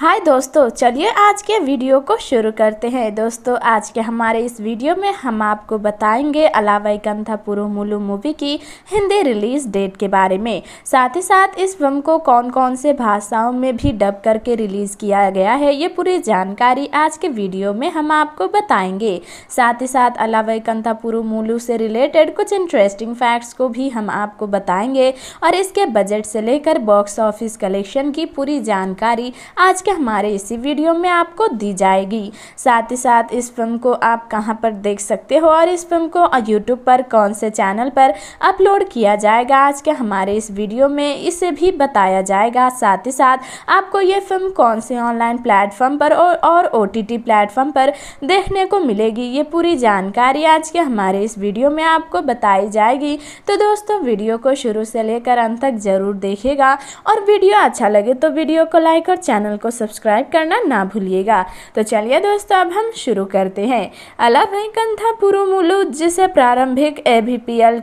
हाय दोस्तों चलिए आज के वीडियो को शुरू करते हैं दोस्तों आज के हमारे इस वीडियो में हम आपको बताएंगे अलावाई कंथा पुरुमुलु मूवी की हिंदी रिलीज डेट के बारे में साथ ही साथ इस फिल्म को कौन कौन से भाषाओं में भी डब करके रिलीज़ किया गया है ये पूरी जानकारी आज के वीडियो में हम आपको बताएंगे साथ ही साथ अलावाई कंथा पुरुमुलु से रिलेटेड कुछ इंटरेस्टिंग फैक्ट्स को भी हम आपको बताएंगे और इसके बजट से लेकर बॉक्स ऑफिस कलेक्शन की पूरी जानकारी आज के लिंक हमारे इसी वीडियो में आपको दी जाएगी साथ ही साथ इस फिल्म को आप कहाँ पर देख सकते हो और इस फिल्म को यूट्यूब पर कौन से चैनल पर अपलोड किया जाएगा आज के हमारे इस वीडियो में इसे भी बताया जाएगा साथ ही साथ आपको ये फिल्म कौन से ऑनलाइन प्लेटफॉर्म पर और ओ टी प्लेटफॉर्म पर देखने को मिलेगी ये पूरी जानकारी आज के हमारे इस वीडियो में आपको बताई जाएगी तो दोस्तों वीडियो को शुरू से लेकर अंत तक ज़रूर देखेगा और वीडियो अच्छा लगे तो वीडियो को लाइक और चैनल को सब्सक्राइब करना ना भूलिएगा तो चलिए दोस्तों अब हम शुरू करते हैं अलाभय कंथा पुरुमुलु जिसे प्रारंभिक ए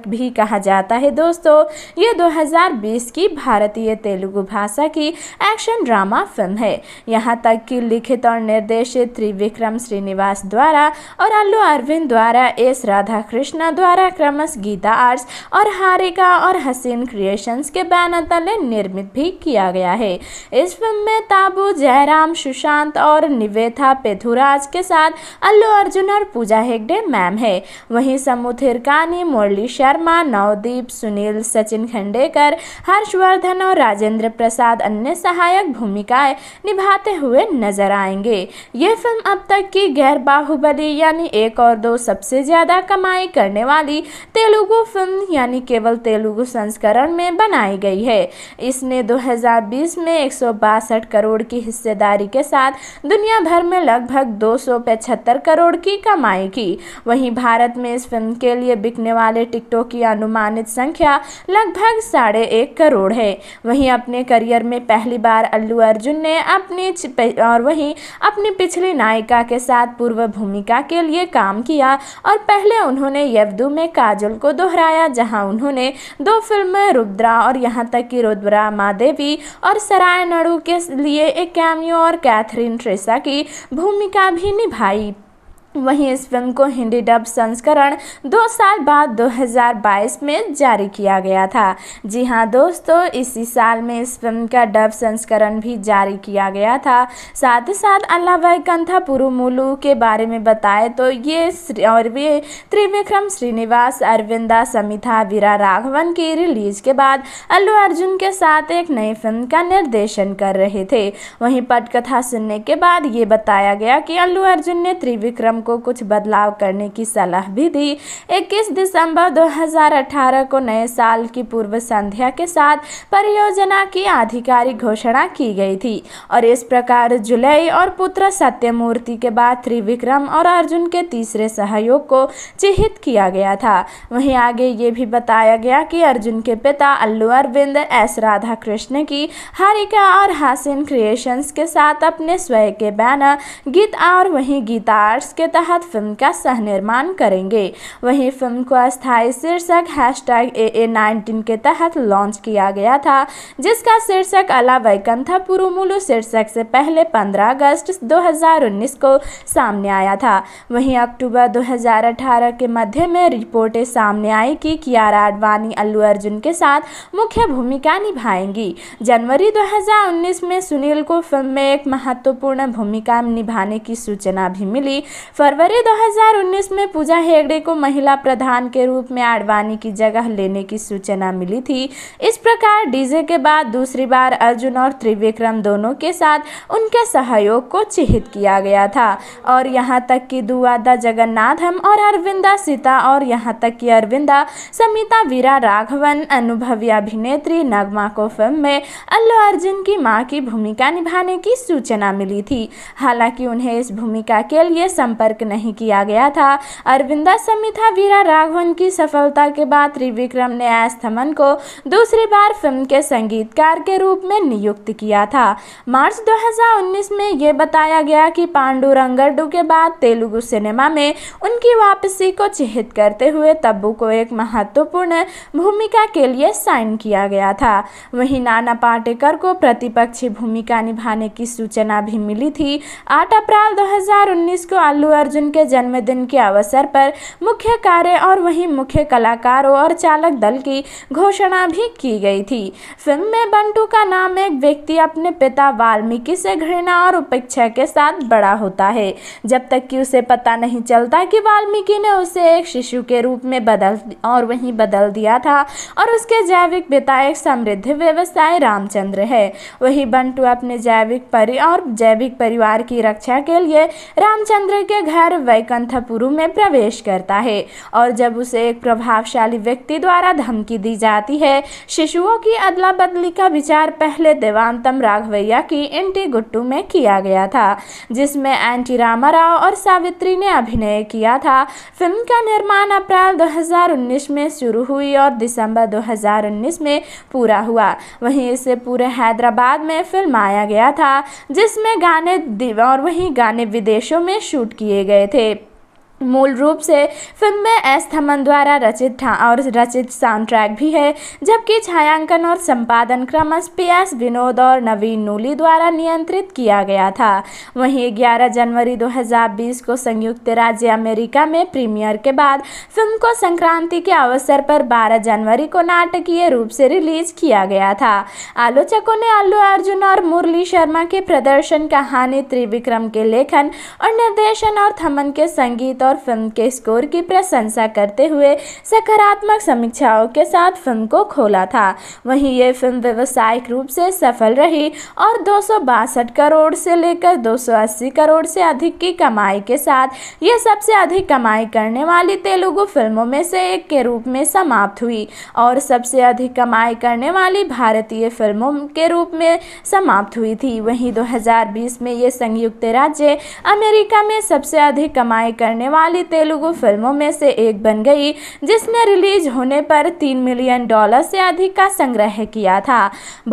भी कहा जाता है दोस्तों ये 2020 की भारतीय तेलुगु भाषा की एक्शन ड्रामा फिल्म है यहाँ तक कि लिखित और निर्देशित त्रिविक्रम श्रीनिवास द्वारा और अल्लू अरविंद द्वारा एस राधा कृष्णा द्वारा क्रमश गीता आर्ट्स और हारिका और हसीन क्रिएशंस के बैनर तले निर्मित भी किया गया है इस फिल्म में ताबू जयराम सुशांत और निवेथा पेथुराज के साथ अल्लू अर्जुन और पूजा हेगडे मैम है वहीं समूह थिरकानी मुरली शर्मा नवदीप सुनील सचिन खंडेकर हर्षवर्धन और राजेंद्र प्रसाद अन्य सहायक भूमिकाएं निभाते हुए नजर आएंगे ये फिल्म अब तक की गैर बाहुबली यानी एक और दो सबसे ज़्यादा कमाई करने वाली तेलुगु फिल्म यानी केवल तेलुगु संस्करण में बनाई गई है इसने 2020 में एक करोड़ की हिस्सेदारी के साथ दुनिया भर में लगभग दो करोड़ की कमाई की वहीं भारत में इस फिल्म के लिए बिकने वाले टिकटों की अनुमानित संख्या लगभग साढ़े एक करोड़ है वहीं अपने करियर में पहली बार अल्लू अर्जुन ने अपनी और वहीं अपनी पिछली नायिका के साथ पूर्व भूमिका के लिए काम किया और पहले उन्होंने यवदू में काजल को दोहराया जहां उन्होंने दो फिल्में रुद्रा और यहां तक कि रुद्रा मादेवी देवी और सराय नड़ू के लिए एक कैमियो और कैथरीन ट्रेसा की भूमिका भी निभाई वहीं इस फिल्म को हिंदी डब संस्करण दो साल बाद 2022 में जारी किया गया था जी हाँ दोस्तों इसी साल में इस फिल्म का डब संस्करण भी जारी किया गया था साथ ही साथ अल्लाह कंथा पुरुमुलू के बारे में बताए तो ये और वे त्रिविक्रम श्रीनिवास अरविंदा समिथा वीरा राघवन की रिलीज के बाद अल्लू अर्जुन के साथ एक नई फिल्म का निर्देशन कर रहे थे वहीं पटकथा सुनने के बाद ये बताया गया कि अल्लू अर्जुन ने त्रिविक्रम को कुछ बदलाव करने की सलाह भी दी 21 दिसंबर 2018 को नए साल की पूर्व संध्या के साथ परियोजना की आधिकारिक घोषणा की गई थी और इस प्रकार जुलाई और पुत्र सत्यमूर्ति के बाद त्रिविक्रम और अर्जुन के तीसरे सहयोग को चिहित किया गया था वहीं आगे ये भी बताया गया कि अर्जुन के पिता अल्लू अरविंद एस राधा कृष्ण की हरिका और हासिन क्रिएशंस के साथ अपने स्वयं के बैनर गीत और वहीं गीता आर्ट्स के तहत फिल्म का सह निर्माण करेंगे वहीं फिल्म को अस्थायी शीर्षक हैश टैग के तहत लॉन्च किया गया था जिसका शीर्षक अला वैकंथा पुरुमुलु शीर्षक से पहले 15 अगस्त 2019 को सामने आया था वहीं अक्टूबर 2018 के मध्य में रिपोर्टें सामने आई कि कियारा आडवाणी अल्लू अर्जुन के साथ मुख्य भूमिका निभाएंगी जनवरी 2019 में सुनील को फिल्म में एक महत्वपूर्ण भूमिका निभाने की सूचना भी मिली फरवरी 2019 में पूजा हेगड़े को महिला प्रधान के रूप में आडवाणी की जगह लेने की सूचना मिली थी इस प्रकार डीजे के बाद दूसरी बार अर्जुन और त्रिविक्रम दोनों के साथ उनके सहयोग को चिहित किया गया था और यहाँ तक कि दुआदा जगन्नाथम और अरविंदा सीता और यहाँ तक कि अरविंदा समिता वीरा राघवन अनुभवी अभिनेत्री नगमा को फिल्म में अल्लू अर्जुन की माँ की भूमिका निभाने की सूचना मिली थी हालांकि उन्हें इस भूमिका के लिए संपर्क संपर्क नहीं किया गया था अरविंदा समिथा वीरा राघवन की सफलता के बाद त्रिविक्रम ने एस थमन को दूसरी बार फिल्म के संगीतकार के रूप में नियुक्त किया था मार्च 2019 में यह बताया गया कि पांडु रंगडू के बाद तेलुगु सिनेमा में उनकी वापसी को चिहित करते हुए तब्बू को एक महत्वपूर्ण भूमिका के लिए साइन किया गया था वहीं नाना पाटेकर को प्रतिपक्षी भूमिका निभाने की सूचना भी मिली थी आठ अप्रैल 2019 को अल्लू अर्जुन के जन्मदिन के अवसर पर मुख्य कार्य और वहीं मुख्य कलाकारों और चालक दल की घोषणा भी की गई थी फिल्म में बंटू का नाम एक व्यक्ति अपने पिता वाल्मीकि से घृणा और उपेक्षा के साथ बड़ा होता है जब तक कि उसे पता नहीं चलता कि वाल्मीकि ने उसे एक शिशु के रूप में बदल और वहीं बदल दिया था और उसके जैविक पिता एक समृद्ध व्यवसाय रामचंद्र है वही बंटू अपने जैविक परि और जैविक परिवार की रक्षा के लिए रामचंद्र के घर वैकंथपुरु में प्रवेश करता है और जब उसे एक प्रभावशाली व्यक्ति द्वारा धमकी दी जाती है शिशुओं की अदला बदली का विचार पहले देवांतम राघवैया की एंटी गुट्टू में किया गया था जिसमें एंटी रामा राव और सावित्री ने अभिनय किया था फिल्म का निर्माण अप्रैल 2019 में शुरू हुई और दिसंबर 2019 में पूरा हुआ वहीं इसे पूरे हैदराबाद में फिल्माया गया था जिसमें गाने और वहीं गाने विदेशों में शूट किए दिए गए थे मूल रूप से फिल्म में एस थमन द्वारा रचित था और रचित साउंडट्रैक भी है जबकि छायांकन और संपादन क्रमश पीएस विनोद और नवीन नूली द्वारा नियंत्रित किया गया था वहीं 11 जनवरी 2020 को संयुक्त राज्य अमेरिका में प्रीमियर के बाद फिल्म को संक्रांति के अवसर पर 12 जनवरी को नाटकीय रूप से रिलीज किया गया था आलोचकों ने अल्लू अर्जुन और मुरली शर्मा के प्रदर्शन कहानी त्रिविक्रम के लेखन और निर्देशन और थमन के संगीत और फिल्म के स्कोर की प्रशंसा करते हुए सकारात्मक समीक्षाओं के साथ फिल्म को खोला था वहीं ये फिल्म व्यवसायिक रूप से सफल रही और दो करोड़ से लेकर 280 करोड़ से अधिक की कमाई के साथ ये सबसे अधिक कमाई करने वाली तेलुगु फिल्मों में से एक के रूप में समाप्त हुई और सबसे अधिक कमाई करने वाली भारतीय फिल्मों के रूप में समाप्त हुई थी वहीं 2020 में ये संयुक्त राज्य अमेरिका में सबसे अधिक कमाई करने कमाली तेलुगु फिल्मों में से एक बन गई जिसने रिलीज होने पर तीन मिलियन डॉलर से अधिक का संग्रह किया था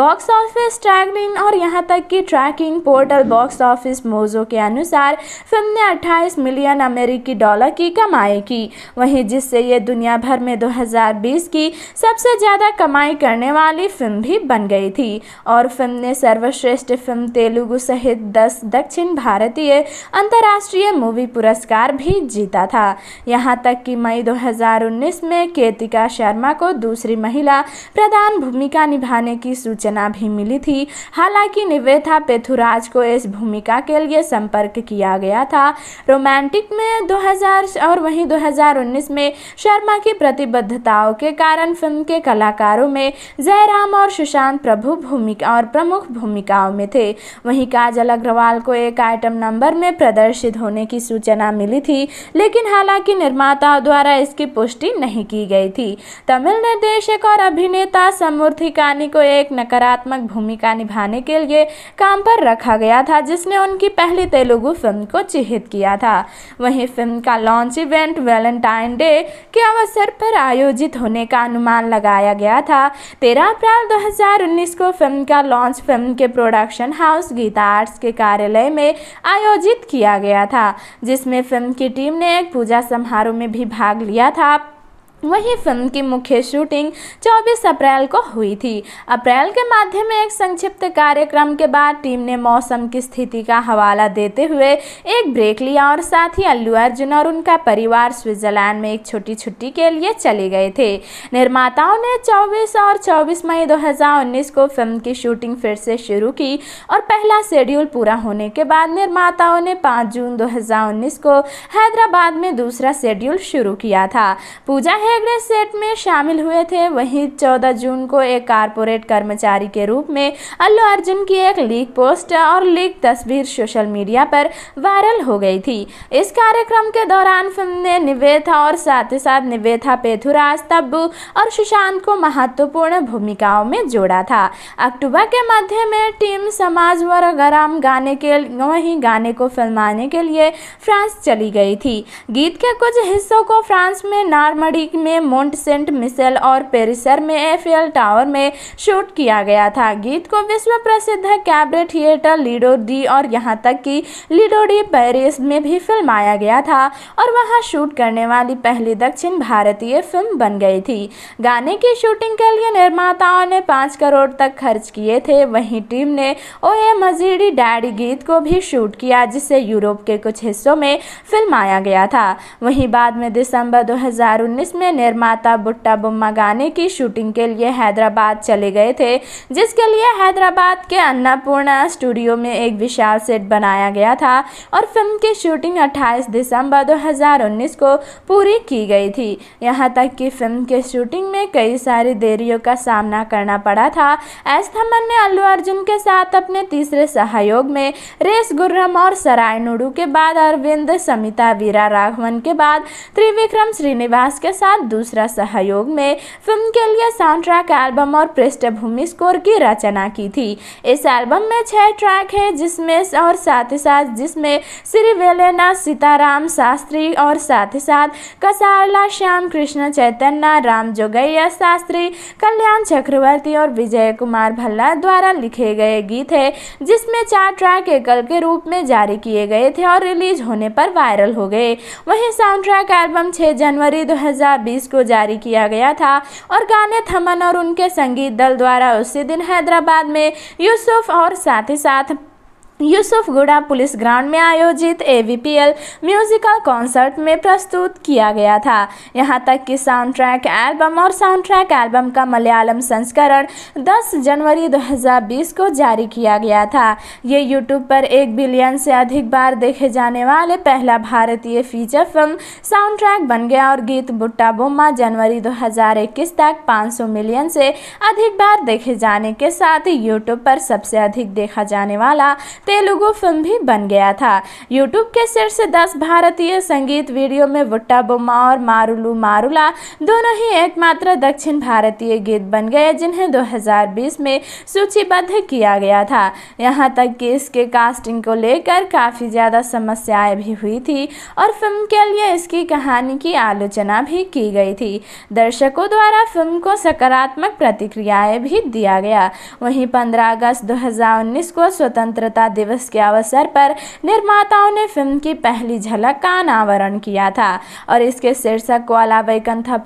बॉक्स ऑफिस ट्रैकिंग और यहां तक कि tracking portal box office Mojo के अनुसार फिल्म ने 28 मिलियन अमेरिकी डॉलर की कमाई की वहीं जिससे ये दुनिया भर में 2020 की सबसे ज़्यादा कमाई करने वाली फिल्म भी बन गई थी और फिल्म ने सर्वश्रेष्ठ फिल्म तेलुगु सहित 10 दक्षिण भारतीय अंतर्राष्ट्रीय मूवी पुरस्कार भी जीता था यहाँ तक कि मई 2019 में केतिका शर्मा को दूसरी महिला प्रधान भूमिका निभाने की सूचना भी मिली थी हालांकि निवेथा पेथुराज को इस भूमिका के लिए संपर्क किया गया था रोमांटिक में 2000 और वहीं 2019 में शर्मा की प्रतिबद्धताओं के कारण फिल्म के कलाकारों में जयराम और सुशांत प्रभु भूमिका और प्रमुख भूमिकाओं में थे वहीं काजल अग्रवाल को एक आइटम नंबर में प्रदर्शित होने की सूचना मिली थी लेकिन हालांकि निर्माताओं द्वारा इसकी पुष्टि नहीं की गई थी तमिल निर्देशक और अभिनेता कानी को एक नकारात्मक भूमिका निभाने के लिए काम पर रखा गया था जिसने उनकी पहली तेलुगु फिल्म को चिहित किया था वहीं फिल्म का लॉन्च इवेंट वैलेंटाइन डे के अवसर पर आयोजित होने का अनुमान लगाया गया था तेरह अप्रैल 2019 को फिल्म का लॉन्च फिल्म के प्रोडक्शन हाउस गीता आर्ट्स के कार्यालय में आयोजित किया गया था जिसमें फिल्म की टीम टीम ने पूजा समारोह में भी भाग लिया था वहीं फिल्म की मुख्य शूटिंग 24 अप्रैल को हुई थी अप्रैल के माध्यम में एक संक्षिप्त कार्यक्रम के बाद टीम ने मौसम की स्थिति का हवाला देते हुए एक ब्रेक लिया और साथ ही अल्लू अर्जुन और उनका परिवार स्विट्जरलैंड में एक छोटी छुट्टी के लिए चले गए थे निर्माताओं ने 24 और 24 मई 2019 को फिल्म की शूटिंग फिर से शुरू की और पहला शेड्यूल पूरा होने के बाद निर्माताओं ने पाँच जून दो को हैदराबाद में दूसरा शेड्यूल शुरू किया था पूजा है एग्रेस सेट में शामिल हुए थे वहीं 14 जून को एक कारपोरेट कर्मचारी के रूप में अल्लू अर्जुन की एक लीक पोस्ट और लीक तस्वीर सोशल मीडिया पर वायरल हो गई थी इस कार्यक्रम के दौरान फिल्म ने निवेथा और साथ ही साथ निवेथा पेथुराज तब्बू और सुशांत को महत्वपूर्ण भूमिकाओं में जोड़ा था अक्टूबर के मध्य में टीम समाज वर गाने के वहीं गाने को फिल्माने के लिए फ्रांस चली गई थी गीत के कुछ हिस्सों को फ्रांस में नारमडी में मोन्ट सेंट मिसेल और पेरिसर में एफियल टावर में शूट किया गया था गीत को विश्व प्रसिद्ध कैबरे थिएटर लीडो डी और यहाँ तक कि लीडो डी पेरिस में भी फिल्माया गया था और वहाँ शूट करने वाली पहली दक्षिण भारतीय फिल्म बन गई थी गाने की शूटिंग के लिए निर्माताओं ने पाँच करोड़ तक खर्च किए थे वहीं टीम ने ओ ए मजीडी डैडी गीत को भी शूट किया जिसे यूरोप के कुछ हिस्सों में फिल्माया गया था वहीं बाद में दिसंबर 2019 में निर्माता बुट्टा बुम्मा गाने की शूटिंग के लिए हैदराबाद चले गए थे जिसके लिए हैदराबाद के अन्नापूर्णा स्टूडियो में एक विशाल सेट बनाया गया था और फिल्म की शूटिंग 28 दिसंबर 2019 को पूरी की गई थी यहाँ तक कि फिल्म के शूटिंग में कई सारी देरियों का सामना करना पड़ा था एस थमन ने अल्लू अर्जुन के साथ अपने तीसरे सहयोग में रेस गुर्रम और सराय नुडू के बाद अरविंद समिता वीरा राघवन के बाद त्रिविक्रम श्रीनिवास के साथ साथ दूसरा सहयोग में फिल्म के लिए साउंड ट्रैक एल्बम और पृष्ठभूमि स्कोर की रचना की थी इस एल्बम में छह ट्रैक हैं जिसमें और साथ ही साथ जिसमें श्री वेलेना सीताराम शास्त्री और साथ ही साथ कसारला श्याम कृष्ण चैतन्य राम जोगैया शास्त्री कल्याण चक्रवर्ती और विजय कुमार भल्ला द्वारा लिखे गए गीत है जिसमें चार ट्रैक एकल के रूप में जारी किए गए थे और रिलीज होने पर वायरल हो गए वहीं साउंड ट्रैक एल्बम 6 जनवरी 2020 को जारी किया गया था और गाने थमन और उनके संगीत दल द्वारा उसी दिन हैदराबाद में यूसुफ और साथ ही साथ यूसुफगुड़ा पुलिस ग्राउंड में आयोजित ए म्यूजिकल कॉन्सर्ट में प्रस्तुत किया गया था यहां तक कि साउंड ट्रैक एल्बम और साउंड ट्रैक एल्बम का मलयालम संस्करण 10 जनवरी 2020 को जारी किया गया था ये यूट्यूब पर एक बिलियन से अधिक बार देखे जाने वाले पहला भारतीय फीचर फिल्म साउंड ट्रैक बन गया और गीत बुट्टा बोमा जनवरी दो तक पाँच मिलियन से अधिक बार देखे जाने के साथ यूट्यूब पर सबसे अधिक देखा जाने वाला तेलुगु फिल्म भी बन गया था यूट्यूब के शीर्ष दस भारतीय संगीत वीडियो में वुट्टा बुमा और मारुलू मारुला दोनों ही एकमात्र दक्षिण भारतीय गीत बन गए जिन्हें 2020 में सूचीबद्ध किया गया था यहाँ तक कि इसके कास्टिंग को लेकर काफ़ी ज़्यादा समस्याएं भी हुई थी और फिल्म के लिए इसकी कहानी की आलोचना भी की गई थी दर्शकों द्वारा फिल्म को सकारात्मक प्रतिक्रियाएं भी दिया गया वहीं 15 अगस्त 2019 को स्वतंत्रता दिवस के अवसर पर निर्माताओं ने फिल्म की पहली झलक का अनावरण किया था और इसके शीर्षक को अला वैकंथा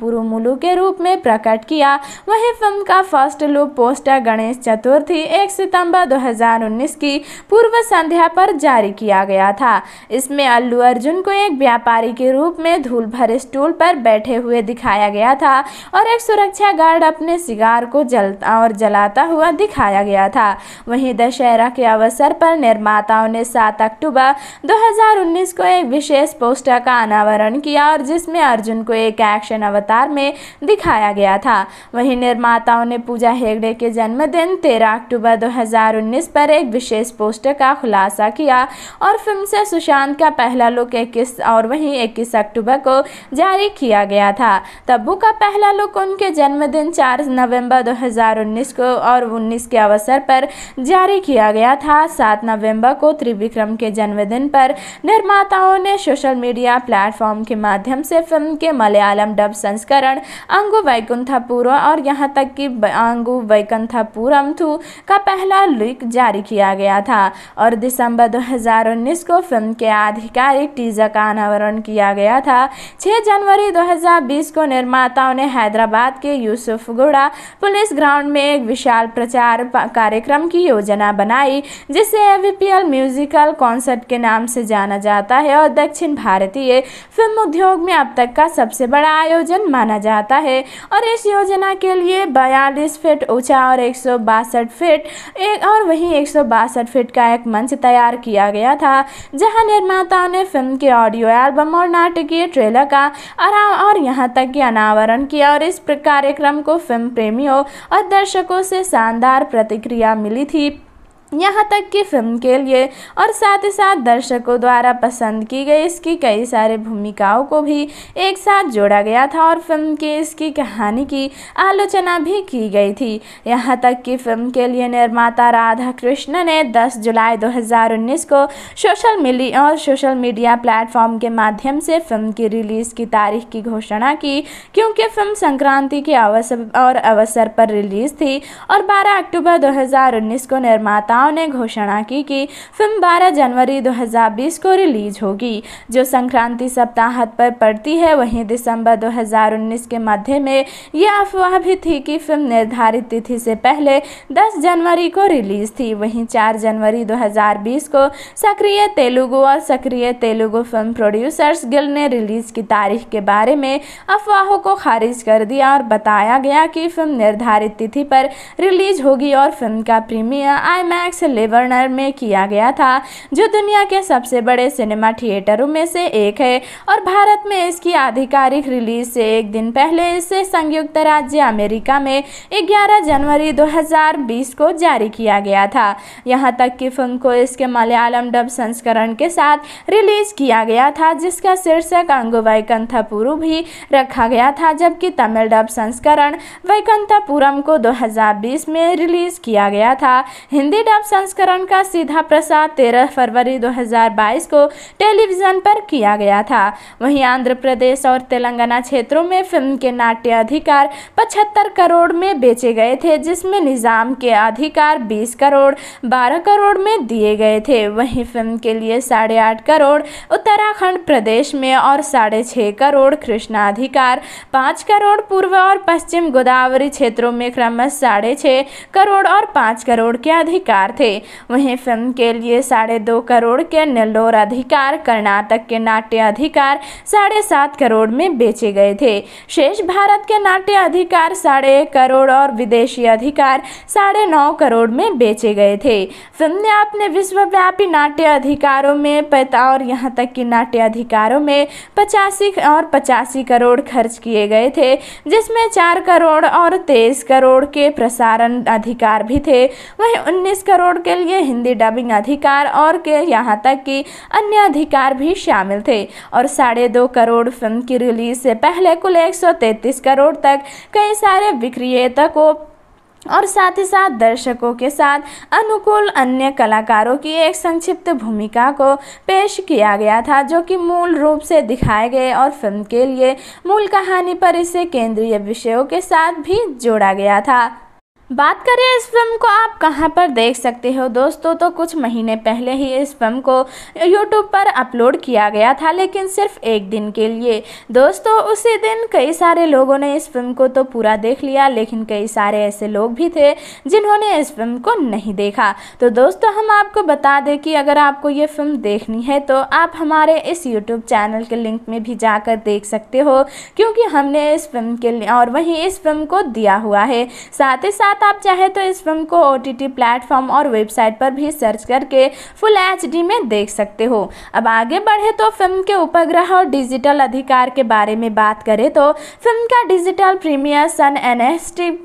के रूप में प्रकट किया वहीं फिल्म का first look poster Ganesh Chaturthi 1 सितंबर 2019 की पूर्व संध्या पर जारी किया गया था इसमें अल्लू अर्जुन को एक व्यापारी के रूप में धूल भरे स्टूल पर बैठे हुए दिखाया गया था और एक सुरक्षा गार्ड अपने सिगार को जलता और जलाता हुआ दिखाया गया था वहीं दशहरा के अवसर पर निर्माताओं ने 7 अक्टूबर 2019 को एक विशेष पोस्टर का अनावरण किया और जिसमें अर्जुन को एक एक्शन अवतार में दिखाया गया था वहीं निर्माताओं ने पूजा हेगड़े के जन्मदिन 13 अक्टूबर 2019 पर एक विशेष पोस्टर का खुलासा किया और फिल्म से सुशांत का पहला लुक इक्कीस और वहीं इक्कीस अक्टूबर को जारी किया गया था तब्बू का पहला लुक उनके जन्मदिन चार नवम्बर दो को और 19 के अवसर पर जारी किया गया था सात नवंबर को त्रिविक्रम के जन्मदिन पर निर्माताओं ने सोशल मीडिया प्लेटफॉर्म के माध्यम से फिल्म के मलयालम डब संस्करण अंगु वैकुंठापुर और यहां तक कि अंगु वैकुंठापुरम थू का पहला लिक जारी किया गया था और दिसंबर 2019 को फिल्म के आधिकारिक टीजर का अनावरण किया गया था छह जनवरी बीस को निर्माताओं ने हैदराबाद के यूसुफ गुड़ा पुलिस ग्राउंड में एक विशाल प्रचार कार्यक्रम की योजना बनाई जिसे बीपीएल म्यूजिकल कॉन्सर्ट के नाम से जाना जाता है और दक्षिण भारतीय फिल्म उद्योग में अब तक का सबसे बड़ा आयोजन माना जाता है और इस योजना के लिए बयालीस फीट ऊंचा और एक फीट एक और वहीं एक फीट का एक मंच तैयार किया गया था जहां निर्माताओं ने फिल्म के ऑडियो एल्बम और नाटकीय ट्रेलर का आराम और यहां तक कि अनावरण किया और इस कार्यक्रम को फिल्म प्रेमियों और दर्शकों से शानदार प्रतिक्रिया मिली थी यहाँ तक कि फिल्म के लिए और साथ ही साथ दर्शकों द्वारा पसंद की गई इसकी कई सारे भूमिकाओं को भी एक साथ जोड़ा गया था और फिल्म की इसकी कहानी की आलोचना भी की गई थी यहाँ तक कि फिल्म के लिए निर्माता राधा कृष्ण ने 10 जुलाई 2019 को सोशल मीडिया और सोशल मीडिया प्लेटफॉर्म के माध्यम से फिल्म की रिलीज़ की तारीख की घोषणा की क्योंकि फिल्म संक्रांति के अवसर और अवसर पर रिलीज़ थी और बारह अक्टूबर दो को निर्माता निर्माताओं ने घोषणा की कि फिल्म 12 जनवरी 2020 को रिलीज होगी जो संक्रांति सप्ताहांत पर पड़ती है वहीं दिसंबर 2019 के मध्य में यह अफवाह भी थी कि फिल्म निर्धारित तिथि से पहले 10 जनवरी को रिलीज थी वहीं 4 जनवरी 2020 को सक्रिय तेलुगु और सक्रिय तेलुगु फिल्म प्रोड्यूसर्स गिल ने रिलीज की तारीख के बारे में अफवाहों को खारिज कर दिया और बताया गया कि फिल्म निर्धारित तिथि पर रिलीज होगी और फिल्म का प्रीमियर आई मैक्स लिवर्नर में किया गया था जो दुनिया के सबसे बड़े सिनेमा थिएटरों में से एक है और भारत में इसकी आधिकारिक रिलीज से एक दिन पहले इसे संयुक्त राज्य अमेरिका में 11 जनवरी 2020 को जारी किया गया था यहाँ तक कि फिल्म को इसके मलयालम डब संस्करण के साथ रिलीज किया गया था जिसका शीर्षक अंगु वैकंथपुरु भी रखा गया था जबकि तमिल डब संस्करण वैकंथापुरम को 2020 में रिलीज किया गया था हिंदी डब खिताब संस्करण का सीधा प्रसार 13 फरवरी 2022 को टेलीविजन पर किया गया था वहीं आंध्र प्रदेश और तेलंगाना क्षेत्रों में फिल्म के नाट्य अधिकार 75 करोड़ में बेचे गए थे जिसमें निज़ाम के अधिकार 20 करोड़ 12 करोड़ में दिए गए थे वहीं फिल्म के लिए साढ़े आठ करोड़ उत्तराखंड प्रदेश में और साढ़े छः करोड़ अधिकार पाँच करोड़ पूर्व और पश्चिम गोदावरी क्षेत्रों में क्रमश साढ़े छः करोड़ और पाँच करोड़ के अधिकार कलाकार थे वहीं फिल्म के लिए साढ़े दो करोड़ के नेल्लोर अधिकार कर्नाटक के नाट्य अधिकार साढ़े सात करोड़ में बेचे गए थे शेष भारत के नाट्य अधिकार साढ़े एक करोड़ और विदेशी अधिकार साढ़े नौ करोड़ में बेचे गए थे फिल्म ने अपने विश्वव्यापी नाट्य अधिकारों में पैता और यहाँ तक कि नाट्य अधिकारों में पचासी और पचासी करोड़ खर्च किए गए थे जिसमें चार करोड़ और तेईस करोड़ के प्रसारण अधिकार भी थे वहीं उन्नीस करोड़ करोड़ के लिए हिंदी डबिंग अधिकार और के यहाँ तक कि अन्य अधिकार भी शामिल थे और साढ़े दो करोड़ फिल्म की रिलीज से पहले कुल 133 करोड़ तक कई सारे विक्रेता को और साथ ही साथ दर्शकों के साथ अनुकूल अन्य कलाकारों की एक संक्षिप्त भूमिका को पेश किया गया था जो कि मूल रूप से दिखाए गए और फिल्म के लिए मूल कहानी पर इसे केंद्रीय विषयों के साथ भी जोड़ा गया था बात करें इस फिल्म को आप कहां पर देख सकते हो दोस्तों तो कुछ महीने पहले ही इस फिल्म को यूट्यूब पर अपलोड किया गया था लेकिन सिर्फ एक दिन के लिए दोस्तों उसी दिन कई सारे लोगों ने इस फिल्म को तो पूरा देख लिया लेकिन कई सारे ऐसे लोग भी थे जिन्होंने इस फिल्म को नहीं देखा तो दोस्तों हम आपको बता दें कि अगर आपको ये फिल्म देखनी है तो आप हमारे इस यूट्यूब चैनल के लिंक में भी जाकर देख सकते हो क्योंकि हमने इस फिल्म के और वहीं इस फिल्म को दिया हुआ है साथ ही साथ साथ आप चाहे तो इस फिल्म को ओ प्लेटफॉर्म और वेबसाइट पर भी सर्च करके फुल एच में देख सकते हो अब आगे बढ़े तो फिल्म के उपग्रह और डिजिटल अधिकार के बारे में बात करें तो फिल्म का डिजिटल प्रीमियर सन एन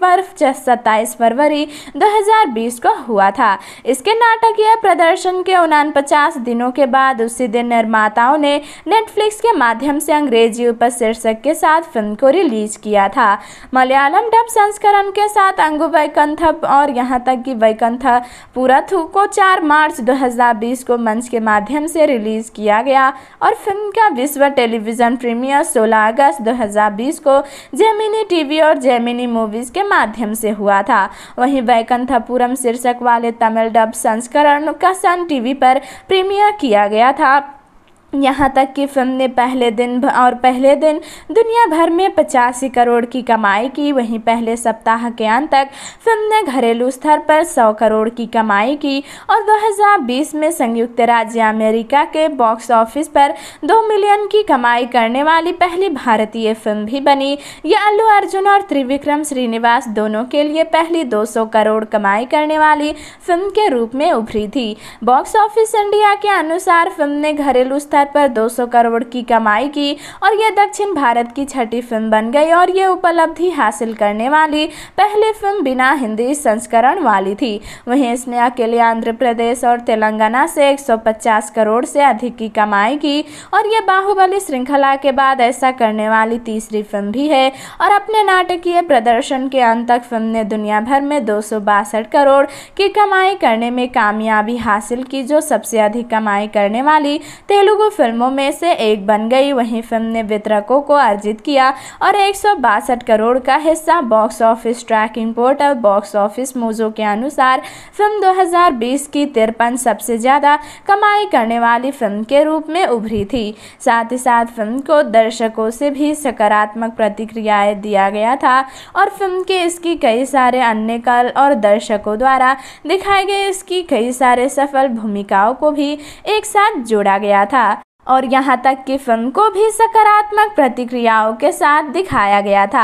पर सत्ताईस फरवरी 2020 को हुआ था इसके नाटकीय प्रदर्शन के पचास दिनों के बाद उसी दिन निर्माताओं ने नेटफ्लिक्स के माध्यम से अंग्रेजी उपशीर्षक के साथ फिल्म को रिलीज किया था मलयालम डब संस्करण के साथ अंगुबई वैकंथा और यहाँ तक कि वैकंथा पुरथु को 4 मार्च 2020 को मंच के माध्यम से रिलीज किया गया और फिल्म का विश्व टेलीविज़न प्रीमियर 16 अगस्त 2020 को जेमिनी टीवी और जेमिनी मूवीज़ के माध्यम से हुआ था वहीं वैकंथापुरम शीर्षक वाले तमिल डब संस्करण का सन टीवी पर प्रीमियर किया गया था यहाँ तक कि फिल्म ने पहले दिन और पहले दिन दुनिया भर में पचासी करोड़ की कमाई की वहीं पहले सप्ताह के अंत तक फिल्म ने घरेलू स्तर पर 100 करोड़ की कमाई की और 2020 में संयुक्त राज्य अमेरिका के बॉक्स ऑफिस पर 2 मिलियन की कमाई करने वाली पहली भारतीय फिल्म भी बनी यह अल्लू अर्जुन और त्रिविक्रम श्रीनिवास दोनों के लिए पहली दो करोड़ कमाई करने वाली फिल्म के रूप में उभरी थी बॉक्स ऑफिस इंडिया के अनुसार फिल्म ने घरेलू स्तर आधार पर 200 करोड़ की कमाई की और यह दक्षिण भारत की छठी फिल्म बन गई और यह उपलब्धि हासिल करने वाली पहली फिल्म बिना हिंदी संस्करण वाली थी वहीं इसने अकेले आंध्र प्रदेश और तेलंगाना से 150 करोड़ से अधिक की कमाई की और यह बाहुबली श्रृंखला के बाद ऐसा करने वाली तीसरी फिल्म भी है और अपने नाटकीय प्रदर्शन के अंत तक फिल्म ने दुनिया भर में दो करोड़ की कमाई करने में कामयाबी हासिल की जो सबसे अधिक कमाई करने वाली तेलुगु फिल्मों में से एक बन गई वहीं फिल्म ने वितरकों को अर्जित किया और एक करोड़ का हिस्सा box office tracking portal box office Mojo के अनुसार फिल्म 2020 की तिरपन सबसे ज़्यादा कमाई करने वाली फिल्म के रूप में उभरी थी साथ ही साथ फिल्म को दर्शकों से भी सकारात्मक प्रतिक्रियाएं दिया गया था और फिल्म के इसकी कई सारे अन्य कल और दर्शकों द्वारा दिखाए गए इसकी कई सारे सफल भूमिकाओं को भी एक साथ जोड़ा गया था और यहाँ तक कि फिल्म को भी सकारात्मक प्रतिक्रियाओं के साथ दिखाया गया था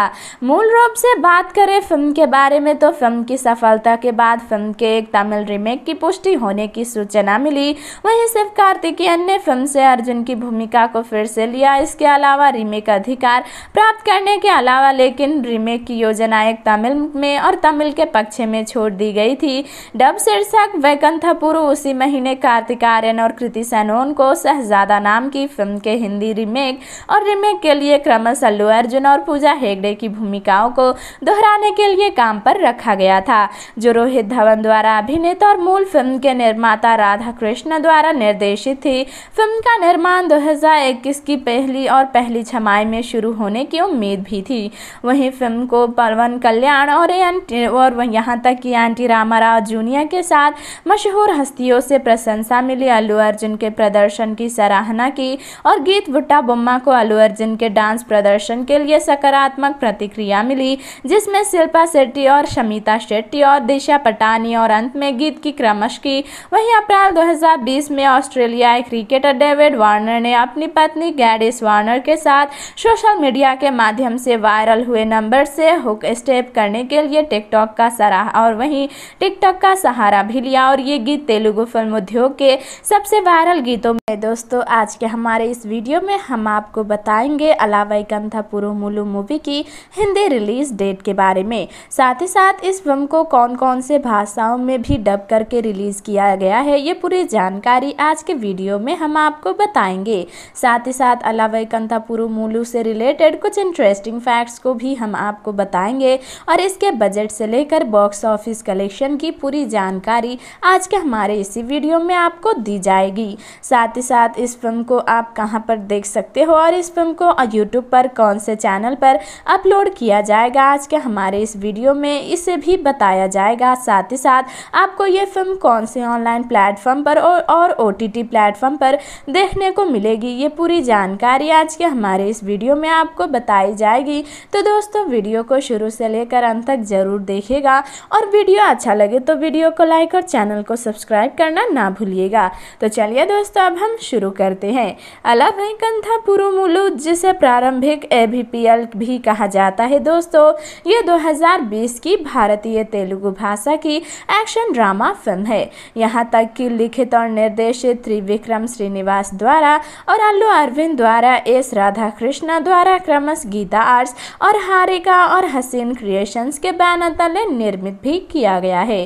मूल रूप से बात करें फिल्म के बारे में तो फिल्म की सफलता के बाद फिल्म के एक तमिल रीमेक की पुष्टि होने की सूचना मिली वहीं शिव कार्तिकेयन ने फिल्म से अर्जुन की भूमिका को फिर से लिया इसके अलावा रीमेक अधिकार प्राप्त करने के अलावा लेकिन रीमेक की योजना एक तमिल में और तमिल के पक्ष में छोड़ दी गई थी डब शीर्षक वैकंथपुरु उसी महीने कार्तिक आर्यन और कृति सैनोन को शहजादा नाम की फिल्म के हिंदी रीमेक और रीमेक के लिए क्रमश अल्लू अर्जुन और पूजा हेगड़े की भूमिकाओं को दोहराने के लिए काम पर रखा गया था जो रोहित धवन द्वारा अभिनीत और मूल फिल्म के निर्माता राधा कृष्ण द्वारा निर्देशित थी फिल्म का निर्माण दो की पहली और पहली छमाई में शुरू होने की उम्मीद भी थी वहीं फिल्म को पवन कल्याण और और यहाँ तक कि आंटी रामाराव जूनियर के साथ मशहूर हस्तियों से प्रशंसा मिली अल्लू अर्जुन के प्रदर्शन की सराहना सराहना की और गीत भुट्टा बुम्मा को अलू अर्जुन के डांस प्रदर्शन के लिए सकारात्मक प्रतिक्रिया मिली जिसमें शिल्पा शेट्टी और शमिता शेट्टी और दिशा पटानी और अंत में गीत की क्रमश की वहीं अप्रैल 2020 में ऑस्ट्रेलियाई क्रिकेटर डेविड वार्नर ने अपनी पत्नी गैडिस वार्नर के साथ सोशल मीडिया के माध्यम से वायरल हुए नंबर से हुक स्टेप करने के लिए टिकटॉक का सराह और वहीं टिकटॉक का सहारा भी लिया और ये गीत तेलुगु फिल्म उद्योग के सबसे वायरल गीतों में दोस्तों आज आज के हमारे इस वीडियो में हम आपको बताएंगे अलावा कंथापुरु मुलु मूवी की हिंदी रिलीज डेट के बारे में साथ ही साथ इस फिल्म को कौन कौन से भाषाओं में भी डब करके रिलीज़ किया गया है ये पूरी जानकारी आज के वीडियो में हम आपको बताएंगे साथ ही साथ अलावई कंथापुरु मुलू से रिलेटेड कुछ इंटरेस्टिंग फैक्ट्स को भी हम आपको बताएंगे और इसके बजट से लेकर बॉक्स ऑफिस कलेक्शन की पूरी जानकारी आज के हमारे इसी वीडियो में आपको दी जाएगी साथ ही साथ इस फिल्म फिल्म को आप कहाँ पर देख सकते हो और इस फिल्म को यूट्यूब पर कौन से चैनल पर अपलोड किया जाएगा आज के हमारे इस वीडियो में इसे भी बताया जाएगा साथ ही साथ आपको ये फिल्म कौन से ऑनलाइन प्लेटफॉर्म पर और ओ टी प्लेटफॉर्म पर देखने को मिलेगी ये पूरी जानकारी आज के हमारे इस वीडियो में आपको बताई जाएगी तो दोस्तों वीडियो को शुरू से लेकर अंत तक ज़रूर देखेगा और वीडियो अच्छा लगे तो वीडियो को लाइक और चैनल को सब्सक्राइब करना ना भूलिएगा तो चलिए दोस्तों अब हम शुरू करते जाते हैं अलाभंकंथा पुरुमुलुज जिसे प्रारंभिक ए भी कहा जाता है दोस्तों ये 2020 की भारतीय तेलुगु भाषा की एक्शन ड्रामा फिल्म है यहाँ तक कि लिखित और निर्देशित त्रिविक्रम श्रीनिवास द्वारा और अल्लू अरविंद द्वारा एस राधा कृष्णा द्वारा क्रमश गीता आर्ट्स और हारिका और हसीन क्रिएशंस के बैनर तले निर्मित भी किया गया है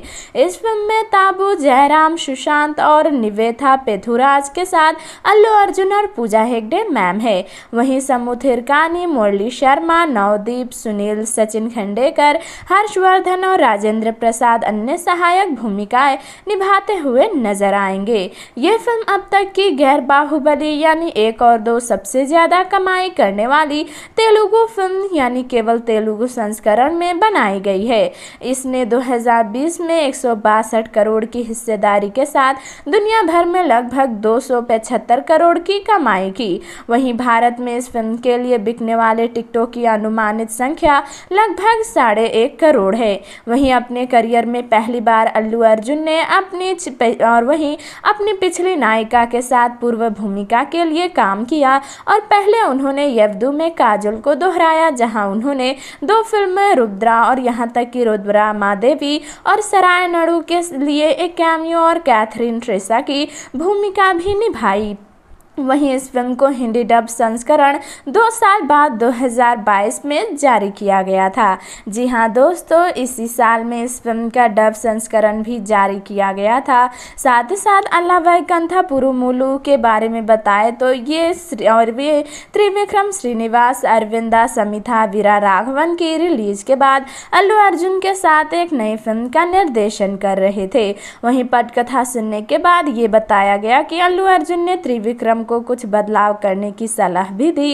इस फिल्म में ताबू जयराम सुशांत और निवेथा पेथुराज के साथ अल्लू अर्जुन और पूजा हेगडे मैम है वहीं समूह थिरकानी मुरली शर्मा नवदीप सुनील सचिन खंडेकर हर्षवर्धन और राजेंद्र प्रसाद अन्य सहायक भूमिकाएं निभाते हुए नजर आएंगे ये फिल्म अब तक की गैर बाहुबली यानी एक और दो सबसे ज़्यादा कमाई करने वाली तेलुगु फिल्म यानी केवल तेलुगु संस्करण में बनाई गई है इसने 2020 में एक करोड़ की हिस्सेदारी के साथ दुनिया भर में लगभग दो करोड़ करोड़ की कमाई की वहीं भारत में इस फिल्म के लिए बिकने वाले टिकटों की अनुमानित संख्या लगभग साढ़े एक करोड़ है वहीं अपने करियर में पहली बार अल्लू अर्जुन ने अपनी और वहीं अपनी पिछली नायिका के साथ पूर्व भूमिका के लिए काम किया और पहले उन्होंने यवदू में काजल को दोहराया जहां उन्होंने दो फिल्में रुद्रा और यहां तक कि रुद्रा मादेवी और सराय नड़ू के लिए एक कैमियो और कैथरीन ट्रेसा की भूमिका भी निभाई वहीं इस फिल्म को हिंदी डब संस्करण दो साल बाद 2022 में जारी किया गया था जी हाँ दोस्तों इसी साल में इस फिल्म का डब संस्करण भी जारी किया गया था साथ ही साथ अल्लाह कंथा पुरुमुलु के बारे में बताए तो ये और वे त्रिविक्रम श्रीनिवास अरविंदा समिथा वीरा राघवन की रिलीज के बाद अल्लू अर्जुन के साथ एक नई फिल्म का निर्देशन कर रहे थे वहीं पटकथा सुनने के बाद ये बताया गया कि अल्लू अर्जुन ने त्रिविक्रम हमको कुछ बदलाव करने की सलाह भी दी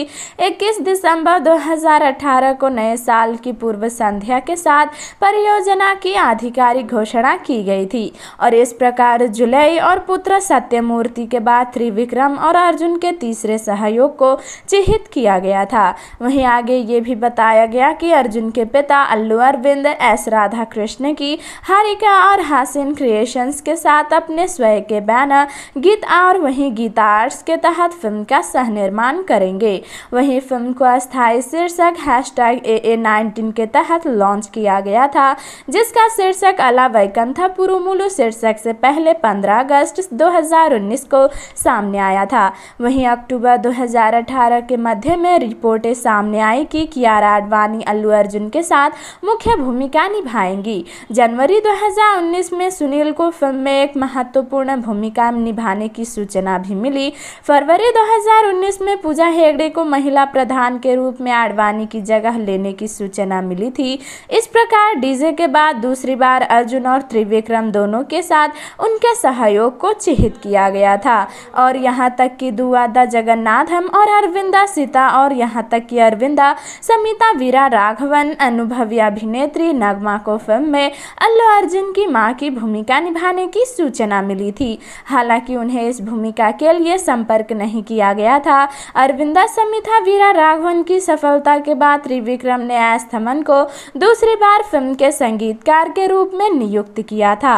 21 दिसंबर 2018 को नए साल की पूर्व संध्या के साथ परियोजना की आधिकारिक घोषणा की गई थी और इस प्रकार जुलाई और पुत्र सत्यमूर्ति के बाद त्रिविक्रम और अर्जुन के तीसरे सहयोग को चिहित किया गया था वहीं आगे ये भी बताया गया कि अर्जुन के पिता अल्लू अरविंद एस राधा कृष्ण की हारिका और हासिन क्रिएशंस के साथ अपने स्वयं के बैनर गीत और वहीं गीतार्स के तहत फिल्म का सह निर्माण करेंगे वहीं फिल्म को अस्थायी शीर्षक हैश टैग के तहत लॉन्च किया गया था जिसका शीर्षक अला वैकंथा पुरुमुलु शीर्षक से पहले 15 अगस्त 2019 को सामने आया था वहीं अक्टूबर 2018 के मध्य में रिपोर्टें सामने आई कि कियारा आडवाणी अल्लू अर्जुन के साथ मुख्य भूमिका निभाएंगी जनवरी 2019 में सुनील को फिल्म में एक महत्वपूर्ण भूमिका निभाने की सूचना भी मिली फरवरी 2019 में पूजा हेगड़े को महिला प्रधान के रूप में आडवाणी की जगह लेने की सूचना मिली थी इस प्रकार डीजे के बाद दूसरी बार अर्जुन और त्रिविक्रम दोनों के साथ उनके सहयोग को चिहित किया गया था और यहाँ तक कि दुआदा जगन्नाथम और अरविंदा सीता और यहाँ तक कि अरविंदा समिता वीरा राघवन अनुभवी अभिनेत्री नगमा को फिल्म में अल्लू अर्जुन की माँ की भूमिका निभाने की सूचना मिली थी हालांकि उन्हें इस भूमिका के लिए संपर्क तर्क नहीं किया गया था अरविंदा समिथा वीरा राघवन की सफलता के बाद त्रिविक्रम ने आस्थमन को दूसरी बार फिल्म के संगीतकार के रूप में नियुक्त किया था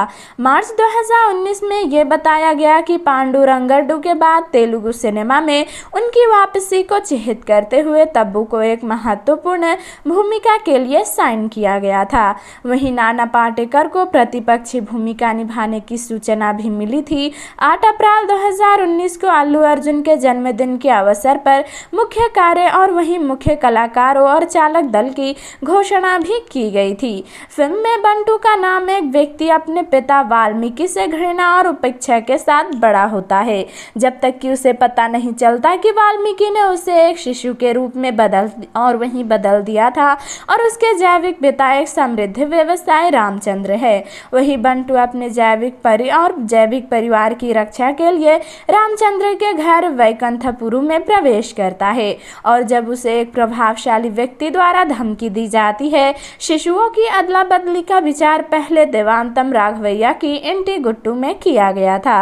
मार्च 2019 में यह बताया गया कि पांडु रंगडू के बाद तेलुगु सिनेमा में उनकी वापसी को चिहित करते हुए तब्बू को एक महत्वपूर्ण भूमिका के लिए साइन किया गया था वहीं नाना पाटेकर को प्रतिपक्षी भूमिका निभाने की सूचना भी मिली थी आठ अप्रैल 2019 को अल्लू अर्जुन के जन्मदिन के अवसर पर मुख्य कार्य और वहीं मुख्य कलाकारों और चालक दल की घोषणा भी की गई थी फिल्म में बंटू का नाम एक व्यक्ति अपने पिता वाल्मीकि से घृणा और उपेक्षा के साथ बड़ा होता है जब तक कि उसे पता नहीं चलता कि वाल्मीकि ने उसे एक शिशु के रूप में बदल और वहीं बदल दिया था और उसके जैविक पिता एक समृद्ध व्यवसाय रामचंद्र है वही बंटू अपने जैविक परि और जैविक परिवार की रक्षा के लिए रामचंद्र के घर वैकंठपुर में प्रवेश करता है और जब उसे एक प्रभावशाली व्यक्ति द्वारा धमकी दी जाती है शिशुओं की अदला बदली का विचार पहले देवान्तम राघवैया की एंटी गुट्टू में किया गया था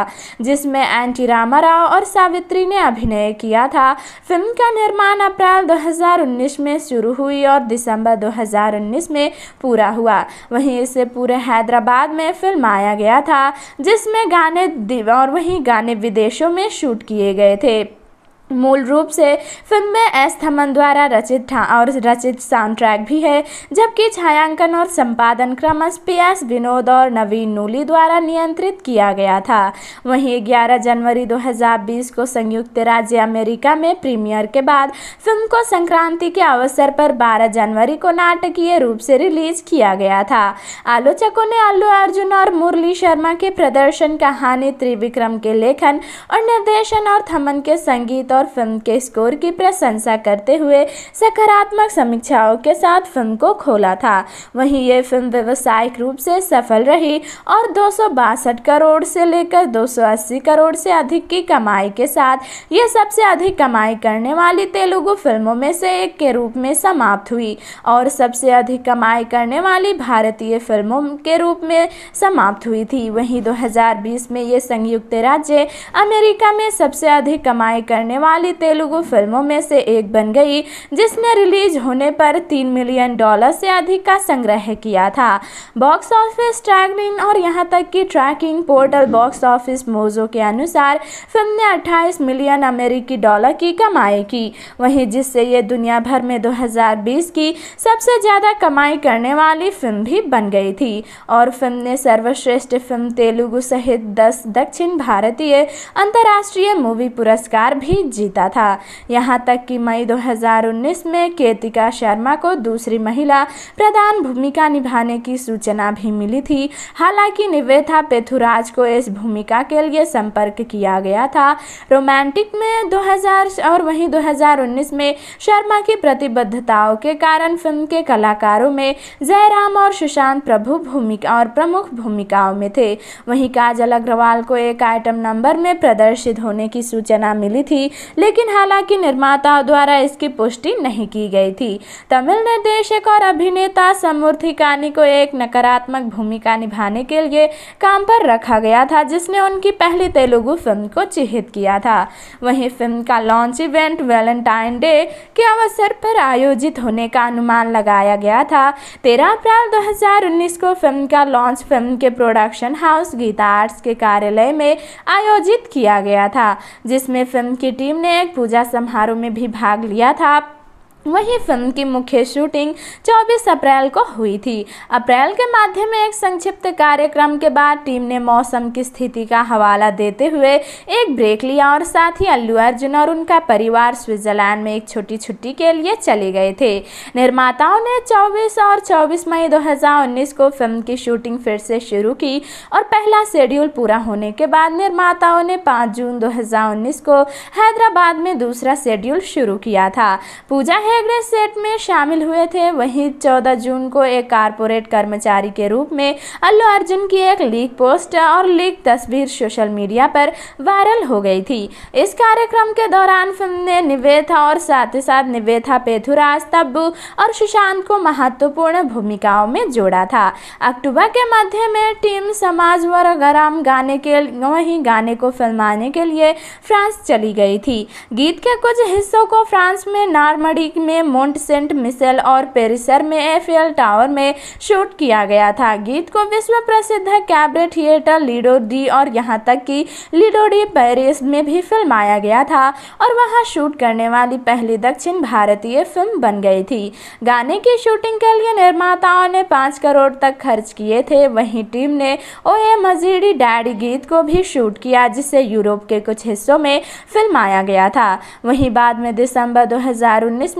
जिसमें एंटी रामा राव और सावित्री ने अभिनय किया था फिल्म का निर्माण अप्रैल 2019 में शुरू हुई और दिसंबर 2019 में पूरा हुआ वहीं इसे पूरे हैदराबाद में फिल्माया गया था जिसमें गाने और वहीं गाने विदेशों में शूट किए लिए गए थे मूल रूप से फिल्म में एस थमन द्वारा रचित था और रचित साउंड ट्रैक भी है जबकि छायांकन और संपादन क्रमश पी एस विनोद और नवीन नूली द्वारा नियंत्रित किया गया था वहीं 11 जनवरी 2020 को संयुक्त राज्य अमेरिका में प्रीमियर के बाद फिल्म को संक्रांति के अवसर पर 12 जनवरी को नाटकीय रूप से रिलीज किया गया था आलोचकों ने अल्लू अर्जुन और मुरली शर्मा के प्रदर्शन कहानी त्रिविक्रम के लेखन और निर्देशन और थमन के संगीत और और फिल्म के स्कोर की प्रशंसा करते हुए सकारात्मक समीक्षाओं के साथ फिल्म को खोला था वहीं ये फिल्म व्यवसायिक रूप से सफल रही और दो करोड़ से लेकर 280 करोड़ से अधिक की कमाई के साथ यह सबसे अधिक कमाई करने वाली तेलुगु फिल्मों में से एक के रूप में समाप्त हुई और सबसे अधिक कमाई करने वाली भारतीय फिल्मों के रूप में समाप्त हुई थी वहीं 2020 में ये संयुक्त राज्य अमेरिका में सबसे अधिक कमाई करने वाली कमाली तेलुगु फिल्मों में से एक बन गई जिसने रिलीज होने पर तीन मिलियन डॉलर से अधिक का संग्रह किया था बॉक्स ऑफिस ट्रैकिंग और यहाँ तक कि tracking portal box office Mojo के अनुसार फिल्म ने 28 मिलियन अमेरिकी डॉलर की कमाई की वहीं जिससे ये दुनिया भर में 2020 की सबसे ज़्यादा कमाई करने वाली फिल्म भी बन गई थी और फिल्म ने सर्वश्रेष्ठ फिल्म तेलुगु सहित दस दक्षिण भारतीय अंतर्राष्ट्रीय मूवी पुरस्कार भी जीता था यहां तक कि मई 2019 में केतिका शर्मा को दूसरी महिला प्रधान भूमिका निभाने की सूचना भी मिली थी हालांकि निवेथा पेथुराज को इस भूमिका के लिए संपर्क किया गया था रोमांटिक में 2000 और वहीं 2019 में शर्मा की प्रतिबद्धताओं के कारण फिल्म के कलाकारों में जयराम और सुशांत प्रभु भूमिका और प्रमुख भूमिकाओं में थे वहीं काजल अग्रवाल को एक आइटम नंबर में प्रदर्शित होने की सूचना मिली थी लेकिन हालांकि निर्माता द्वारा इसकी पुष्टि नहीं की गई थी तमिल निर्देशक और अभिनेता समूर्थी कानी को एक नकारात्मक भूमिका निभाने के लिए काम पर रखा गया था जिसने उनकी पहली तेलुगु फिल्म को चिहित किया था वहीं फिल्म का लॉन्च इवेंट वैलेंटाइन डे के अवसर पर आयोजित होने का अनुमान लगाया गया था तेरह अप्रैल दो को फिल्म का लॉन्च फिल्म के प्रोडक्शन हाउस गीता आर्ट्स के कार्यालय में आयोजित किया गया था जिसमें फिल्म की टीम ने पूजा समारोह में भी भाग लिया था वही फिल्म की मुख्य शूटिंग 24 अप्रैल को हुई थी अप्रैल के माध्यम में एक संक्षिप्त कार्यक्रम के बाद टीम ने मौसम की स्थिति का हवाला देते हुए एक ब्रेक लिया और साथ ही अल्लू अर्जुन और उनका परिवार स्विट्जरलैंड में एक छोटी छुट्टी के लिए चले गए थे निर्माताओं ने 24 और 24 मई 2019 को फिल्म की शूटिंग फिर से शुरू की और पहला शेड्यूल पूरा होने के बाद निर्माताओं ने पाँच जून दो को हैदराबाद में दूसरा शेड्यूल शुरू किया था पूजा हेगड़े सेट में शामिल हुए थे वहीं 14 जून को एक कारपोरेट कर्मचारी के रूप में अल्लू अर्जुन की एक लीक पोस्ट और लीक तस्वीर सोशल मीडिया पर वायरल हो गई थी इस कार्यक्रम के दौरान फिल्म ने निवेथा और साथ ही साथ निवेथा पेथुराज तब्बू और सुशांत को महत्वपूर्ण भूमिकाओं में जोड़ा था अक्टूबर के मध्य में टीम समाज गराम गाने के वही गाने को फिल्माने के लिए फ्रांस चली गई थी गीत के कुछ हिस्सों को फ्रांस में नार्मडिक में मोन्ट सेंट मिसेल और पेरिसर में एफएल टावर में शूट किया गया था गीत को विश्व प्रसिद्ध कैबरे थिएटर लीडो डी और यहाँ तक कि लीडो डी पेरिस में भी फिल्माया गया था और वहाँ शूट करने वाली पहली दक्षिण भारतीय फिल्म बन गई थी गाने की शूटिंग के लिए निर्माताओं ने पाँच करोड़ तक खर्च किए थे वहीं टीम ने ओ ए मजीडी डैडी गीत को भी शूट किया जिसे यूरोप के कुछ हिस्सों में फिल्माया गया था वहीं बाद में दिसंबर दो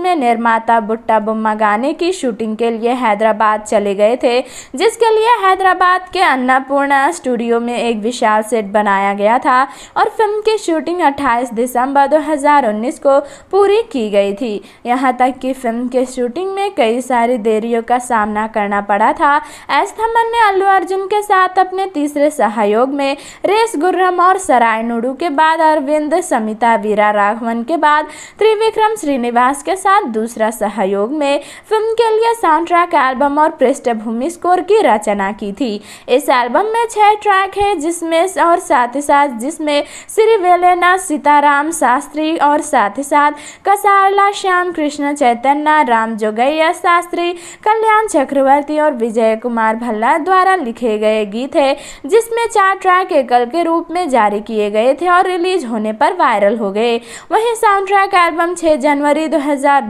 में में निर्माता बुट्टा बुम्मा गाने की शूटिंग के लिए हैदराबाद चले गए थे जिसके लिए हैदराबाद के अन्नापूर्णा स्टूडियो में एक विशाल सेट बनाया गया था और फिल्म की शूटिंग 28 दिसंबर 2019 को पूरी की गई थी यहाँ तक कि फिल्म के शूटिंग में कई सारी देरियों का सामना करना पड़ा था एस्थमन ने अल्लू अर्जुन के साथ अपने तीसरे सहयोग में रेस गुर्रम और सराय नुडू के बाद अरविंद समिता वीरा राघवन के बाद त्रिविक्रम श्रीनिवास के साथ साथ दूसरा सहयोग में फिल्म के लिए साउंड ट्रैक एल्बम और पृष्ठभूमि स्कोर की रचना की थी इस एल्बम में छह ट्रैक है जिसमें और साथ ही साथ जिसमें श्री वेलेना सीताराम शास्त्री और साथ ही साथ कसारला श्याम कृष्ण चैतन्य राम जोगैया शास्त्री कल्याण चक्रवर्ती और विजय कुमार भल्ला द्वारा लिखे गए गीत है जिसमें चार ट्रैक एकल के रूप में जारी किए गए थे और रिलीज होने पर वायरल हो गए वहीं साउंड ट्रैक एल्बम 6 जनवरी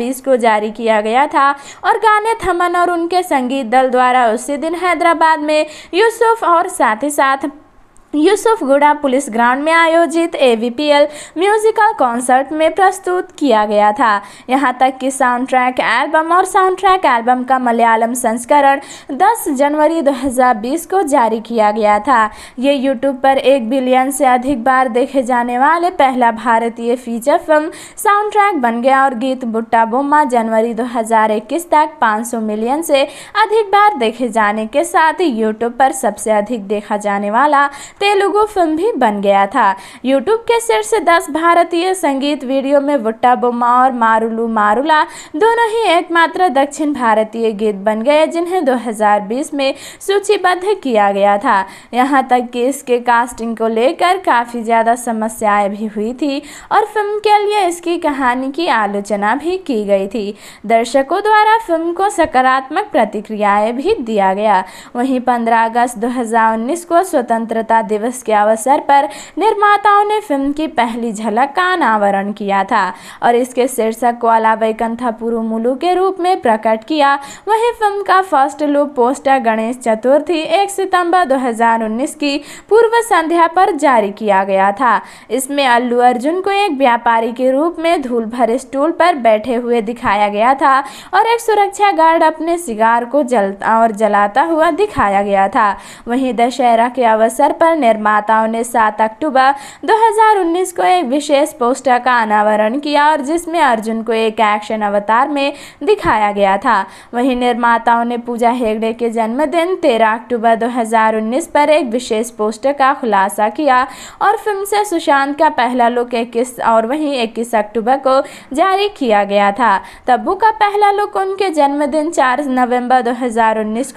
2020 को जारी किया गया था और गाने थमन और उनके संगीत दल द्वारा उसी दिन हैदराबाद में यूसुफ और साथ ही साथ यूसुफगुड़ा पुलिस ग्राउंड में आयोजित ए म्यूजिकल कॉन्सर्ट में प्रस्तुत किया गया था यहां तक कि साउंड ट्रैक एल्बम और साउंड ट्रैक एल्बम का मलयालम संस्करण 10 जनवरी 2020 को जारी किया गया था ये यूट्यूब पर एक बिलियन से अधिक बार देखे जाने वाले पहला भारतीय फीचर फिल्म साउंड ट्रैक बन गया और गीत बुट्टा बोमा जनवरी दो तक पाँच मिलियन से अधिक बार देखे जाने के साथ यूट्यूब पर सबसे अधिक देखा जाने वाला तेलुगु फिल्म भी बन गया था यूट्यूब के शीर्ष दस भारतीय संगीत वीडियो में वुट्टा बोमा और मारुलू मारुला दोनों ही एकमात्र दक्षिण भारतीय गीत बन गए जिन्हें 2020 में सूचीबद्ध किया गया था यहाँ तक कि इसके कास्टिंग को लेकर काफ़ी ज़्यादा समस्याएं भी हुई थी और फिल्म के लिए इसकी कहानी की आलोचना भी की गई थी दर्शकों द्वारा फिल्म को सकारात्मक प्रतिक्रियाएं भी दिया गया वहीं 15 अगस्त 2019 को स्वतंत्रता दिवस के अवसर पर निर्माताओं ने फिल्म की पहली झलक का अनावरण किया था और इसके शीर्षक को अला वैकंथा पुरुमुलु के रूप में प्रकट किया वहीं फिल्म का first look poster Ganesh Chaturthi एक सितंबर 2019 की पूर्व संध्या पर जारी किया गया था इसमें अल्लू अर्जुन को एक व्यापारी के रूप में धूल भरे स्टूल पर बैठे हुए दिखाया गया था और एक सुरक्षा गार्ड अपने सिगार को जलता और जलाता हुआ दिखाया गया था वहीं दशहरा के अवसर पर निर्माताओं ने 7 अक्टूबर 2019 को एक विशेष पोस्टर का अनावरण किया और जिसमें अर्जुन को एक एक्शन अवतार में दिखाया गया था वहीं निर्माताओं ने पूजा हेगड़े के जन्मदिन 13 अक्टूबर 2019 पर एक विशेष पोस्टर का खुलासा किया और फिल्म से सुशांत का पहला लुक इक्कीस और वहीं इक्कीस अक्टूबर को जारी किया गया था तब्बू का पहला लुक उनके जन्मदिन चार नवंबर दो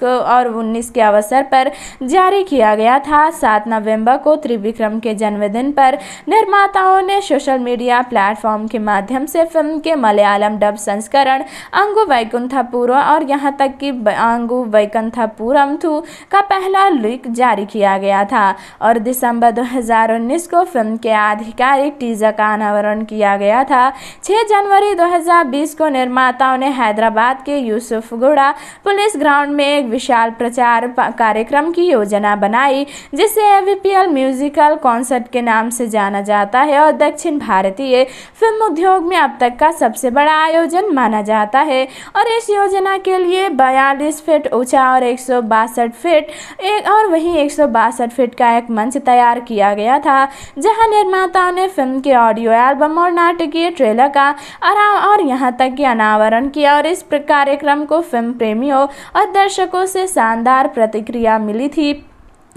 को और 19 के अवसर पर जारी किया गया था सात नवंबर को त्रिविक्रम के जन्मदिन पर निर्माताओं ने सोशल मीडिया प्लेटफॉर्म के माध्यम से फिल्म के मलयालम डब संस्करण अंगु वैकुंथापुरा और यहां तक कि अंगु वैकुंथापुरम थू का पहला लुक जारी किया गया था और दिसंबर 2019 को फिल्म के आधिकारिक टीजर का अनावरण किया गया था छह जनवरी बीस को निर्माताओं ने हैदराबाद के यूसुफ गुड़ा पुलिस ग्राउंड में एक विशाल प्रचार कार्यक्रम की योजना बनाई जिसे बीपीएल म्यूजिकल कॉन्सर्ट के नाम से जाना जाता है और दक्षिण भारतीय फिल्म उद्योग में अब तक का सबसे बड़ा आयोजन माना जाता है और इस योजना के लिए बयालीस फीट ऊंचा और एक फीट एक और वहीं एक फीट का एक मंच तैयार किया गया था जहां निर्माताओं ने फिल्म के ऑडियो एल्बम और नाटकीय ट्रेलर का आराम और यहां तक कि अनावरण किया और इस कार्यक्रम को फिल्म प्रेमियों और दर्शकों से शानदार प्रतिक्रिया मिली थी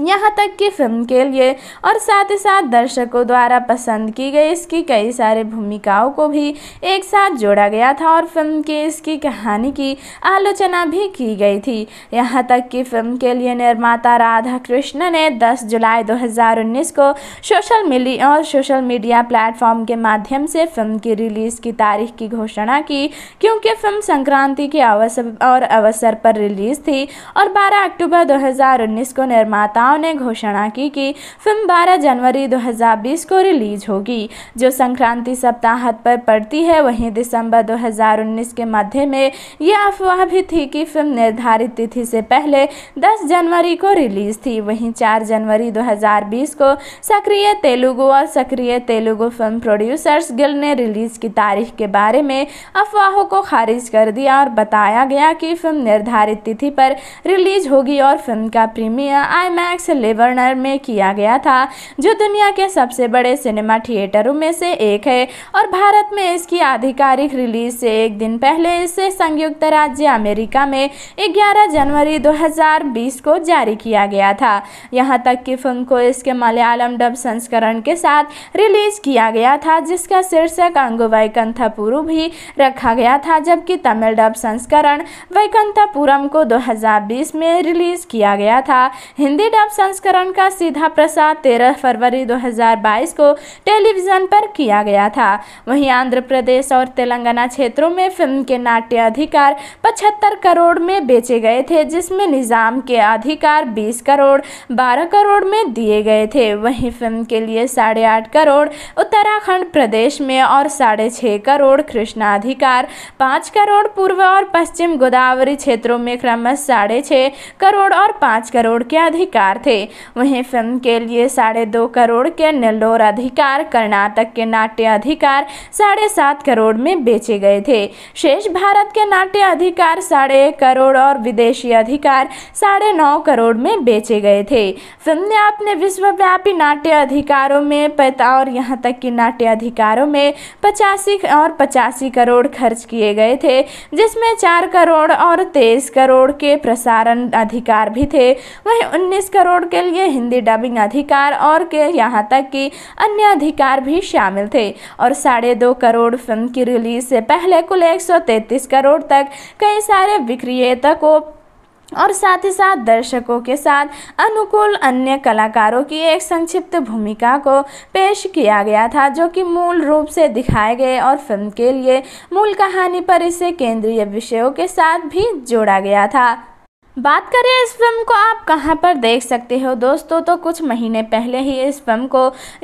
यहाँ तक कि फिल्म के लिए और साथ ही साथ दर्शकों द्वारा पसंद की गई इसकी कई सारे भूमिकाओं को भी एक साथ जोड़ा गया था और फिल्म की इसकी कहानी की आलोचना भी की गई थी यहाँ तक कि फिल्म के लिए निर्माता राधा कृष्ण ने 10 जुलाई 2019 को सोशल मीडिया और सोशल मीडिया प्लेटफॉर्म के माध्यम से फिल्म की रिलीज़ की तारीख की घोषणा की क्योंकि फिल्म संक्रांति के अवसर और अवसर पर रिलीज़ थी और बारह अक्टूबर दो को निर्माता राव ने घोषणा की कि फिल्म 12 जनवरी 2020 को रिलीज होगी जो संक्रांति सप्ताह पर पड़ती है वहीं दिसंबर 2019 के मध्य में यह अफवाह भी थी कि फिल्म निर्धारित तिथि से पहले 10 जनवरी को रिलीज थी वहीं 4 जनवरी 2020 को सक्रिय तेलुगु और सक्रिय तेलुगु फिल्म प्रोड्यूसर्स गिल ने रिलीज की तारीख के बारे में अफवाहों को खारिज कर दिया और बताया गया कि फिल्म निर्धारित तिथि पर रिलीज होगी और फिल्म का प्रीमियर आई मैक्स लेवर्नर में किया गया था जो दुनिया के सबसे बड़े सिनेमा थिएटरों में से एक है और भारत में इसकी आधिकारिक रिलीज से एक दिन पहले इसे संयुक्त राज्य अमेरिका में 11 जनवरी 2020 को जारी किया गया था यहाँ तक कि फिल्म को इसके मलयालम डब संस्करण के साथ रिलीज किया गया था जिसका शीर्षक अंग वैकंथापुरु भी रखा गया था जबकि तमिल डब संस्करण वैकंथापुरम को 2020 में रिलीज किया गया था हिंदी डब किताब संस्करण का सीधा प्रसार 13 फरवरी 2022 को टेलीविजन पर किया गया था वहीं आंध्र प्रदेश और तेलंगाना क्षेत्रों में फिल्म के नाट्य अधिकार 75 करोड़ में बेचे गए थे जिसमें निज़ाम के अधिकार 20 करोड़ 12 करोड़ में दिए गए थे वहीं फिल्म के लिए साढ़े आठ करोड़ उत्तराखंड प्रदेश में और साढ़े छः करोड़ कृष्णा अधिकार पाँच करोड़ पूर्व और पश्चिम गोदावरी क्षेत्रों में क्रमश साढ़े छः करोड़ और पाँच करोड़ के अधिकार अधिकार थे वहीं फिल्म के लिए साढ़े दो करोड़ के नेल्लोर अधिकार कर्नाटक के नाट्य अधिकार साढ़े सात करोड़ में बेचे गए थे शेष भारत के नाट्य अधिकार साढ़े करोड़ और विदेशी अधिकार साढ़े नौ करोड़ में बेचे गए थे फिल्म ने अपने विश्वव्यापी नाट्य अधिकारों में पैता और यहाँ तक कि नाट्य अधिकारों में पचासी और पचासी करोड़ खर्च किए गए थे जिसमें चार करोड़ और तेईस करोड़ के प्रसारण अधिकार भी थे वहीं उन्नीस करोड़ के लिए हिंदी डबिंग अधिकार और के यहाँ तक कि अन्य अधिकार भी शामिल थे और साढ़े दो करोड़ फिल्म की रिलीज से पहले कुल 133 करोड़ तक कई सारे विक्रेता को और साथ ही साथ दर्शकों के साथ अनुकूल अन्य कलाकारों की एक संक्षिप्त भूमिका को पेश किया गया था जो कि मूल रूप से दिखाए गए और फिल्म के लिए मूल कहानी पर इसे केंद्रीय विषयों के साथ भी जोड़ा गया था बात करें इस फिल्म को आप कहाँ पर देख सकते हो दोस्तों तो कुछ महीने पहले ही इस फिल्म को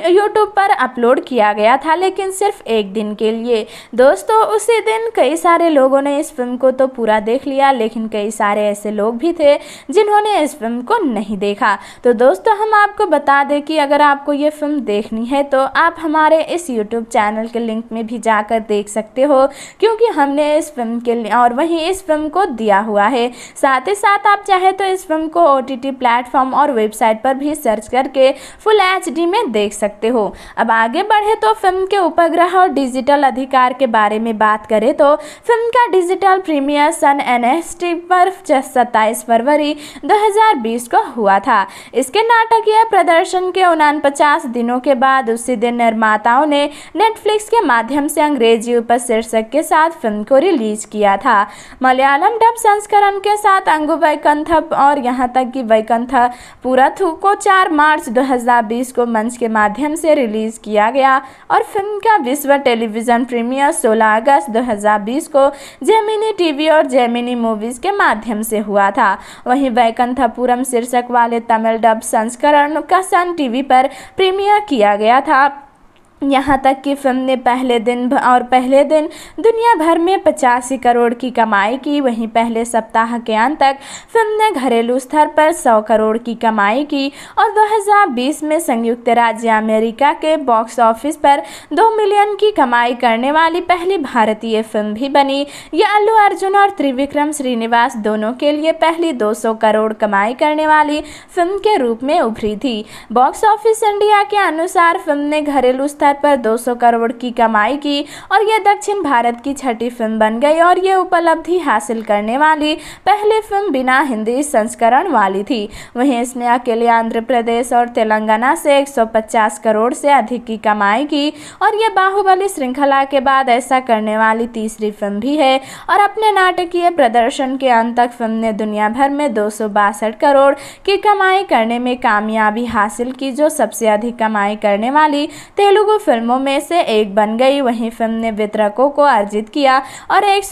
यूट्यूब पर अपलोड किया गया था लेकिन सिर्फ एक दिन के लिए दोस्तों उसी दिन कई सारे लोगों ने इस फिल्म को तो पूरा देख लिया लेकिन कई सारे ऐसे लोग भी थे जिन्होंने इस फिल्म को नहीं देखा तो दोस्तों हम आपको बता दें कि अगर आपको ये फिल्म देखनी है तो आप हमारे इस यूट्यूब चैनल के लिंक में भी जाकर देख सकते हो क्योंकि हमने इस फिल्म के और वहीं इस फिल्म को दिया हुआ है साथ ही साथ साथ आप चाहे तो इस फिल्म को ओ टी प्लेटफॉर्म और वेबसाइट पर भी सर्च करके फुल एच में देख सकते हो अब आगे बढ़े तो फिल्म के उपग्रह और डिजिटल अधिकार के बारे में बात करें तो फिल्म का डिजिटल प्रीमियर सन एन पर सत्ताईस फरवरी 2020 को हुआ था इसके नाटकीय प्रदर्शन के पचास दिनों के बाद उसी दिन निर्माताओं ने नेटफ्लिक्स के माध्यम से अंग्रेजी उपशीर्षक के साथ फिल्म को रिलीज किया था मलयालम डब संस्करण के साथ अंगुबाई वैकंथ और यहाँ तक कि वैकंथ पूरथु को 4 मार्च 2020 को मंच के माध्यम से रिलीज किया गया और फिल्म का विश्व टेलीविज़न प्रीमियर 16 अगस्त 2020 को जेमिनी टीवी और जेमिनी मूवीज़ के माध्यम से हुआ था वहीं वैकंथपुरम शीर्षक वाले तमिल डब संस्करण का सन टीवी पर प्रीमियर किया गया था यहाँ तक कि फिल्म ने पहले दिन और पहले दिन दुनिया भर में पचासी करोड़ की कमाई की वहीं पहले सप्ताह के अंत तक फिल्म ने घरेलू स्तर पर 100 करोड़ की कमाई की और 2020 में संयुक्त राज्य अमेरिका के बॉक्स ऑफिस पर 2 मिलियन की कमाई करने वाली पहली भारतीय फिल्म भी बनी यह अल्लू अर्जुन और त्रिविक्रम श्रीनिवास दोनों के लिए पहली 200 करोड़ कमाई करने वाली फिल्म के रूप में उभरी थी बॉक्स ऑफिस इंडिया के अनुसार फिल्म ने घरेलू स्तर लागत पर 200 करोड़ की कमाई की और यह दक्षिण भारत की छठी फिल्म बन गई और यह उपलब्धि हासिल करने वाली पहली फिल्म बिना हिंदी संस्करण वाली थी वहीं इसने अकेले आंध्र प्रदेश और तेलंगाना से 150 करोड़ से अधिक की कमाई की और यह बाहुबली श्रृंखला के बाद ऐसा करने वाली तीसरी फिल्म भी है और अपने नाटकीय प्रदर्शन के अंत तक फिल्म ने दुनिया भर में दो करोड़ की कमाई करने में कामयाबी हासिल की जो सबसे अधिक कमाई करने वाली तेलुगु वो फिल्मों में से एक बन गई वहीं फिल्म ने वितरकों को अर्जित किया और एक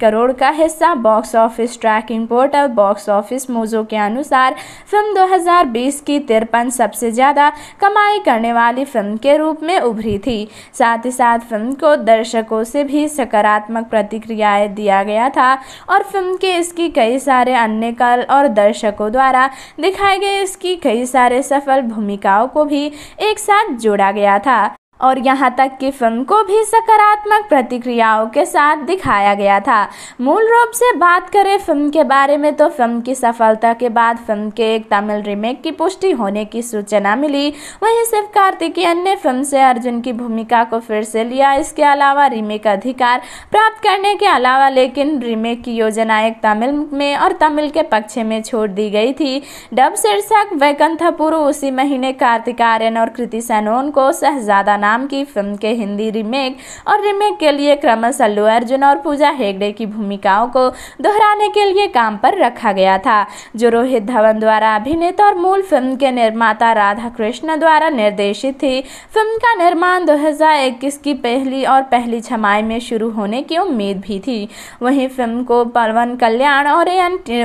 करोड़ का हिस्सा box office tracking portal box office Mojo के अनुसार फिल्म 2020 की तिरपन सबसे ज़्यादा कमाई करने वाली फिल्म के रूप में उभरी थी साथ ही साथ फिल्म को दर्शकों से भी सकारात्मक प्रतिक्रियाएं दिया गया था और फिल्म के इसकी कई सारे अन्य कल और दर्शकों द्वारा दिखाए गए इसकी कई सारे सफल भूमिकाओं को भी एक साथ जोड़ा गया था और यहाँ तक कि फिल्म को भी सकारात्मक प्रतिक्रियाओं के साथ दिखाया गया था मूल रूप से बात करें फिल्म के बारे में तो फिल्म की सफलता के बाद फिल्म के एक तमिल रीमेक की पुष्टि होने की सूचना मिली वहीं शिव कार्तिकेयन ने फिल्म से अर्जुन की भूमिका को फिर से लिया इसके अलावा रीमेक अधिकार प्राप्त करने के अलावा लेकिन रीमेक की योजना एक तमिल में और तमिल के पक्ष में छोड़ दी गई थी डब शीर्षक वैकंथपुरु उसी महीने आर्यन और कृति सैनोन को शहजादा नाम नाम की फिल्म के हिंदी रीमेक और रीमेक के लिए क्रमश अल्लू अर्जुन और पूजा हेगड़े की भूमिकाओं को दोहराने के लिए काम पर रखा गया था जो रोहित धवन द्वारा अभिनेत और मूल फिल्म के निर्माता राधा कृष्ण द्वारा निर्देशित थी फिल्म का निर्माण 2021 की पहली और पहली छमाई में शुरू होने की उम्मीद भी थी वहीं फिल्म को पवन कल्याण और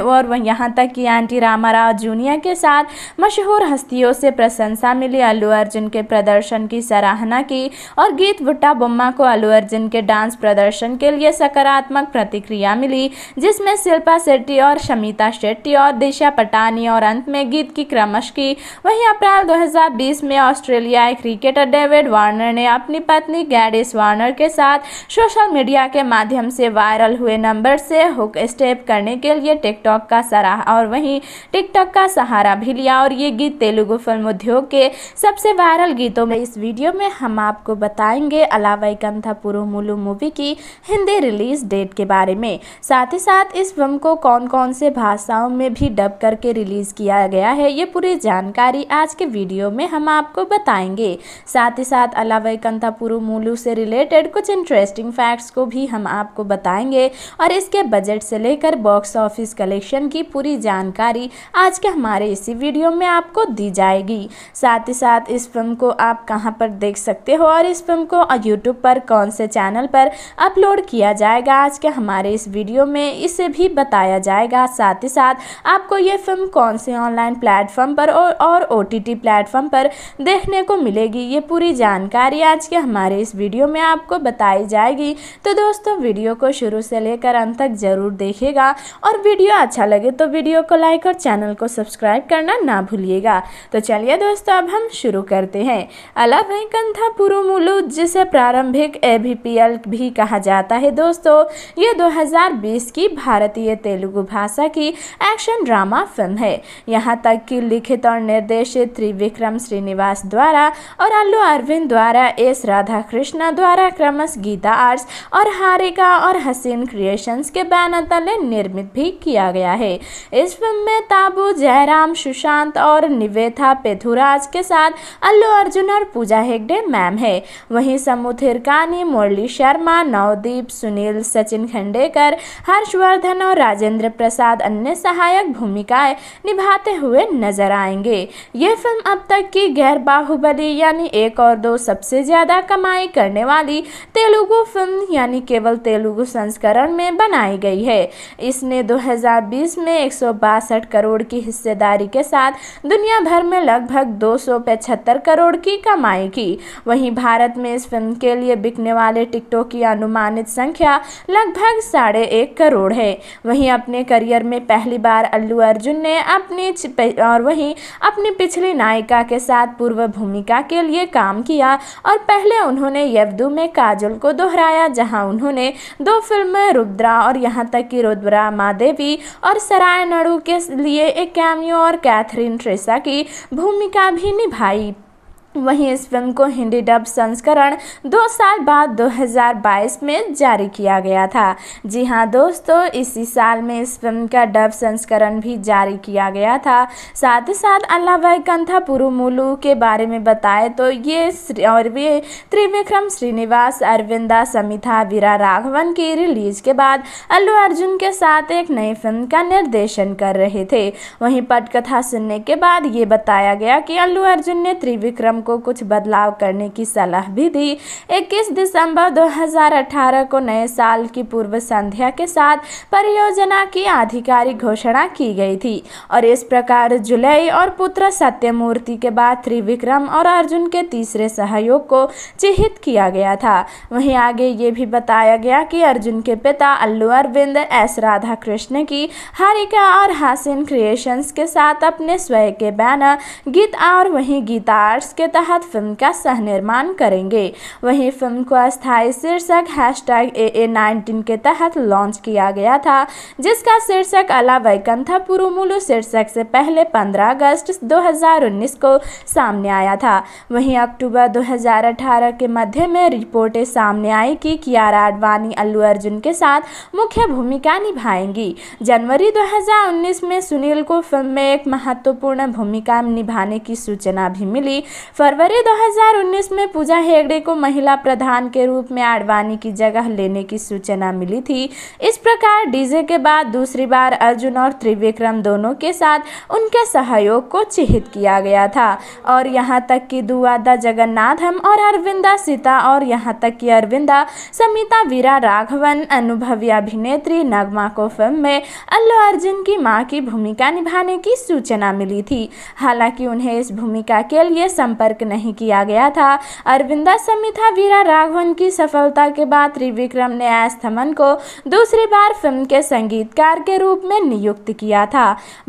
और यहाँ तक कि आंटी रामा राव जूनियर के साथ मशहूर हस्तियों से प्रशंसा मिली अल्लू अर्जुन के प्रदर्शन की सराहना सराहना की और गीत भुट्टा बुम्मा को अलू अर्जुन के डांस प्रदर्शन के लिए सकारात्मक प्रतिक्रिया मिली जिसमें शिल्पा शेट्टी और शमिता शेट्टी और दिशा पटानी और अंत में गीत की क्रमश की वहीं अप्रैल 2020 में ऑस्ट्रेलियाई क्रिकेटर डेविड वार्नर ने अपनी पत्नी गैडिस वार्नर के साथ सोशल मीडिया के माध्यम से वायरल हुए नंबर से हुक स्टेप करने के लिए टिकटॉक का सराहा और वहीं टिकटॉक का सहारा भी लिया और ये गीत तेलुगु फिल्म उद्योग के सबसे वायरल गीतों में इस वीडियो में हम आपको बताएंगे अलावाई कंथा पुरुमुलु मूवी की हिंदी रिलीज डेट के बारे में साथ ही साथ इस फिल्म को कौन कौन से भाषाओं में भी डब करके रिलीज किया गया है ये पूरी जानकारी आज के वीडियो में हम आपको बताएंगे साथ ही साथ अलावाई कंथा पुरुमुलु से रिलेटेड कुछ इंटरेस्टिंग फैक्ट्स को भी हम आपको बताएंगे और इसके बजट से लेकर बॉक्स ऑफिस कलेक्शन की पूरी जानकारी आज के हमारे इसी वीडियो में आपको दी जाएगी साथ ही साथ इस फिल्म को आप कहाँ पर देख सकते हो और इस फिल्म को यूट्यूब पर कौन से चैनल पर अपलोड किया जाएगा आज के हमारे इस वीडियो में इसे भी बताया जाएगा साथ ही साथ आपको ये फिल्म कौन से ऑनलाइन प्लेटफॉर्म पर और ओ टी प्लेटफॉर्म पर देखने को मिलेगी ये पूरी जानकारी आज के हमारे इस वीडियो में आपको बताई जाएगी तो दोस्तों वीडियो को शुरू से लेकर अंत तक ज़रूर देखेगा और वीडियो अच्छा लगे तो वीडियो को लाइक और चैनल को सब्सक्राइब करना ना भूलिएगा तो चलिए दोस्तों अब हम शुरू करते हैं अला भयंकन था जिसे प्रारंभिक एबीपीएल भी कहा जाता है दोस्तों ये 2020 की भारतीय तेलुगु भाषा की एक्शन ड्रामा फिल्म है यहाँ तक कि लिखित और निर्देशित त्रिविक्रम श्रीनिवास द्वारा और अल्लू अरविंद द्वारा एस राधा कृष्णा द्वारा क्रमश गीता आर्ट्स और हारिका और हसीन क्रिएशंस के बैनर तले निर्मित भी किया गया है इस फिल्म में ताबू जयराम सुशांत और निवेथा पेथुराज के साथ अल्लू अर्जुन और पूजा हेगडे मैम है वहीं समुथिरकानी मुरली शर्मा नवदीप सुनील सचिन खंडेकर हर्षवर्धन और राजेंद्र प्रसाद अन्य सहायक भूमिकाएं निभाते हुए नजर आएंगे ये फिल्म अब तक की गैर बाहुबली यानी एक और दो सबसे ज़्यादा कमाई करने वाली तेलुगु फिल्म यानी केवल तेलुगु संस्करण में बनाई गई है इसने 2020 में एक करोड़ की हिस्सेदारी के साथ दुनिया भर में लगभग दो करोड़ की कमाई की वहीं भारत में इस फिल्म के लिए बिकने वाले टिकटों की अनुमानित संख्या लगभग साढ़े एक करोड़ है वहीं अपने करियर में पहली बार अल्लू अर्जुन ने अपनी और वहीं अपनी पिछली नायिका के साथ पूर्व भूमिका के लिए काम किया और पहले उन्होंने यवदू में काजल को दोहराया जहाँ उन्होंने दो फिल्में रुद्रा और यहाँ तक कि रुद्रा मादेवी और सराय नड़ू के लिए एक कैमियो और कैथरीन ट्रेसा की भूमिका भी निभाई वहीं इस फिल्म को हिंदी डब संस्करण दो साल बाद 2022 में जारी किया गया था जी हाँ दोस्तों इसी साल में इस फिल्म का डब संस्करण भी जारी किया गया था साथ ही साथ अल्लाह कंथा पुरुमुलू के बारे में बताए तो ये और वे त्रिविक्रम श्रीनिवास अरविंदा समिथा वीरा राघवन की रिलीज के बाद अल्लू अर्जुन के साथ एक नई फिल्म का निर्देशन कर रहे थे वहीं पटकथा सुनने के बाद ये बताया गया कि अल्लू अर्जुन ने त्रिविक्रम को कुछ बदलाव करने की सलाह भी दी 21 दिसंबर 2018 को नए साल की पूर्व संध्या के साथ परियोजना की आधिकारिक घोषणा की गई थी और इस प्रकार जुलाई और पुत्र सत्यमूर्ति के बाद त्रिविक्रम और अर्जुन के तीसरे सहयोग को चिहित किया गया था वहीं आगे ये भी बताया गया कि अर्जुन के पिता अल्लू अरविंद एस राधा कृष्ण की हरिका और हासिन क्रिएशंस के साथ अपने स्वयं के बैनर गीत और वहीं गीता आर्ट्स के तहत फिल्म का सह निर्माण करेंगे वहीं फिल्म को अस्थायी शीर्षक हैश टैग के तहत लॉन्च किया गया था जिसका शीर्षक अला वैकंथा पुरुमुलु शीर्षक से पहले 15 अगस्त 2019 को सामने आया था वहीं अक्टूबर 2018 के मध्य में रिपोर्टें सामने आई कि कियारा आडवाणी अल्लू अर्जुन के साथ मुख्य भूमिका निभाएंगी जनवरी 2019 में सुनील को फिल्म में एक महत्वपूर्ण भूमिका निभाने की सूचना भी मिली फरवरी 2019 में पूजा हेगड़े को महिला प्रधान के रूप में आडवाणी की जगह लेने की सूचना मिली थी इस प्रकार डीजे के बाद दूसरी बार अर्जुन और त्रिविक्रम दोनों के साथ उनके सहयोग को चिहित किया गया था और यहाँ तक कि दुआदा जगन्नाथम और अरविंदा सीता और यहाँ तक कि अरविंदा समिता वीरा राघवन अनुभवी अभिनेत्री नगमा को फिल्म में अल्लू अर्जुन की माँ की भूमिका निभाने की सूचना मिली थी हालांकि उन्हें इस भूमिका के लिए संपर्क फर्क नहीं किया गया था अरविंदा समिथा वीरा राघवन की सफलता के बाद त्रिविक्रम ने आस्थमन को दूसरी बार फिल्म के संगीतकार के रूप में नियुक्त किया था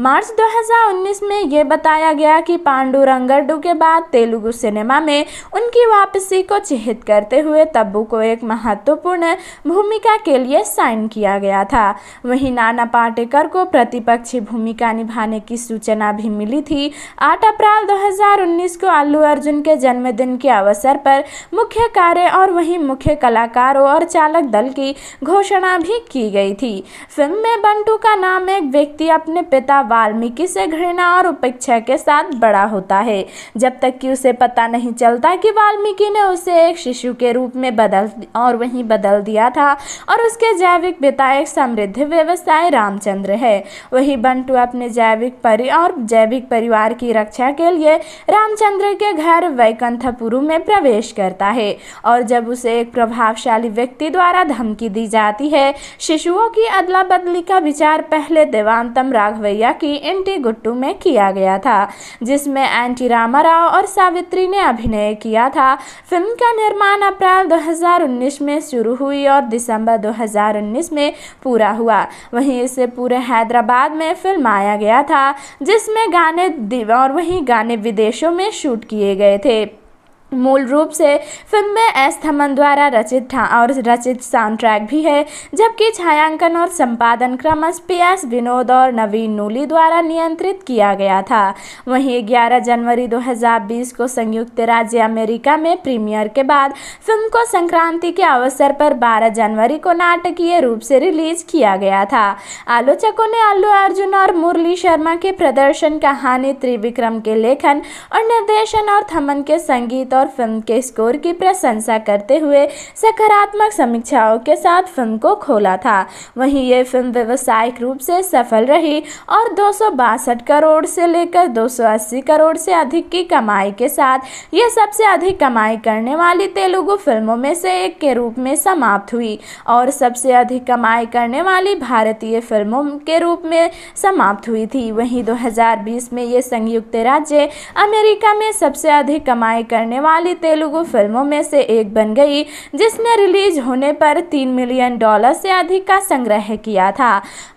मार्च 2019 में यह बताया गया कि पांडु रंगडू के बाद तेलुगु सिनेमा में उनकी वापसी को चिहित करते हुए तब्बू को एक महत्वपूर्ण भूमिका के लिए साइन किया गया था वहीं नाना पाटेकर को प्रतिपक्षी भूमिका निभाने की सूचना भी मिली थी आठ अप्रैल 2019 को अल्लू अर्जुन के जन्मदिन के अवसर पर मुख्य कार्य और वहीं मुख्य कलाकारों और चालक दल की घोषणा भी की गई थी फिल्म में बंटू का नाम एक व्यक्ति अपने पिता वाल्मीकि से घृणा और उपेक्षा के साथ बड़ा होता है जब तक कि उसे पता नहीं चलता कि वाल्मीकि ने उसे एक शिशु के रूप में बदल और वहीं बदल दिया था और उसके जैविक पिता एक समृद्ध व्यवसाय रामचंद्र है वही बंटू अपने जैविक परि और जैविक परिवार की रक्षा के लिए रामचंद्र के घर वैकंथपुरु में प्रवेश करता है और जब उसे एक प्रभावशाली व्यक्ति द्वारा धमकी दी जाती है शिशुओं की अदला बदली का विचार पहले देवांतम राघवैया की एंटी गुट्टू में किया गया था जिसमें एंटी रामा राव और सावित्री ने अभिनय किया था फिल्म का निर्माण अप्रैल 2019 में शुरू हुई और दिसंबर 2019 में पूरा हुआ वहीं इसे पूरे हैदराबाद में फिल्माया गया था जिसमें गाने और वहीं गाने विदेशों में शूट किए किए गए थे मूल रूप से फिल्म में एस थमन द्वारा रचित था और रचित साउंड ट्रैक भी है जबकि छायांकन और संपादन क्रमश पी एस विनोद और नवीन नूली द्वारा नियंत्रित किया गया था वहीं 11 जनवरी 2020 को संयुक्त राज्य अमेरिका में प्रीमियर के बाद फिल्म को संक्रांति के अवसर पर 12 जनवरी को नाटकीय रूप से रिलीज किया गया था आलोचकों ने अल्लू अर्जुन और मुरली शर्मा के प्रदर्शन कहानी त्रिविक्रम के लेखन और निर्देशन और थमन के संगीत और और फिल्म के स्कोर की प्रशंसा करते हुए सकारात्मक समीक्षाओं के साथ फिल्म को खोला था वहीं ये फिल्म व्यवसायिक रूप से सफल रही और दो करोड़ से लेकर 280 करोड़ से अधिक की कमाई के साथ ये सबसे अधिक कमाई करने वाली तेलुगु फिल्मों में से एक के रूप में समाप्त हुई और सबसे अधिक कमाई करने वाली भारतीय फिल्मों के रूप में समाप्त हुई थी वहीं 2020 में ये संयुक्त राज्य अमेरिका में सबसे अधिक कमाई करने कमाली तेलुगु फिल्मों में से एक बन गई जिसने रिलीज होने पर तीन मिलियन डॉलर से अधिक का संग्रह किया था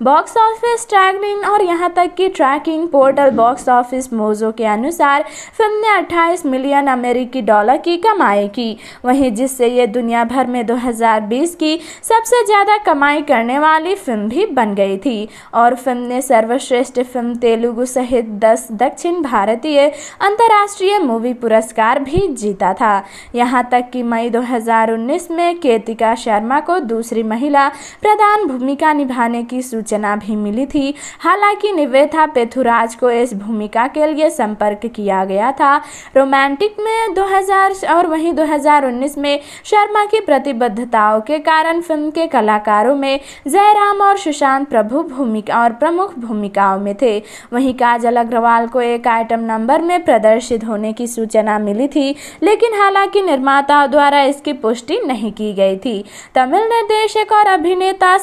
बॉक्स ऑफिस ट्रैकिंग और यहां तक कि tracking portal box office Mojo के अनुसार फिल्म ने 28 मिलियन अमेरिकी डॉलर की कमाई की वहीं जिससे ये दुनिया भर में 2020 की सबसे ज़्यादा कमाई करने वाली फिल्म भी बन गई थी और फिल्म ने सर्वश्रेष्ठ फिल्म तेलुगु सहित दस दक्षिण भारतीय अंतर्राष्ट्रीय मूवी पुरस्कार भी जीता था यहाँ तक कि मई 2019 में केतिका शर्मा को दूसरी महिला प्रधान भूमिका निभाने की सूचना भी मिली थी हालांकि निवेथा पेथुराज को इस भूमिका के लिए संपर्क किया गया था रोमांटिक में 2000 और वहीं 2019 में शर्मा की प्रतिबद्धताओं के कारण फिल्म के कलाकारों में जयराम और सुशांत प्रभु भूमिका और प्रमुख भूमिकाओं में थे वहीं काजल अग्रवाल को एक आइटम नंबर में प्रदर्शित होने की सूचना मिली थी लेकिन हालांकि निर्माता द्वारा इसकी पुष्टि नहीं की गई थी तमिल निर्देशक और अभिनेता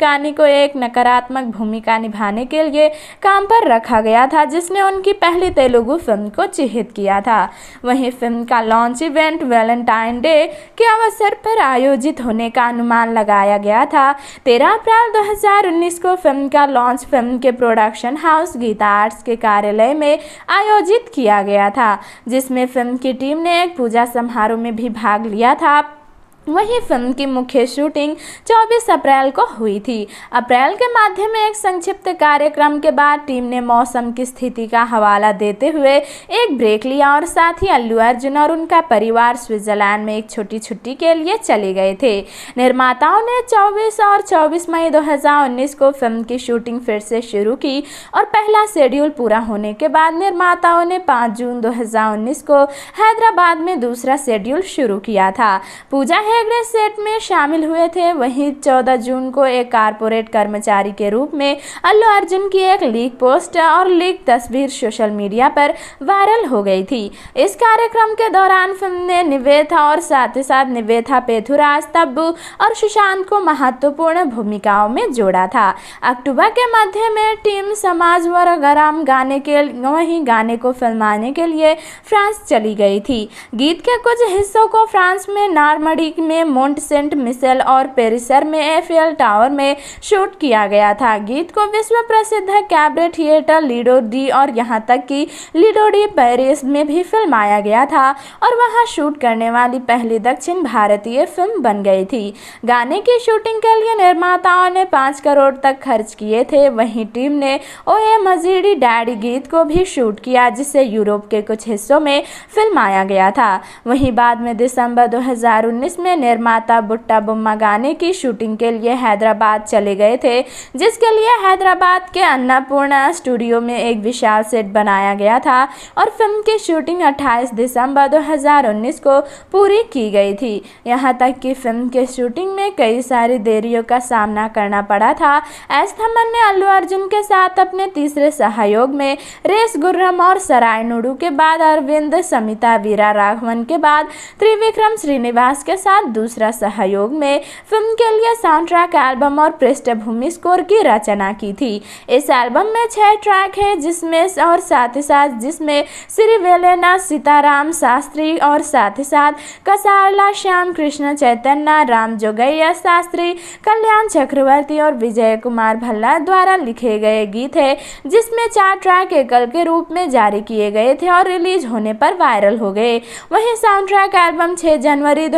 कानी को एक नकारात्मक भूमिका निभाने के लिए काम पर रखा गया था जिसने उनकी पहली तेलुगु फिल्म को चिहित किया था वहीं फिल्म का लॉन्च इवेंट वैलेंटाइन डे के अवसर पर आयोजित होने का अनुमान लगाया गया था तेरह अप्रैल 2019 को फिल्म का लॉन्च फिल्म के प्रोडक्शन हाउस गीता आर्ट्स के कार्यालय में आयोजित किया गया था जिसमें फिल्म की टीम टीम ने एक पूजा समारोह में भी भाग लिया था वहीं फिल्म की मुख्य शूटिंग 24 अप्रैल को हुई थी अप्रैल के माध्यम में एक संक्षिप्त कार्यक्रम के बाद टीम ने मौसम की स्थिति का हवाला देते हुए एक ब्रेक लिया और साथ ही अल्लू अर्जुन और उनका परिवार स्विट्जरलैंड में एक छोटी छुट्टी के लिए चले गए थे निर्माताओं ने 24 और 24 मई 2019 को फिल्म की शूटिंग फिर से शुरू की और पहला शेड्यूल पूरा होने के बाद निर्माताओं ने पाँच जून दो को हैदराबाद में दूसरा शेड्यूल शुरू किया था पूजा है हेगड़े सेट में शामिल हुए थे वहीं 14 जून को एक कारपोरेट कर्मचारी के रूप में अल्लू अर्जुन की एक लीक पोस्ट और लीक तस्वीर सोशल मीडिया पर वायरल हो गई थी इस कार्यक्रम के दौरान फिल्म ने निवेथा और साथ ही साथ निवेथा पेथुराज तब्बू और सुशांत को महत्वपूर्ण भूमिकाओं में जोड़ा था अक्टूबर के मध्य में टीम समाज वर गाने के वहीं गाने को फिल्माने के लिए फ्रांस चली गई थी गीत के कुछ हिस्सों को फ्रांस में नारमडी में मोन्ट सेंट मिसेल और पेरिसर में एफएल टावर में शूट किया गया था गीत को विश्व प्रसिद्ध कैबरे थिएटर लीडो डी और यहाँ तक कि लीडो डी पेरिस में भी फिल्माया गया था और वहाँ शूट करने वाली पहली दक्षिण भारतीय फिल्म बन गई थी गाने की शूटिंग के लिए निर्माताओं ने पाँच करोड़ तक खर्च किए थे वहीं टीम ने ओ ए मजीडी डैडी गीत को भी शूट किया जिसे यूरोप के कुछ हिस्सों में फिल्माया गया था वहीं बाद में दिसंबर दो में निर्माता बुट्टा बुम्मा गाने की शूटिंग के लिए हैदराबाद चले गए थे जिसके लिए हैदराबाद के अन्नापूर्णा स्टूडियो में एक विशाल सेट बनाया गया था और फिल्म की शूटिंग 28 दिसंबर 2019 को पूरी की गई थी यहाँ तक कि फिल्म के शूटिंग में कई सारी देरियों का सामना करना पड़ा था एस्थमन ने अल्लू अर्जुन के साथ अपने तीसरे सहयोग में रेस गुर्रम और सराय नुडू के बाद अरविंद समिता वीरा राघवन के बाद त्रिविक्रम श्रीनिवास के साथ दूसरा सहयोग में फिल्म के लिए साउंड ट्रैक एल्बम और पृष्ठभूमि स्कोर की रचना की थी इस एल्बम में छह ट्रैक हैं जिसमें और साथ ही साथ जिसमें श्री वेलेना सीताराम शास्त्री और साथ ही साथ कसारला श्याम कृष्ण चैतन्य राम जोगैया शास्त्री कल्याण चक्रवर्ती और विजय कुमार भल्ला द्वारा लिखे गए गीत है जिसमें चार ट्रैक एकल के रूप में जारी किए गए थे और रिलीज होने पर वायरल हो गए वहीं साउंड ट्रैक एल्बम 6 जनवरी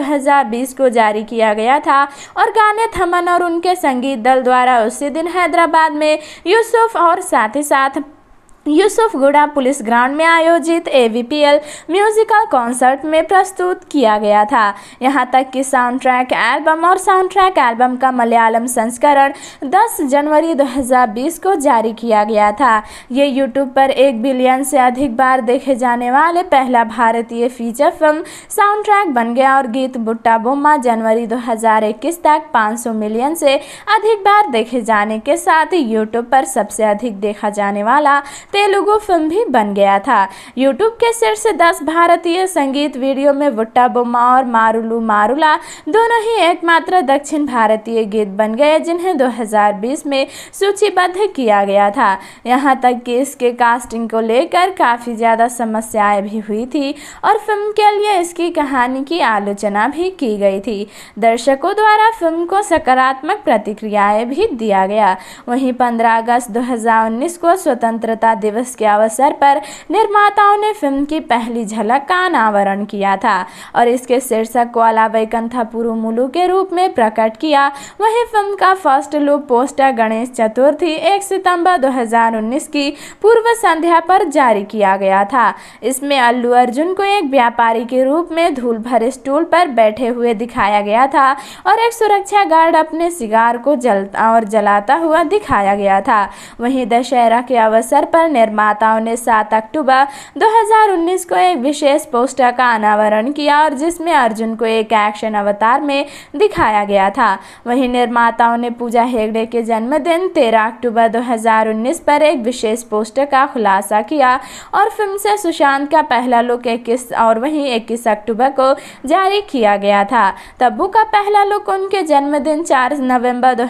20 को जारी किया गया था और गाने थमन और उनके संगीत दल द्वारा उसी दिन हैदराबाद में यूसुफ और साथ ही साथ यूसुफ गुड़ा पुलिस ग्राउंड में आयोजित ए म्यूजिकल कॉन्सर्ट में प्रस्तुत किया गया था यहाँ तक कि साउंड ट्रैक एल्बम और साउंड ट्रैक एल्बम का मलयालम संस्करण 10 जनवरी 2020 को जारी किया गया था ये यूट्यूब पर एक बिलियन से अधिक बार देखे जाने वाले पहला भारतीय फीचर फिल्म साउंड ट्रैक बन गया और गीत बुट्टा बोमा जनवरी दो तक पाँच मिलियन से अधिक बार देखे जाने के साथ यूट्यूब पर सबसे अधिक देखा जाने वाला तेलुगु फिल्म भी बन गया था यूट्यूब के शीर्ष दस भारतीय संगीत वीडियो में वुट्टा बोमा और मारुलू मारुला दोनों ही एकमात्र दक्षिण भारतीय गीत बन गए जिन्हें 2020 में सूचीबद्ध किया गया था यहाँ तक कि इसके कास्टिंग को लेकर काफ़ी ज़्यादा समस्याएं भी हुई थी और फिल्म के लिए इसकी कहानी की आलोचना भी की गई थी दर्शकों द्वारा फिल्म को सकारात्मक प्रतिक्रियाएं भी दिया गया वहीं 15 अगस्त 2019 को स्वतंत्रता दिवस दिवस के अवसर पर निर्माताओं ने फिल्म की पहली झलक का अनावरण किया था और इसके शीर्षक को वैकंथा पुरुमुलु के रूप में प्रकट किया वहीं फिल्म का first look poster Ganesh Chaturthi 1 सितंबर 2019 की पूर्व संध्या पर जारी किया गया था इसमें अल्लू अर्जुन को एक व्यापारी के रूप में धूल भरे स्टूल पर बैठे हुए दिखाया गया था और एक सुरक्षा गार्ड अपने सिगार को जलता और जलाता हुआ दिखाया गया था वहीं दशहरा के अवसर पर निर्माताओं ने 7 अक्टूबर 2019 को एक विशेष पोस्टर का अनावरण किया और जिसमें अर्जुन को एक एक्शन अवतार में दिखाया गया था वहीं निर्माताओं ने पूजा हेगड़े के जन्मदिन 13 अक्टूबर 2019 पर एक विशेष पोस्टर का खुलासा किया और फिल्म से सुशांत का पहला लुक इक्कीस और वहीं इक्कीस अक्टूबर को जारी किया गया था तब्बू का पहला लुक उनके जन्मदिन चार नवम्बर दो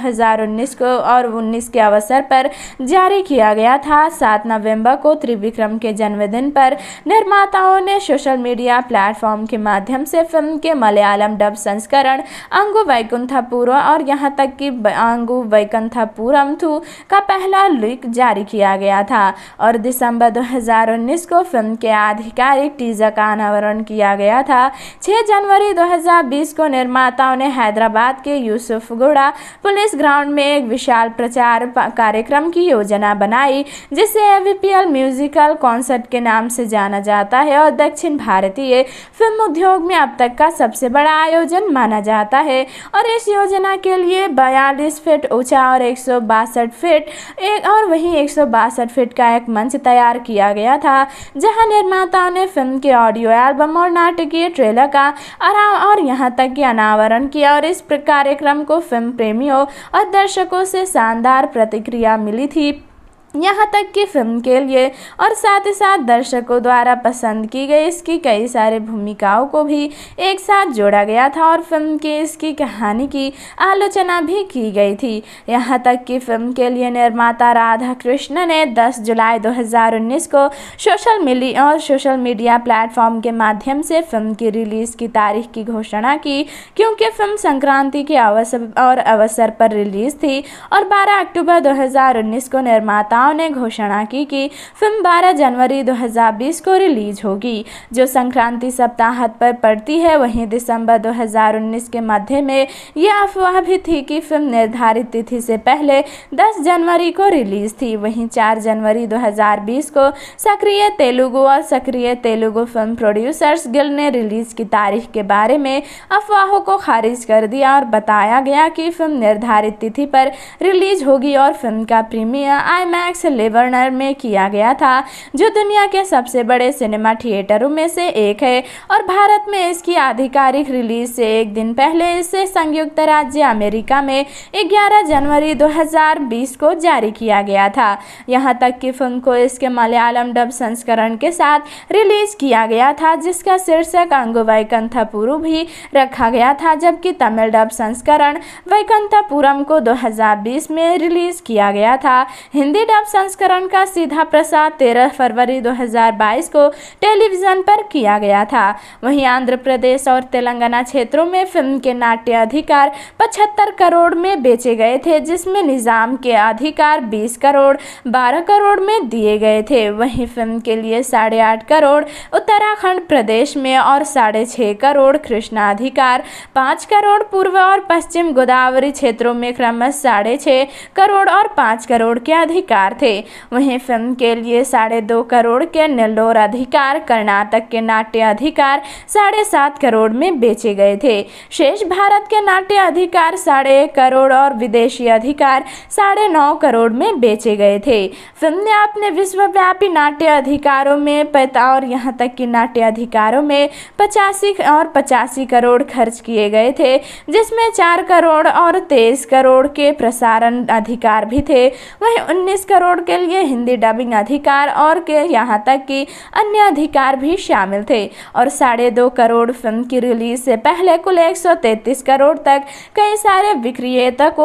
को और 19 के अवसर पर जारी किया गया था सात नवंबर को त्रिविक्रम के जन्मदिन पर निर्माताओं ने सोशल मीडिया प्लेटफॉर्म के माध्यम से फिल्म के मलयालम डब संस्करण अंगु वैकुंथापुर और यहां तक कि अंगु वैकुंथापुरम थू का पहला लिक जारी किया गया था और दिसंबर 2019 को फिल्म के आधिकारिक टीजर का अनावरण किया गया था छह जनवरी दो को निर्माताओं ने हैदराबाद के यूसुफ गुड़ा पुलिस ग्राउंड में एक विशाल प्रचार कार्यक्रम की योजना बनाई जिसे आईवीपीएल म्यूजिकल कॉन्सर्ट के नाम से जाना जाता है और दक्षिण भारतीय फिल्म उद्योग में अब तक का सबसे बड़ा आयोजन माना जाता है और इस योजना के लिए बयालीस फीट ऊंचा और एक फीट एक और वहीं एक फीट का एक मंच तैयार किया गया था जहां निर्माताओं ने फिल्म के ऑडियो एल्बम और नाटकीय ट्रेलर का आराम और यहाँ तक कि अनावरण किया और इस कार्यक्रम को फिल्म प्रेमियों और दर्शकों से शानदार प्रतिक्रिया मिली थी यहाँ तक कि फिल्म के लिए और साथ ही साथ दर्शकों द्वारा पसंद की गई इसकी कई सारे भूमिकाओं को भी एक साथ जोड़ा गया था और फिल्म की इसकी कहानी की आलोचना भी की गई थी यहाँ तक कि फिल्म के लिए निर्माता राधा कृष्ण ने 10 जुलाई 2019 को सोशल मीडिया और सोशल मीडिया प्लेटफॉर्म के माध्यम से फिल्म की रिलीज़ की तारीख की घोषणा की क्योंकि फिल्म संक्रांति के अवसर और अवसर पर रिलीज़ थी और बारह अक्टूबर दो को निर्माता अभिनेताओं ने घोषणा की कि फिल्म 12 जनवरी 2020 को रिलीज होगी जो संक्रांति सप्ताह पर पड़ती है वहीं दिसंबर 2019 के मध्य में यह अफवाह भी थी कि फिल्म निर्धारित तिथि से पहले 10 जनवरी को रिलीज थी वहीं 4 जनवरी 2020 को सक्रिय तेलुगु और सक्रिय तेलुगु फिल्म प्रोड्यूसर्स गिल ने रिलीज की तारीख के बारे में अफवाहों को खारिज कर दिया और बताया गया कि फिल्म निर्धारित तिथि पर रिलीज होगी और फिल्म का प्रीमियर आई मार्क्स लिवर्नर में किया गया था जो दुनिया के सबसे बड़े सिनेमा थिएटरों में से एक है और भारत में इसकी आधिकारिक रिलीज से एक दिन पहले इसे संयुक्त राज्य अमेरिका में 11 जनवरी 2020 को जारी किया गया था यहाँ तक कि फिल्म को इसके मलयालम डब संस्करण के साथ रिलीज किया गया था जिसका शीर्षक अंगो वैकंथापुरु भी रखा गया था जबकि तमिल डब संस्करण वैकंथापुरम को 2020 में रिलीज किया गया था हिंदी डब किताब संस्करण का सीधा प्रसार 13 फरवरी 2022 को टेलीविजन पर किया गया था वहीं आंध्र प्रदेश और तेलंगाना क्षेत्रों में फिल्म के नाट्य अधिकार 75 करोड़ में बेचे गए थे जिसमें निज़ाम के अधिकार 20 करोड़ 12 करोड़ में दिए गए थे वहीं फिल्म के लिए साढ़े आठ करोड़ उत्तराखंड प्रदेश में और साढ़े छः करोड़ अधिकार पाँच करोड़ पूर्व और पश्चिम गोदावरी क्षेत्रों में क्रमश साढ़े छः करोड़ और पाँच करोड़ के अधिकार कलाकार थे वहीं फिल्म के लिए साढ़े दो करोड़ के नल्लोर अधिकार कर्नाटक के नाट्य अधिकार साढ़े सात करोड़ में बेचे गए थे शेष भारत के नाट्य अधिकार साढ़े एक करोड़ और विदेशी अधिकार साढ़े नौ करोड़ में बेचे गए थे फिल्म ने अपने विश्वव्यापी नाट्य अधिकारों में पैता और यहाँ तक कि नाट्य अधिकारों में पचासी और पचासी करोड़ खर्च किए गए थे जिसमें चार करोड़ और तेईस करोड़ के प्रसारण अधिकार भी थे वहीं उन्नीस करोड़ करोड़ के लिए हिंदी डबिंग अधिकार और के यहाँ तक कि अन्य अधिकार भी शामिल थे और साढ़े दो करोड़ फिल्म की रिलीज से पहले कुल 133 करोड़ तक कई सारे विक्रेता को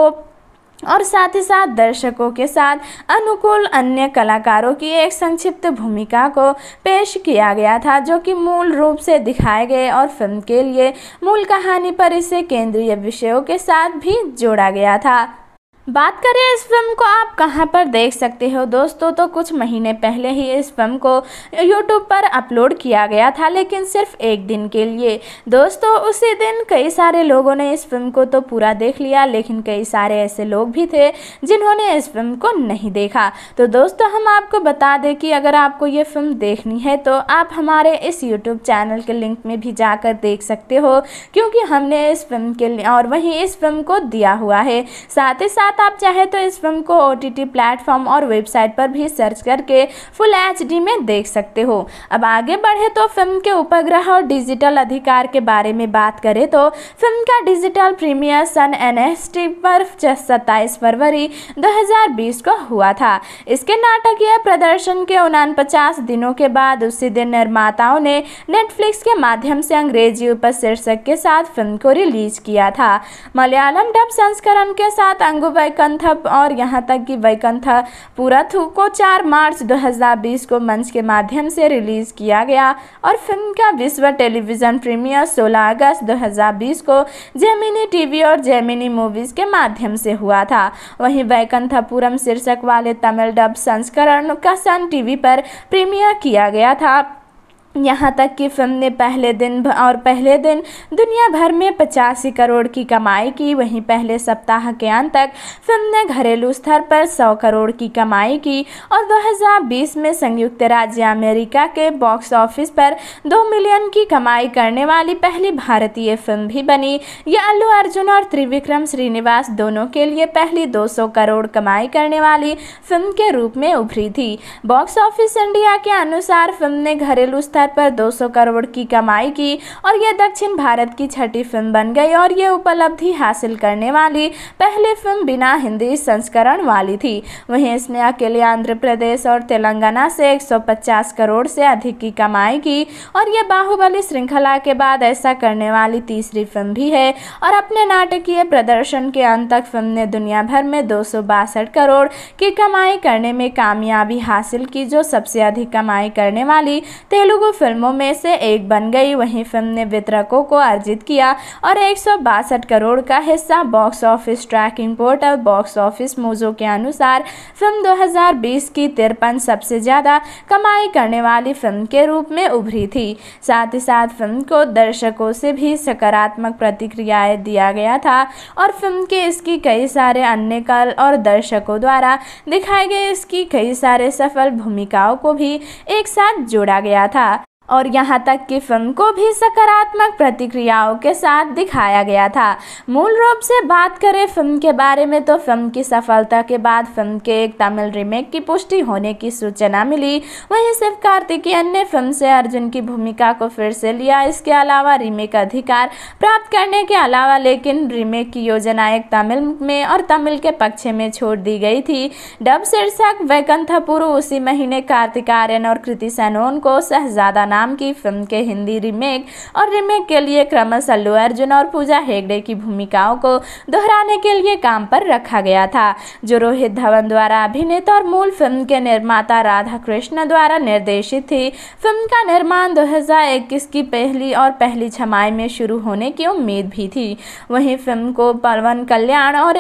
और साथ ही साथ दर्शकों के साथ अनुकूल अन्य कलाकारों की एक संक्षिप्त भूमिका को पेश किया गया था जो कि मूल रूप से दिखाए गए और फिल्म के लिए मूल कहानी पर इसे केंद्रीय विषयों के साथ भी जोड़ा गया था बात करें इस फिल्म को आप कहां पर देख सकते हो दोस्तों तो कुछ महीने पहले ही इस फिल्म को यूट्यूब पर अपलोड किया गया था लेकिन सिर्फ एक दिन के लिए दोस्तों उसी दिन कई सारे लोगों ने इस फिल्म को तो पूरा देख लिया लेकिन कई सारे ऐसे लोग भी थे जिन्होंने इस फिल्म को नहीं देखा तो दोस्तों हम आपको बता दें कि अगर आपको ये फिल्म देखनी है तो आप हमारे इस यूट्यूब चैनल के लिंक में भी जाकर देख सकते हो क्योंकि हमने इस फिल्म के और वहीं इस फिल्म को दिया हुआ है साथ ही साथ साथ आप चाहें तो इस फिल्म को ओ प्लेटफॉर्म और वेबसाइट पर भी सर्च करके फुल एच में देख सकते हो अब आगे बढ़े तो फिल्म के उपग्रह और डिजिटल अधिकार के बारे में बात करें तो फिल्म का डिजिटल प्रीमियर सन एन पर सत्ताईस फरवरी 2020 को हुआ था इसके नाटकीय प्रदर्शन के पचास दिनों के बाद उसी दिन निर्माताओं ने नेटफ्लिक्स के माध्यम से अंग्रेजी उपशीर्षक के साथ फिल्म को रिलीज किया था मलयालम डब संस्करण के साथ अंगुबर वैकंथा और यहाँ तक कि वैकंथा पुरथु को 4 मार्च 2020 को मंच के माध्यम से रिलीज किया गया और फिल्म का विश्व टेलीविज़न प्रीमियर 16 अगस्त 2020 को जेमिनी टीवी और जेमिनी मूवीज़ के माध्यम से हुआ था वहीं वैकंथापुरम शीर्षक वाले तमिल डब संस्करण का सन टीवी पर प्रीमियर किया गया था यहाँ तक कि फिल्म ने पहले दिन और पहले दिन दुनिया भर में पचासी करोड़ की कमाई की वहीं पहले सप्ताह के अंत तक फिल्म ने घरेलू स्तर पर 100 करोड़ की कमाई की और 2020 में संयुक्त राज्य अमेरिका के बॉक्स ऑफिस पर 2 मिलियन की कमाई करने वाली पहली भारतीय फिल्म भी बनी यह अल्लू अर्जुन और त्रिविक्रम श्रीनिवास दोनों के लिए पहली दो करोड़ कमाई करने वाली फिल्म के रूप में उभरी थी बॉक्स ऑफिस इंडिया के अनुसार फिल्म ने घरेलू स्तर आधार पर 200 करोड़ की कमाई की और यह दक्षिण भारत की छठी फिल्म बन गई और यह उपलब्धि हासिल करने वाली पहली फिल्म बिना हिंदी संस्करण वाली थी वहीं इसने अकेले आंध्र प्रदेश और तेलंगाना से 150 करोड़ से अधिक की कमाई की और यह बाहुबली श्रृंखला के बाद ऐसा करने वाली तीसरी फिल्म भी है और अपने नाटकीय प्रदर्शन के अंत तक फिल्म ने दुनिया भर में दो करोड़ की कमाई करने में कामयाबी हासिल की जो सबसे अधिक कमाई करने वाली तेलुगु फिल्मों में से एक बन गई वहीं फिल्म ने वितरकों को अर्जित किया और एक करोड़ का हिस्सा box office tracking portal box office Mojo के अनुसार फिल्म 2020 की तिरपन सबसे ज़्यादा कमाई करने वाली फिल्म के रूप में उभरी थी साथ ही साथ फिल्म को दर्शकों से भी सकारात्मक प्रतिक्रियाएं दिया गया था और फिल्म के इसकी कई सारे अन्य कल और दर्शकों द्वारा दिखाए गए इसकी कई सारे सफल भूमिकाओं को भी एक साथ जोड़ा गया था और यहाँ तक कि फिल्म को भी सकारात्मक प्रतिक्रियाओं के साथ दिखाया गया था मूल रूप से बात करें फिल्म के बारे में तो फिल्म की सफलता के बाद फिल्म के एक तमिल रीमेक की पुष्टि होने की सूचना मिली वहीं सिर्फ कार्तिकेयन ने फिल्म से अर्जुन की भूमिका को फिर से लिया इसके अलावा रीमेक अधिकार प्राप्त करने के अलावा लेकिन रीमेक की योजना एक तमिल में और तमिल के पक्ष में छोड़ दी गई थी डब शीर्षक वैकंथपुरु उसी महीने कार्तिक आर्यन और कृति सनोन को शहजादा नाम की फिल्म के हिंदी रीमेक और रीमेक के लिए क्रमश अल्लू अर्जुन और पूजा हेगड़े की भूमिकाओं को दोहराने के लिए काम पर रखा गया था जो रोहित धवन द्वारा अभिनीत और मूल फिल्म के निर्माता राधा कृष्ण द्वारा निर्देशित थी फिल्म का निर्माण 2021 की पहली और पहली छमाई में शुरू होने की उम्मीद भी थी वहीं फिल्म को पवन कल्याण और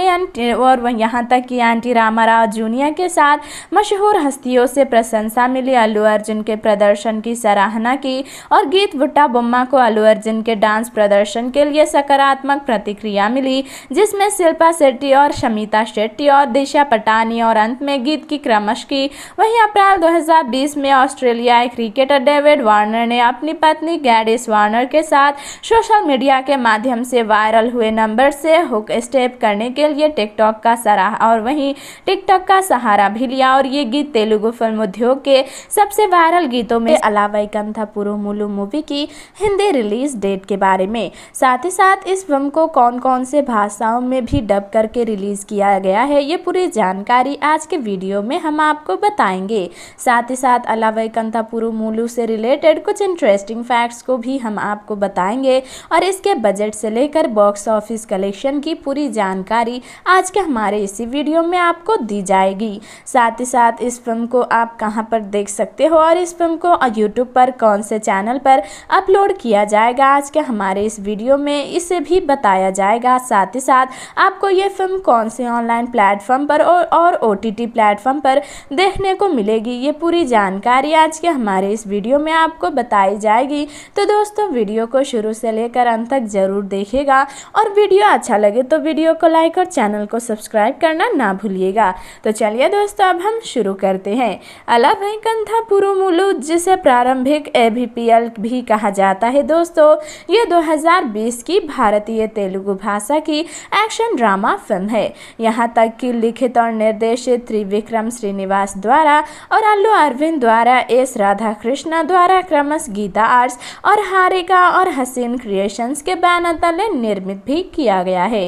और यहाँ तक कि आंटी रामा राव जूनियर के साथ मशहूर हस्तियों से प्रशंसा मिली अल्लू अर्जुन के प्रदर्शन की सराहना सराहना की और गीत भुट्टा बुम्मा को अलू अर्जुन के डांस प्रदर्शन के लिए सकारात्मक प्रतिक्रिया मिली जिसमें शिल्पा शेट्टी और शमिता शेट्टी और दिशा पटानी और अंत में गीत की क्रमश की वहीं अप्रैल 2020 में ऑस्ट्रेलियाई क्रिकेटर डेविड वार्नर ने अपनी पत्नी गैडिस वार्नर के साथ सोशल मीडिया के माध्यम से वायरल हुए नंबर से हुक स्टेप करने के लिए टिकटॉक का सराहा और वहीं टिकटॉक का सहारा भी लिया और ये गीत तेलुगु फिल्म उद्योग के सबसे वायरल गीतों में अलावा कम अंधापुरो मुलु मूवी की हिंदी रिलीज डेट के बारे में साथ ही साथ इस फिल्म को कौन कौन से भाषाओं में भी डब करके रिलीज़ किया गया है ये पूरी जानकारी आज के वीडियो में हम आपको बताएंगे साथ ही साथ अलावा कंथापुरु मुलू से रिलेटेड कुछ इंटरेस्टिंग फैक्ट्स को भी हम आपको बताएंगे और इसके बजट से लेकर बॉक्स ऑफिस कलेक्शन की पूरी जानकारी आज के हमारे इसी वीडियो में आपको दी जाएगी साथ ही साथ इस फिल्म को आप कहाँ पर देख सकते हो और इस फिल्म को यूट्यूब पर कौन से चैनल पर अपलोड किया जाएगा आज के हमारे इस वीडियो में इसे भी बताया जाएगा साथ ही साथ आपको ये फिल्म कौन से ऑनलाइन प्लेटफॉर्म पर और टी टी प्लेटफॉर्म पर देखने को मिलेगी ये पूरी जानकारी आज के हमारे इस वीडियो में आपको बताई जाएगी तो दोस्तों वीडियो को शुरू से लेकर अंत तक ज़रूर देखेगा और वीडियो अच्छा लगे तो वीडियो को लाइक और चैनल को सब्सक्राइब करना ना भूलिएगा तो चलिए दोस्तों अब हम शुरू करते हैं अलभय कंथा पुरुमुलु जिसे प्रारंभिक एबीपीएल भी कहा जाता है दोस्तों ये 2020 की भारतीय तेलुगु भाषा की एक्शन ड्रामा फिल्म है यहाँ तक कि लिखित और निर्देशित त्रिविक्रम श्रीनिवास द्वारा और अल्लू अरविंद द्वारा एस राधा कृष्णा द्वारा क्रमश गीता आर्ट्स और हारिका और हसीन क्रिएशंस के बैनर तले निर्मित भी किया गया है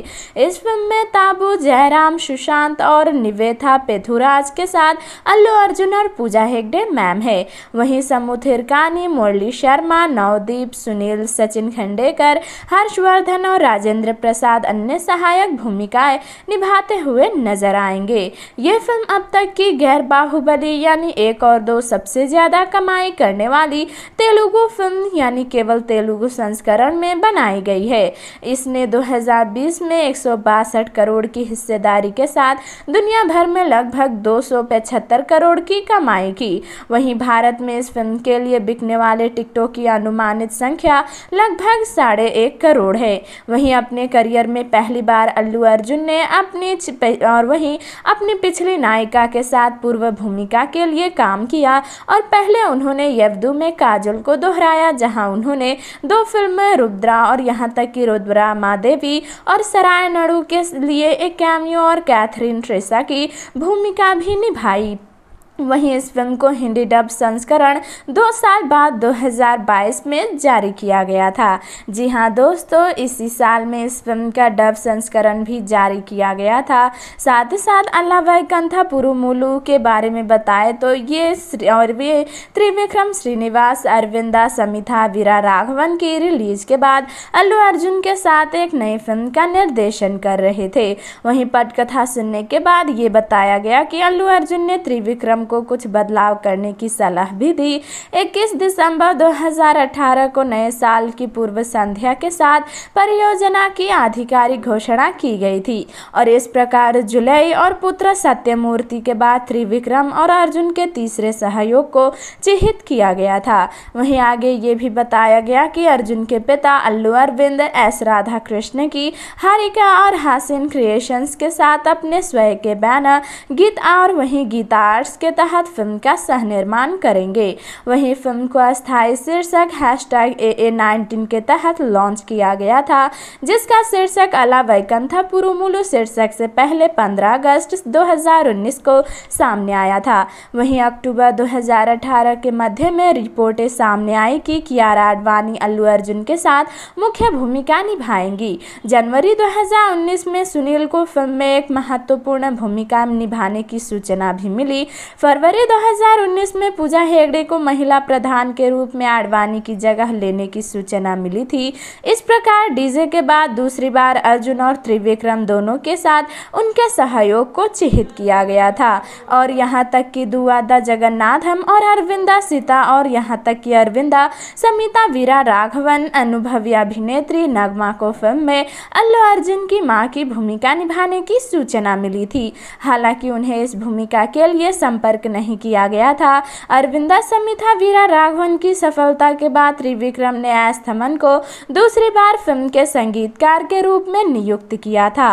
इस फिल्म में ताबू जयराम सुशांत और निवेथा पेथुराज के साथ अल्लू अर्जुन और पूजा हेगडे मैम है वहीं समुथिर ईरानी मुरली शर्मा नवदीप सुनील सचिन खंडेकर हर्षवर्धन और राजेंद्र प्रसाद अन्य सहायक भूमिकाएं निभाते हुए नजर आएंगे ये फिल्म अब तक की गैर बाहुबली यानी एक और दो सबसे ज़्यादा कमाई करने वाली तेलुगु फिल्म यानी केवल तेलुगु संस्करण में बनाई गई है इसने 2020 में एक करोड़ की हिस्सेदारी के साथ दुनिया भर में लगभग दो करोड़ की कमाई की वहीं भारत में इस फिल्म के लिए बिकने छूटने वाले टिकटों की अनुमानित संख्या लगभग साढ़े एक करोड़ है वहीं अपने करियर में पहली बार अल्लू अर्जुन ने अपनी और वहीं अपनी पिछली नायिका के साथ पूर्व भूमिका के लिए काम किया और पहले उन्होंने यवदू में काजल को दोहराया जहाँ उन्होंने दो फिल्में रुद्रा और यहाँ तक कि रुद्रा मादेवी और सराय नड़ू के लिए एक कैमियो और कैथरीन ट्रेसा की भूमिका भी निभाई वहीं इस फिल्म को हिंदी डब संस्करण दो साल बाद 2022 में जारी किया गया था जी हाँ दोस्तों इसी साल में इस फिल्म का डब संस्करण भी जारी किया गया था साथ ही साथ अल्लाह कंथा पुरुमुलु के बारे में बताए तो ये और वे त्रिविक्रम श्रीनिवास अरविंदा समिथा वीरा राघवन की रिलीज के बाद अल्लू अर्जुन के साथ एक नई फिल्म का निर्देशन कर रहे थे वहीं पटकथा सुनने के बाद ये बताया गया कि अल्लू अर्जुन ने त्रिविक्रम हमको कुछ बदलाव करने की सलाह भी दी 21 दिसंबर 2018 को नए साल की पूर्व संध्या के साथ परियोजना की आधिकारिक घोषणा की गई थी और इस प्रकार जुलाई और पुत्र सत्यमूर्ति के बाद त्रिविक्रम और अर्जुन के तीसरे सहयोग को चिहित किया गया था वहीं आगे ये भी बताया गया कि अर्जुन के पिता अल्लू अरविंद एस राधा कृष्ण की हारिका और हासिन क्रिएशंस के साथ अपने स्वयं के बैनर गीत और वहीं गीता के तहत फिल्म का सह निर्माण करेंगे वहीं फिल्म को अस्थायी शीर्षक हैश टैग के तहत लॉन्च किया गया था जिसका शीर्षक अला वैकंथा पुरुमुलु शीर्षक से पहले 15 अगस्त 2019 को सामने आया था वहीं अक्टूबर 2018 के मध्य में रिपोर्टें सामने आई कि कियारा आडवाणी अल्लू अर्जुन के साथ मुख्य भूमिका निभाएंगी जनवरी 2019 में सुनील को फिल्म में एक महत्वपूर्ण भूमिका निभाने की सूचना भी मिली फरवरी 2019 में पूजा हेगड़े को महिला प्रधान के रूप में आडवाणी की जगह लेने की सूचना मिली थी इस प्रकार डीजे के बाद दूसरी बार अर्जुन और त्रिविक्रम दोनों के साथ उनके सहयोग को चिहित किया गया था और यहाँ तक कि दुआदा जगन्नाथम और अरविंदा सीता और यहाँ तक कि अरविंदा समिता वीरा राघवन अनुभवी अभिनेत्री नगमा को फिल्म में अल्लू अर्जुन की माँ की भूमिका निभाने की सूचना मिली थी हालांकि उन्हें इस भूमिका के लिए संपर्क तर्क नहीं किया गया था अरविंदा समिथा वीरा राघवन की सफलता के बाद त्रिविक्रम ने आस्थमन को दूसरी बार फिल्म के संगीतकार के रूप में नियुक्त किया था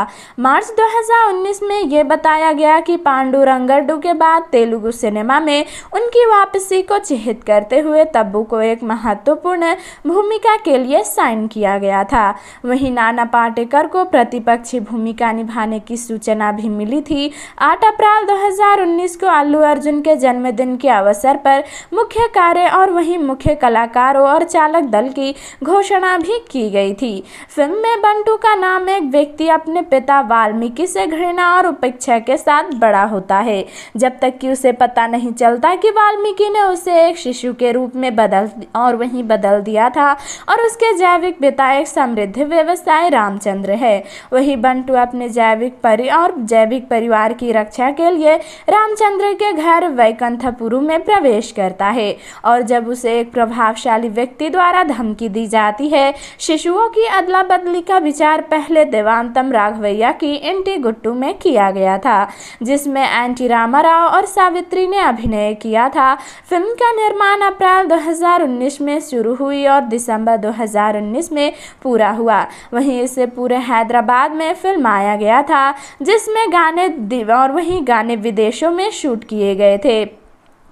मार्च 2019 में यह बताया गया कि पांडु रंगडू के बाद तेलुगु सिनेमा में उनकी वापसी को चिहित करते हुए तब्बू को एक महत्वपूर्ण भूमिका के लिए साइन किया गया था वहीं नाना पाटेकर को प्रतिपक्षी भूमिका निभाने की सूचना भी मिली थी आठ अप्रैल 2019 को अल्लू अर्जुन के जन्मदिन के अवसर पर मुख्य कार्य और वहीं मुख्य कलाकारों और चालक दल की घोषणा भी की गई थी फिल्म में बंटू का नाम एक व्यक्ति अपने पिता वाल्मीकि से घृणा और उपेक्षा के साथ बड़ा होता है जब तक कि उसे पता नहीं चलता कि वाल्मीकि ने उसे एक शिशु के रूप में बदल और वहीं बदल दिया था और उसके जैविक पिता एक समृद्ध व्यवसाय रामचंद्र है वही बंटू अपने जैविक परि और जैविक परिवार की रक्षा के लिए रामचंद्र के घर वैकंथपुरु में प्रवेश करता है और जब उसे एक प्रभावशाली व्यक्ति द्वारा धमकी दी जाती है शिशुओं की अदला बदली का विचार पहले देवांतम राघवैया की एंटी गुट्टू में किया गया था जिसमें एंटी रामाराव और सावित्री ने अभिनय किया था फिल्म का निर्माण अप्रैल 2019 में शुरू हुई और दिसंबर 2019 में पूरा हुआ वहीं इसे पूरे हैदराबाद में फिल्माया गया था जिसमें गाने और वहीं गाने विदेशों में शूट किए दिए गए थे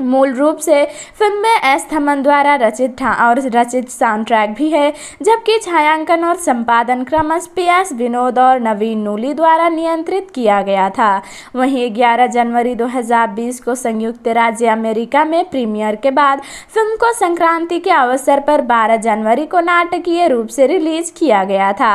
मूल रूप से फिल्म में एस थमन द्वारा रचित था और रचित साउंड ट्रैक भी है जबकि छायांकन और संपादन क्रमश पी एस विनोद और नवीन नूली द्वारा नियंत्रित किया गया था वहीं 11 जनवरी 2020 को संयुक्त राज्य अमेरिका में प्रीमियर के बाद फिल्म को संक्रांति के अवसर पर 12 जनवरी को नाटकीय रूप से रिलीज किया गया था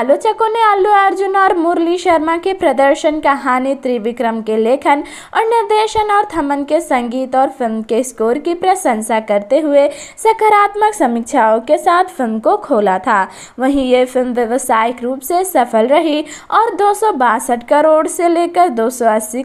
आलोचकों ने अल्लू अर्जुन और मुरली शर्मा के प्रदर्शन कहानी त्रिविक्रम के लेखन और निर्देशन और थमन के संगीत और और फिल्म के स्कोर की प्रशंसा करते हुए सकारात्मक समीक्षाओं के साथ फिल्म को खोला था वहीं ये फिल्म व्यवसायिक रूप से सफल रही और दो करोड़ से लेकर दो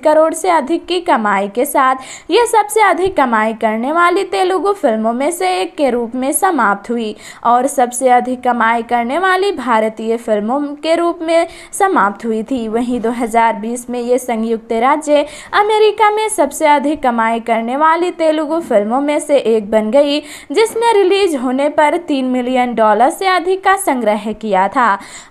करोड़ से अधिक की कमाई के साथ यह सबसे अधिक कमाई करने वाली तेलुगु फिल्मों में से एक के रूप में समाप्त हुई और सबसे अधिक कमाई करने वाली भारतीय फिल्मों के रूप में समाप्त हुई थी वहीं 2020 में ये संयुक्त राज्य अमेरिका में सबसे अधिक कमाई करने वाली कमाली तेलुगु फिल्मों में से एक बन गई जिसने रिलीज होने पर तीन मिलियन डॉलर से अधिक का संग्रह किया था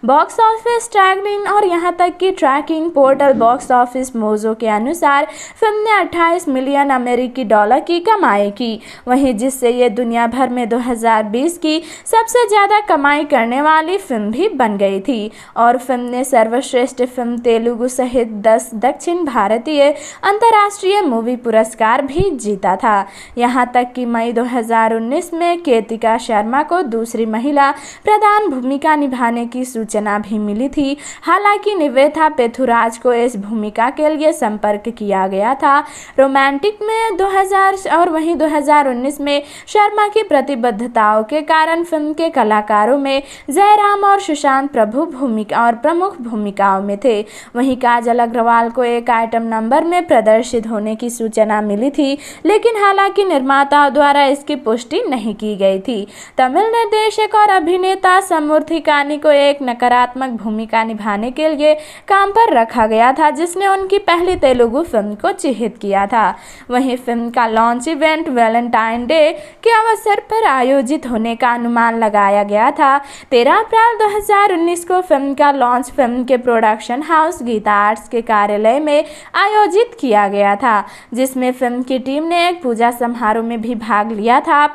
बॉक्स ऑफिस ट्रैकिंग और यहाँ तक कि tracking portal box office Mojo के अनुसार फिल्म ने 28 मिलियन अमेरिकी डॉलर की कमाई की वहीं जिससे ये दुनिया भर में 2020 की सबसे ज़्यादा कमाई करने वाली फिल्म भी बन गई थी और फिल्म ने सर्वश्रेष्ठ फिल्म तेलुगु सहित 10 दक्षिण भारतीय अंतर्राष्ट्रीय मूवी पुरस्कार भी जीता था यहां तक कि मई 2019 में केतिका शर्मा को दूसरी महिला प्रधान भूमिका निभाने की सूचना भी मिली थी हालांकि निवेथा पेथुराज को इस भूमिका के लिए संपर्क किया गया था रोमांटिक में 2000 और वहीं 2019 में शर्मा की प्रतिबद्धताओं के कारण फिल्म के कलाकारों में जयराम और सुशांत प्रभु भूमिका और प्रमुख भूमिकाओं में थे वहीं काजल अग्रवाल को एक आइटम नंबर में प्रदर्शित होने की सूचना मिली थी लेकिन हालांकि निर्माता द्वारा इसकी पुष्टि नहीं की गई थी तमिल निर्देशक और अभिनेता समूर्थिकानी को एक नकारात्मक भूमिका निभाने के लिए काम पर रखा गया था जिसने उनकी पहली तेलुगु फिल्म को चिहित किया था वहीं फिल्म का लॉन्च इवेंट वैलेंटाइन डे के अवसर पर आयोजित होने का अनुमान लगाया गया था तेरह अप्रैल दो को फिल्म का लॉन्च फिल्म के प्रोडक्शन हाउस गीता आर्ट्स के कार्यालय में आयोजित किया गया था जिसमें फिल्म की टीम टीम ने एक पूजा समारोह में भी भाग लिया था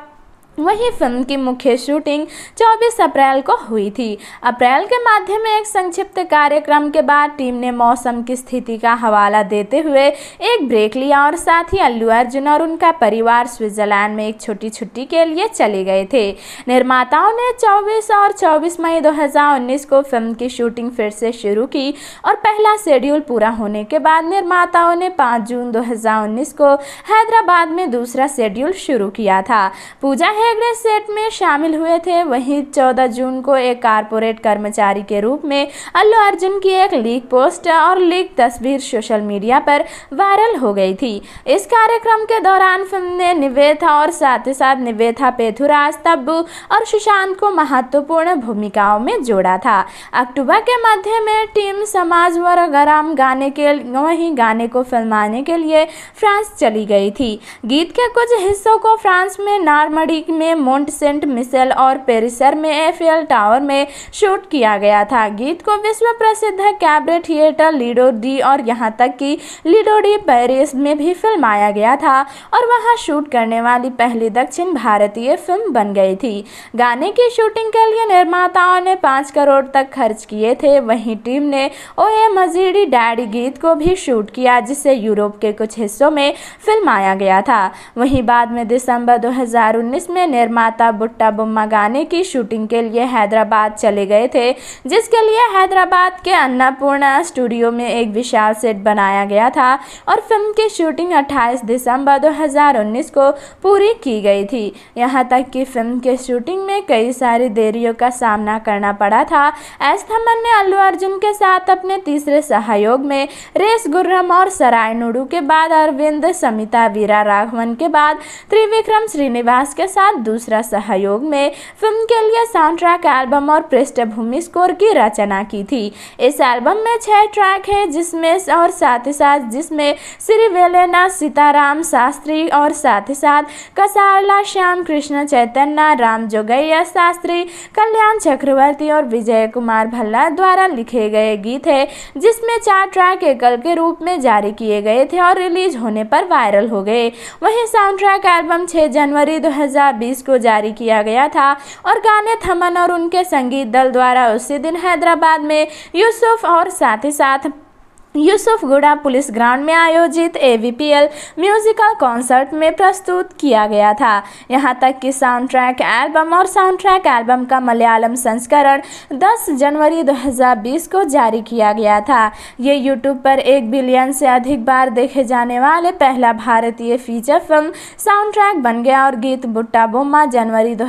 वहीं फिल्म की मुख्य शूटिंग 24 अप्रैल को हुई थी अप्रैल के माध्यम में एक संक्षिप्त कार्यक्रम के बाद टीम ने मौसम की स्थिति का हवाला देते हुए एक ब्रेक लिया और साथ ही अल्लू अर्जुन और उनका परिवार स्विट्जरलैंड में एक छोटी छुट्टी के लिए चले गए थे निर्माताओं ने 24 और 24 मई 2019 को फिल्म की शूटिंग फिर से शुरू की और पहला शेड्यूल पूरा होने के बाद निर्माताओं ने पाँच जून दो को हैदराबाद में दूसरा शेड्यूल शुरू किया था पूजा हेगड़े सेट में शामिल हुए थे वहीं 14 जून को एक कारपोरेट कर्मचारी के रूप में अल्लू अर्जुन की एक लीक पोस्ट और लीक तस्वीर सोशल मीडिया पर वायरल हो गई थी इस कार्यक्रम के दौरान फिल्म ने निवेथा और साथ ही साथ निवेथा पेथुराज तब्बू और सुशांत को महत्वपूर्ण भूमिकाओं में जोड़ा था अक्टूबर के मध्य में टीम समाज व गरम गाने के वहीं गाने को फिल्माने के लिए फ्रांस चली गई थी गीत के कुछ हिस्सों को फ्रांस में नार्मडिक में मोन्ट सेंट मिसेल और पेरिसर में एफएल टावर में शूट किया गया था गीत को विश्व प्रसिद्ध कैबरे थिएटर लीडो डी और यहाँ तक कि लीडो डी पेरिस में भी फिल्माया गया था और वहाँ शूट करने वाली पहली दक्षिण भारतीय फिल्म बन गई थी गाने की शूटिंग के लिए निर्माताओं ने पाँच करोड़ तक खर्च किए थे वहीं टीम ने ओ ए मजीडी डैडी गीत को भी शूट किया जिसे यूरोप के कुछ हिस्सों में फिल्माया गया था वहीं बाद में दिसंबर दो में में निर्माता बुट्टा बुम्मा गाने की शूटिंग के लिए हैदराबाद चले गए थे जिसके लिए हैदराबाद के अन्नापूर्णा स्टूडियो में एक विशाल सेट बनाया गया था और फिल्म की शूटिंग 28 दिसंबर 2019 को पूरी की गई थी यहाँ तक कि फिल्म के शूटिंग में कई सारी देरियों का सामना करना पड़ा था एस्थमन ने अल्लू अर्जुन के साथ अपने तीसरे सहयोग में रेस गुर्रम और सराय नूडू के बाद अरविंद समिता वीरा राघवन के बाद त्रिविक्रम श्रीनिवास के साथ साथ दूसरा सहयोग में फिल्म के लिए साउंड ट्रैक एल्बम और पृष्ठभूमि स्कोर की रचना की थी इस एल्बम में छह ट्रैक हैं जिसमें और साथ ही साथ जिसमें श्री वेलेना सीताराम शास्त्री और साथ ही साथ कसारला श्याम कृष्ण चैतन्य राम जोगैया शास्त्री कल्याण चक्रवर्ती और विजय कुमार भल्ला द्वारा लिखे गए गीत है जिसमें चार ट्रैक एकल के रूप में जारी किए गए थे और रिलीज होने पर वायरल हो गए वहीं साउंड ट्रैक एल्बम 6 जनवरी 2020 को जारी किया गया था और गाने थमन और उनके संगीत दल द्वारा उसी दिन हैदराबाद में यूसुफ और साथ ही साथ यूसुफगुड़ा पुलिस ग्राउंड में आयोजित ए म्यूजिकल कॉन्सर्ट में प्रस्तुत किया गया था यहाँ तक कि साउंड ट्रैक एल्बम और साउंड ट्रैक एल्बम का मलयालम संस्करण 10 जनवरी 2020 को जारी किया गया था ये यूट्यूब पर एक बिलियन से अधिक बार देखे जाने वाले पहला भारतीय फीचर फिल्म साउंड ट्रैक बन गया और गीत बुट्टा बोमा जनवरी दो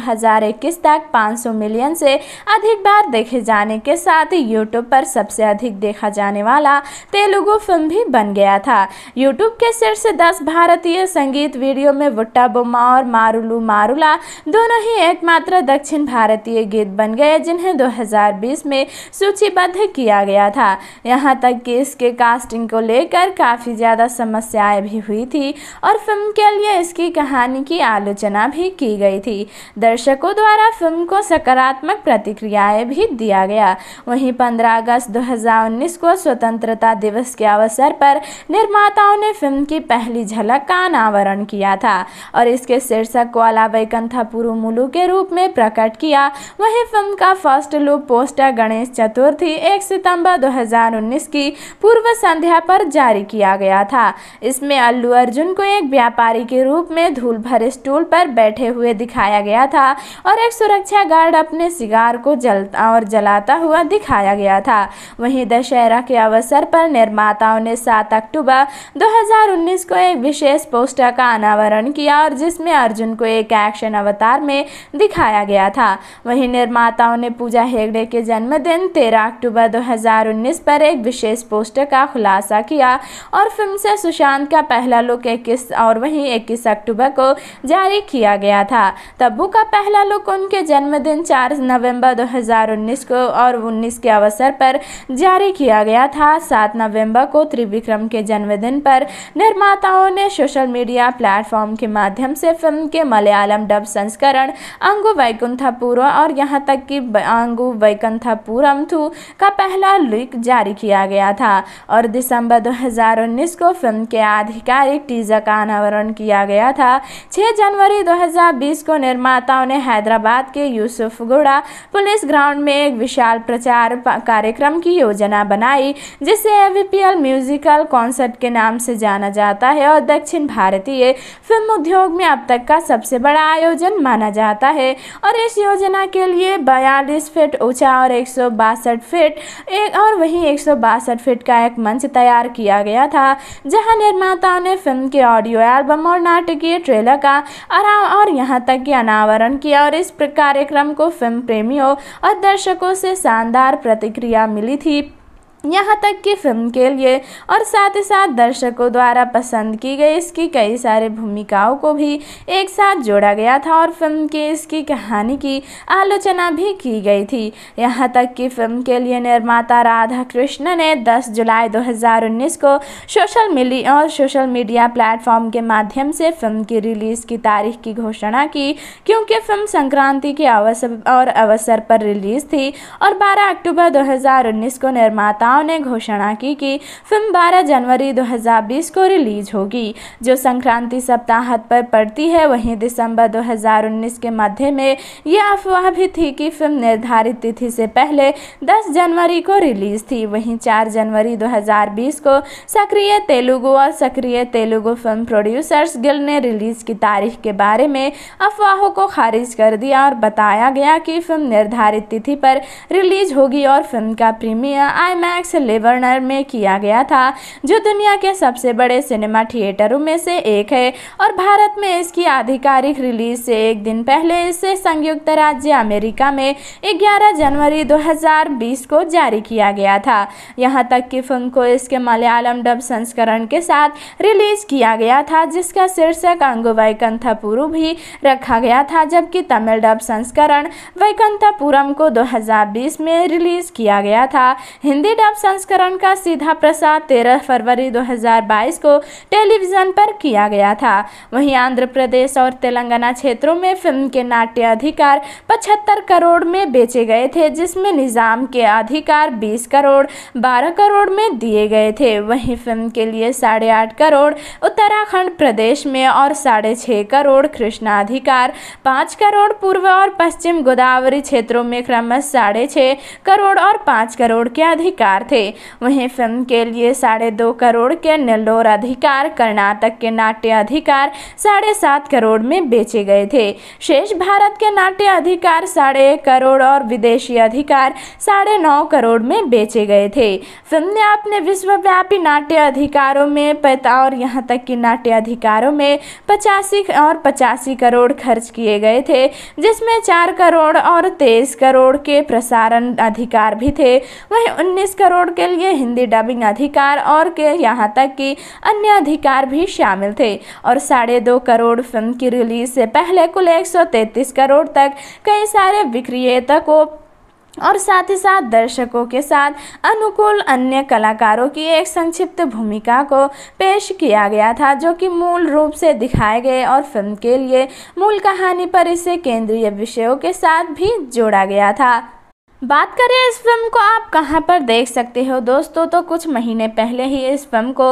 तक पाँच मिलियन से अधिक बार देखे जाने के साथ यूट्यूब पर सबसे अधिक देखा जाने वाला तेलुगु फिल्म भी बन गया था यूट्यूब के शीर्ष दस भारतीय संगीत वीडियो में वुट्टा बोमा और मारुलू मारुला दोनों ही एकमात्र दक्षिण भारतीय गीत बन गए जिन्हें 2020 में सूचीबद्ध किया गया था यहाँ तक कि इसके कास्टिंग को लेकर काफ़ी ज़्यादा समस्याएं भी हुई थी और फिल्म के लिए इसकी कहानी की आलोचना भी की गई थी दर्शकों द्वारा फिल्म को सकारात्मक प्रतिक्रियाएं भी दिया गया वहीं 15 अगस्त 2019 को स्वतंत्रता दिवस के अवसर पर निर्माताओं ने फिल्म की पहली झलक का अनावरण किया था और इसके शीर्षक को अला पुरुमुलू के रूप में प्रकट किया वहीं फिल्म का first look poster Ganesh Chaturthi एक सितंबर 2019 की पूर्व संध्या पर जारी किया गया था इसमें अल्लू अर्जुन को एक व्यापारी के रूप में धूल भरे स्टूल पर बैठे हुए दिखाया गया था और एक सुरक्षा गार्ड अपने सिगार को जलता और जलाता हुआ दिखाया गया था वहीं दशहरा के अवसर पर निर्माताओं ने 7 अक्टूबर 2019 को एक विशेष पोस्टर का अनावरण किया और जिसमें अर्जुन को एक एक्शन अवतार में दिखाया गया था वहीं निर्माताओं ने पूजा हेगड़े के जन्मदिन 13 अक्टूबर 2019 पर एक विशेष पोस्टर का खुलासा किया और फिल्म से सुशांत का पहला लुक इक्कीस और वहीं इक्कीस अक्टूबर को जारी किया गया था तब्बू का पहला लुक उनके जन्मदिन चार नवम्बर दो को और 19 के अवसर पर जारी किया गया था सात 7 नवंबर को त्रिविक्रम के जन्मदिन पर निर्माताओं ने सोशल मीडिया प्लेटफॉर्म के माध्यम से फिल्म के मलयालम डब संस्करण अंगु वैकुंठापुरा और यहां तक कि अंगु वैकुंठापुरम थू का पहला लुक जारी किया गया था और दिसंबर 2019 को फिल्म के आधिकारिक टीजर का अनावरण किया गया था छह जनवरी बीस को निर्माताओं ने हैदराबाद के यूसुफ गुड़ा पुलिस ग्राउंड में एक विशाल प्रचार कार्यक्रम की योजना बनाई जिसे एवीपीएल म्यूजिकल कॉन्सर्ट के नाम से जाना जाता है और दक्षिण भारतीय फिल्म उद्योग में अब तक का सबसे बड़ा आयोजन माना जाता है और इस योजना के लिए बयालीस फीट ऊंचा और एक फीट एक और वहीं एक फीट का एक मंच तैयार किया गया था जहां निर्माताओं ने फिल्म के ऑडियो एल्बम और नाटकीय ट्रेलर का आराम और यहाँ तक कि अनावरण किया और इस कार्यक्रम को फिल्म प्रेमियों और दर्शकों से शानदार प्रतिक्रिया मिली थी यहाँ तक कि फिल्म के लिए और साथ ही साथ दर्शकों द्वारा पसंद की गई इसकी कई सारे भूमिकाओं को भी एक साथ जोड़ा गया था और फिल्म की इसकी कहानी की आलोचना भी की गई थी यहाँ तक कि फिल्म के लिए निर्माता राधा कृष्ण ने 10 जुलाई 2019 को सोशल मीडिया और सोशल मीडिया प्लेटफॉर्म के माध्यम से फिल्म की रिलीज़ की तारीख की घोषणा की क्योंकि फिल्म संक्रांति के अवसर और अवसर पर रिलीज़ थी और बारह अक्टूबर दो को निर्माता निर्माताओं ने घोषणा की कि फिल्म 12 जनवरी 2020 को रिलीज होगी जो संक्रांति सप्ताह पर पड़ती है वहीं दिसंबर 2019 के मध्य में यह अफवाह भी थी कि फिल्म निर्धारित तिथि से पहले 10 जनवरी को रिलीज थी वहीं 4 जनवरी 2020 को सक्रिय तेलुगु और सक्रिय तेलुगु फिल्म प्रोड्यूसर्स गिल ने रिलीज की तारीख के बारे में अफवाहों को खारिज कर दिया और बताया गया कि फिल्म निर्धारित तिथि पर रिलीज होगी और फिल्म का प्रीमियर आई मैक्स लेवर्नर में किया गया था जो दुनिया के सबसे बड़े सिनेमा थिएटरों में से एक है और भारत में इसकी आधिकारिक रिलीज से एक दिन पहले इसे संयुक्त राज्य अमेरिका में 11 जनवरी 2020 को जारी किया गया था यहाँ तक कि फिल्म को इसके मलयालम डब संस्करण के साथ रिलीज किया गया था जिसका शीर्षक अंगो वैकंथापुरु भी रखा गया था जबकि तमिल डब संस्करण वैकंथापुरम को 2020 में रिलीज किया गया था हिंदी डब खिताब संस्करण का सीधा प्रसार 13 फरवरी 2022 को टेलीविजन पर किया गया था वहीं आंध्र प्रदेश और तेलंगाना क्षेत्रों में फिल्म के नाट्य अधिकार 75 करोड़ में बेचे गए थे जिसमें निज़ाम के अधिकार 20 करोड़ 12 करोड़ में दिए गए थे वहीं फिल्म के लिए साढ़े आठ करोड़ उत्तराखंड प्रदेश में और साढ़े छः करोड़ कृष्णा अधिकार पाँच करोड़ पूर्व और पश्चिम गोदावरी क्षेत्रों में क्रमश साढ़े छः करोड़ और पाँच करोड़ के अधिकार अधिकार थे वहीं फिल्म के लिए साढ़े दो करोड़ के नेल्लोर अधिकार कर्नाटक के नाट्य अधिकार साढ़े सात करोड़ में बेचे गए थे शेष भारत के नाट्य अधिकार साढ़े करोड़ और विदेशी अधिकार साढ़े नौ करोड़ में बेचे गए थे फिल्म ने अपने विश्वव्यापी नाट्य अधिकारों में पैता और यहाँ तक कि नाट्य अधिकारों में पचासी और पचासी करोड़ खर्च किए गए थे जिसमें चार करोड़ और तेईस करोड़ के प्रसारण अधिकार भी थे वहीं उन्नीस करोड़ के लिए हिंदी डबिंग अधिकार और के यहाँ तक कि अन्य अधिकार भी शामिल थे और साढ़े दो करोड़ फिल्म की रिलीज से पहले कुल 133 करोड़ तक कई सारे विक्रेता को और साथ ही साथ दर्शकों के साथ अनुकूल अन्य कलाकारों की एक संक्षिप्त भूमिका को पेश किया गया था जो कि मूल रूप से दिखाए गए और फिल्म के लिए मूल कहानी पर इसे केंद्रीय विषयों के साथ भी जोड़ा गया था बात करें इस फिल्म को आप कहाँ पर देख सकते हो दोस्तों तो कुछ महीने पहले ही इस फिल्म को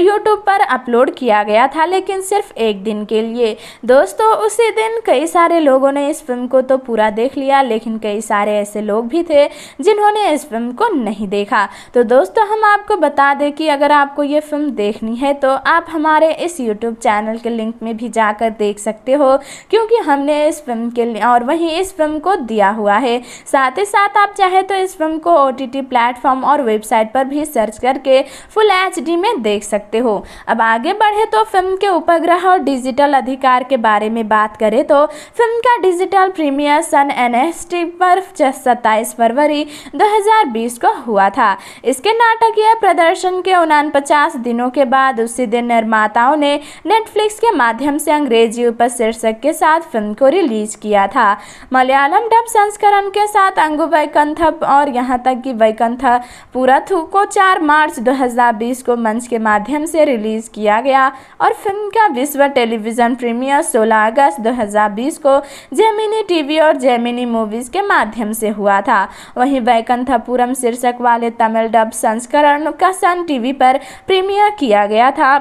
यूट्यूब पर अपलोड किया गया था लेकिन सिर्फ एक दिन के लिए दोस्तों उसी दिन कई सारे लोगों ने इस फिल्म को तो पूरा देख लिया लेकिन कई सारे ऐसे लोग भी थे जिन्होंने इस फिल्म को नहीं देखा तो दोस्तों हम आपको बता दें कि अगर आपको ये फिल्म देखनी है तो आप हमारे इस यूट्यूब चैनल के लिंक में भी जाकर देख सकते हो क्योंकि हमने इस फिल्म के और वहीं इस फिल्म को दिया हुआ है साथ ही साथ साथ आप चाहे तो इस फिल्म को ओ टी प्लेटफॉर्म और वेबसाइट पर भी सर्च करके फुल एच में देख सकते हो अब आगे बढ़े तो फिल्म के उपग्रह और डिजिटल अधिकार के बारे में बात करें तो फिल्म का डिजिटल प्रीमियर सन एन पर सत्ताईस फरवरी 2020 को हुआ था इसके नाटकीय प्रदर्शन के पचास दिनों के बाद उसी दिन निर्माताओं ने नेटफ्लिक्स के माध्यम से अंग्रेजी उपशीर्षक के साथ फिल्म को रिलीज किया था मलयालम डब संस्करण के साथ अंगुबाई वैकंथा और यहाँ तक कि वैकंथा पूरथु को 4 मार्च 2020 को मंच के माध्यम से रिलीज़ किया गया और फिल्म का विश्व टेलीविज़न प्रीमियर 16 अगस्त 2020 को जेमिनी टीवी और जेमिनी मूवीज़ के माध्यम से हुआ था वहीं वैकंथापुरम शीर्षक वाले तमिल डब संस्करण का सन टीवी पर प्रीमियर किया गया था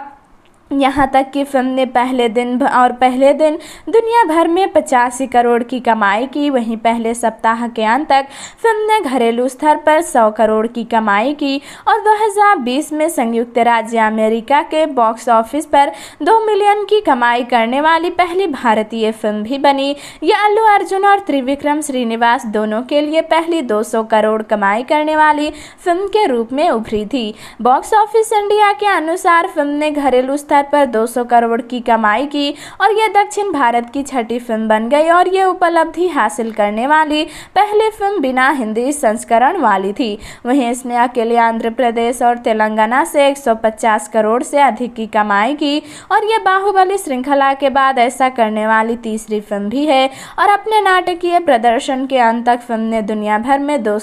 यहाँ तक कि फिल्म ने पहले दिन और पहले दिन दुनिया भर में पचासी करोड़ की कमाई की वहीं पहले सप्ताह के अंत तक फिल्म ने घरेलू स्तर पर 100 करोड़ की कमाई की और 2020 में संयुक्त राज्य अमेरिका के बॉक्स ऑफिस पर 2 मिलियन की कमाई करने वाली पहली भारतीय फिल्म भी बनी यह अल्लू अर्जुन और त्रिविक्रम श्रीनिवास दोनों के लिए पहली दो करोड़ कमाई करने वाली फिल्म के रूप में उभरी थी बॉक्स ऑफिस इंडिया के अनुसार फिल्म ने घरेलू स्तर स्तर पर 200 करोड़ की कमाई की और यह दक्षिण भारत की छठी फिल्म बन गई और यह उपलब्धि हासिल करने वाली पहली फिल्म बिना हिंदी संस्करण वाली थी वहीं इसने अकेले आंध्र प्रदेश और तेलंगाना से 150 करोड़ से अधिक की कमाई की और यह बाहुबली श्रृंखला के बाद ऐसा करने वाली तीसरी फिल्म भी है और अपने नाटकीय प्रदर्शन के अंत तक फिल्म ने दुनिया भर में दो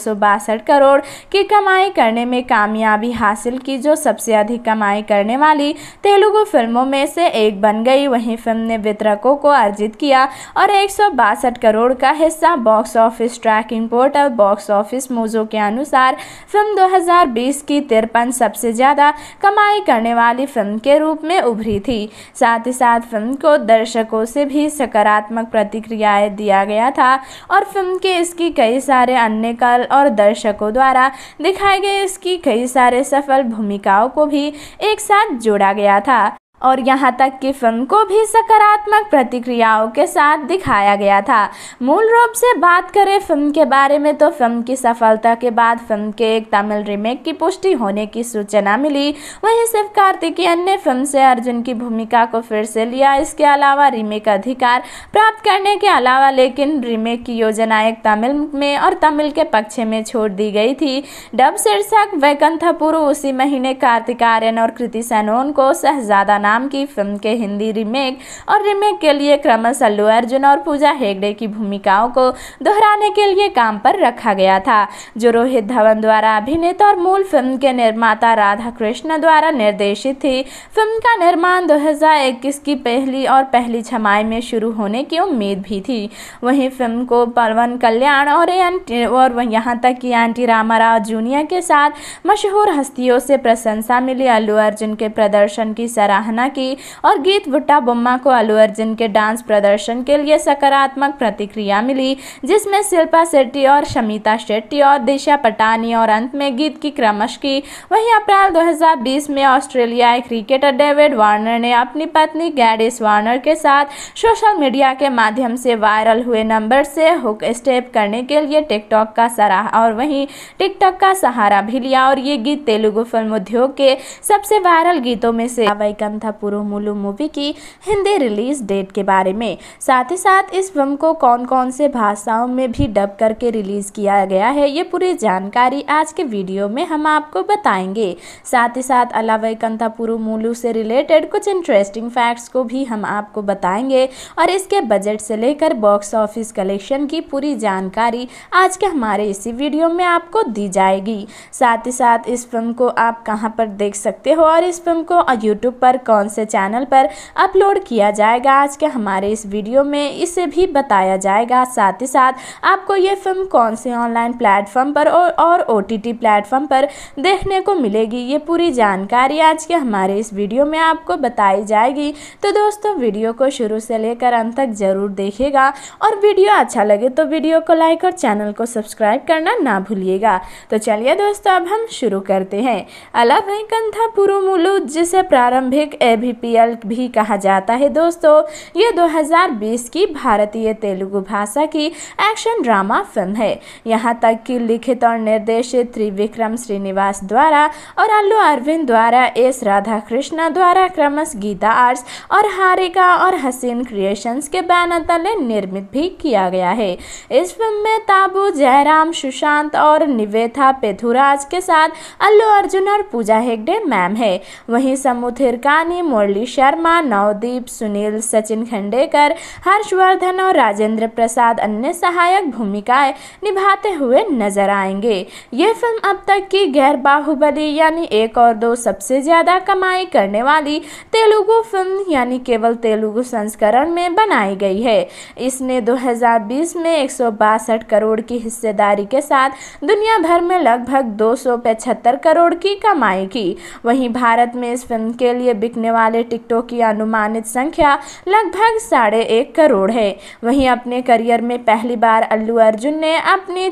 करोड़ की कमाई करने में कामयाबी हासिल की जो सबसे अधिक कमाई करने वाली तेलुगु फिल्मों में से एक बन गई वहीं फिल्म ने वितरकों को अर्जित किया और एक करोड़ का हिस्सा box office tracking portal box office Mojo के अनुसार फिल्म 2020 की तिरपन सबसे ज़्यादा कमाई करने वाली फिल्म के रूप में उभरी थी साथ ही साथ फिल्म को दर्शकों से भी सकारात्मक प्रतिक्रियाएं दिया गया था और फिल्म के इसकी कई सारे अन्य कल और दर्शकों द्वारा दिखाए गए इसकी कई सारे सफल भूमिकाओं को भी एक साथ जोड़ा गया था और यहाँ तक कि फिल्म को भी सकारात्मक प्रतिक्रियाओं के साथ दिखाया गया था मूल रूप से बात करें फिल्म के बारे में तो फिल्म की सफलता के बाद फिल्म के एक तमिल रीमेक की पुष्टि होने की सूचना मिली वहीं शिव कार्तिकेयन ने फिल्म से अर्जुन की भूमिका को फिर से लिया इसके अलावा रीमेक अधिकार प्राप्त करने के अलावा लेकिन रीमेक की योजना एक तमिल में और तमिल के पक्ष में छोड़ दी गई थी डब शीर्षक वैकंथापुर उसी महीने आर्यन और कृति सैनोन को शहजादा नाम नाम की फिल्म के हिंदी रीमेक और रीमेक के लिए क्रमश अल्लू अर्जुन और पूजा हेगड़े की भूमिकाओं को दोहराने के लिए काम पर रखा गया था जो रोहित धवन द्वारा अभिनेत और मूल फिल्म के निर्माता राधा कृष्ण द्वारा निर्देशित थी फिल्म का निर्माण 2021 की पहली और पहली छमाई में शुरू होने की उम्मीद भी थी वहीं फिल्म को पवन कल्याण और और यहाँ तक कि आंटी रामा राव जूनियर के साथ मशहूर हस्तियों से प्रशंसा मिली अल्लू अर्जुन के प्रदर्शन की सराहना सराहना की और गीत भुट्टा बुम्मा को अलू अर्जुन के डांस प्रदर्शन के लिए सकारात्मक प्रतिक्रिया मिली जिसमें शिल्पा शेट्टी और शमिता शेट्टी और दिशा पटानी और अंत में गीत की क्रमश की वहीं अप्रैल 2020 में ऑस्ट्रेलियाई क्रिकेटर डेविड वार्नर ने अपनी पत्नी गैडिस वार्नर के साथ सोशल मीडिया के माध्यम से वायरल हुए नंबर से हुक स्टेप करने के लिए टिकटॉक का सराहा और वहीं टिकटॉक का सहारा भी लिया और ये गीत तेलुगु फिल्म उद्योग के सबसे वायरल गीतों में से वैकंथ पूरो मुलू मूवी की हिंदी रिलीज डेट के बारे में साथ ही साथ इस फिल्म को कौन कौन से भाषाओं में भी डब करके रिलीज किया गया है ये पूरी जानकारी आज के वीडियो में हम आपको बताएंगे साथ ही साथ अलावय कंथापुरु मुलू से रिलेटेड कुछ इंटरेस्टिंग फैक्ट्स को भी हम आपको बताएंगे और इसके बजट से लेकर बॉक्स ऑफिस कलेक्शन की पूरी जानकारी आज के हमारे इसी वीडियो में आपको दी जाएगी साथ ही साथ इस फिल्म को आप कहाँ पर देख सकते हो और इस फिल्म को यूट्यूब पर कौन से चैनल पर अपलोड किया जाएगा आज के हमारे इस वीडियो में इसे भी बताया जाएगा साथ ही साथ आपको ये फिल्म कौन से ऑनलाइन प्लेटफॉर्म पर और टी ओ प्लेटफॉर्म पर देखने को मिलेगी ये पूरी जानकारी आज के हमारे इस वीडियो में आपको बताई जाएगी तो दोस्तों वीडियो को शुरू से लेकर अंत तक ज़रूर देखेगा और वीडियो अच्छा लगे तो वीडियो को लाइक और चैनल को सब्सक्राइब करना ना भूलिएगा तो चलिए दोस्तों अब हम शुरू करते हैं अलभ कंथा पुरुमुलु जिसे प्रारंभिक ए भी पी एल भी कहा जाता है दोस्तों ये 2020 की भारतीय तेलुगु भाषा की एक्शन ड्रामा फिल्म है यहाँ तक कि लिखित और निर्देशित त्रिविक्रम श्रीनिवास द्वारा और अल्लू अरविंद द्वारा एस राधा कृष्णा द्वारा क्रमश गीता आर्ट्स और हारिका और हसीन क्रिएशंस के बैनर तले निर्मित भी किया गया है इस फिल्म में ताबू जयराम सुशांत और निवेथा पेथुराज के साथ अल्लू अर्जुन और पूजा हेगडे मैम है वहीं समुथिर कानी ईरानी मुरली शर्मा नवदीप सुनील सचिन खंडेकर हर्षवर्धन और राजेंद्र प्रसाद अन्य सहायक भूमिकाएं निभाते हुए नजर आएंगे ये फिल्म अब तक की गैर बाहुबली यानी एक और दो सबसे ज़्यादा कमाई करने वाली तेलुगु फिल्म यानी केवल तेलुगु संस्करण में बनाई गई है इसने 2020 में एक करोड़ की हिस्सेदारी के साथ दुनिया भर में लगभग दो करोड़ की कमाई की वहीं भारत में इस फिल्म के लिए बिकने देखने वाले टिकटों की अनुमानित संख्या लगभग साढ़े एक करोड़ है वहीं अपने करियर में पहली बार अल्लू अर्जुन ने अपनी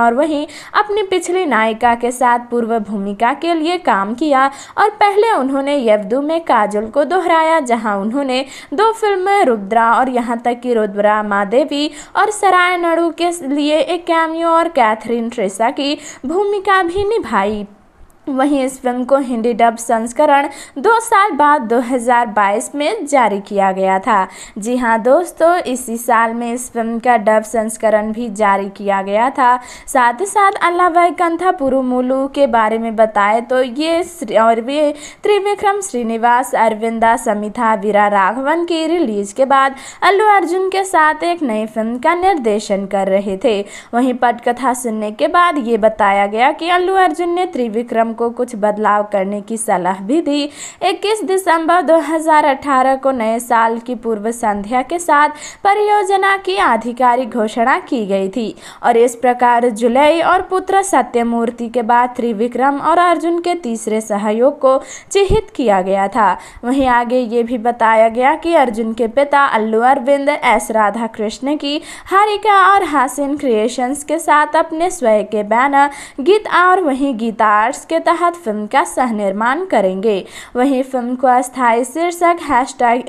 और वहीं अपनी पिछली नायिका के साथ पूर्व भूमिका के लिए काम किया और पहले उन्होंने यवदू में काजल को दोहराया जहाँ उन्होंने दो फिल्में रुद्रा और यहाँ तक कि रुद्रा मादेवी और सराय नड़ू के लिए एक कैमियो और कैथरीन ट्रेसा की भूमिका भी निभाई वहीं इस फिल्म को हिंदी डब संस्करण दो साल बाद 2022 में जारी किया गया था जी हाँ दोस्तों इसी साल में इस फिल्म का डब संस्करण भी जारी किया गया था साथ ही साथ अल्लाह कंथा पुरुमुलू के बारे में बताए तो ये और वे त्रिविक्रम श्रीनिवास अरविंदा समिथा वीरा राघवन की रिलीज के बाद अल्लू अर्जुन के साथ एक नई फिल्म का निर्देशन कर रहे थे वहीं पटकथा सुनने के बाद ये बताया गया कि अल्लू अर्जुन ने त्रिविक्रम को कुछ बदलाव करने की सलाह भी दी 21 दिसंबर 2018 को नए साल की पूर्व संध्या के साथ परियोजना की आधिकारिक घोषणा की गई थी और इस प्रकार जुलाई और पुत्र सत्यमूर्ति के बाद त्रिविक्रम और अर्जुन के तीसरे सहयोग को चिहित किया गया था वहीं आगे ये भी बताया गया कि अर्जुन के पिता अल्लू अरविंद एस राधा कृष्ण की हरिका और हासिन क्रिएशंस के साथ अपने स्वयं के बैनर गीत और वहीं गीतार्स के तहत फिल्म का सह निर्माण करेंगे वहीं फिल्म को अस्थायी शीर्षक हैश टैग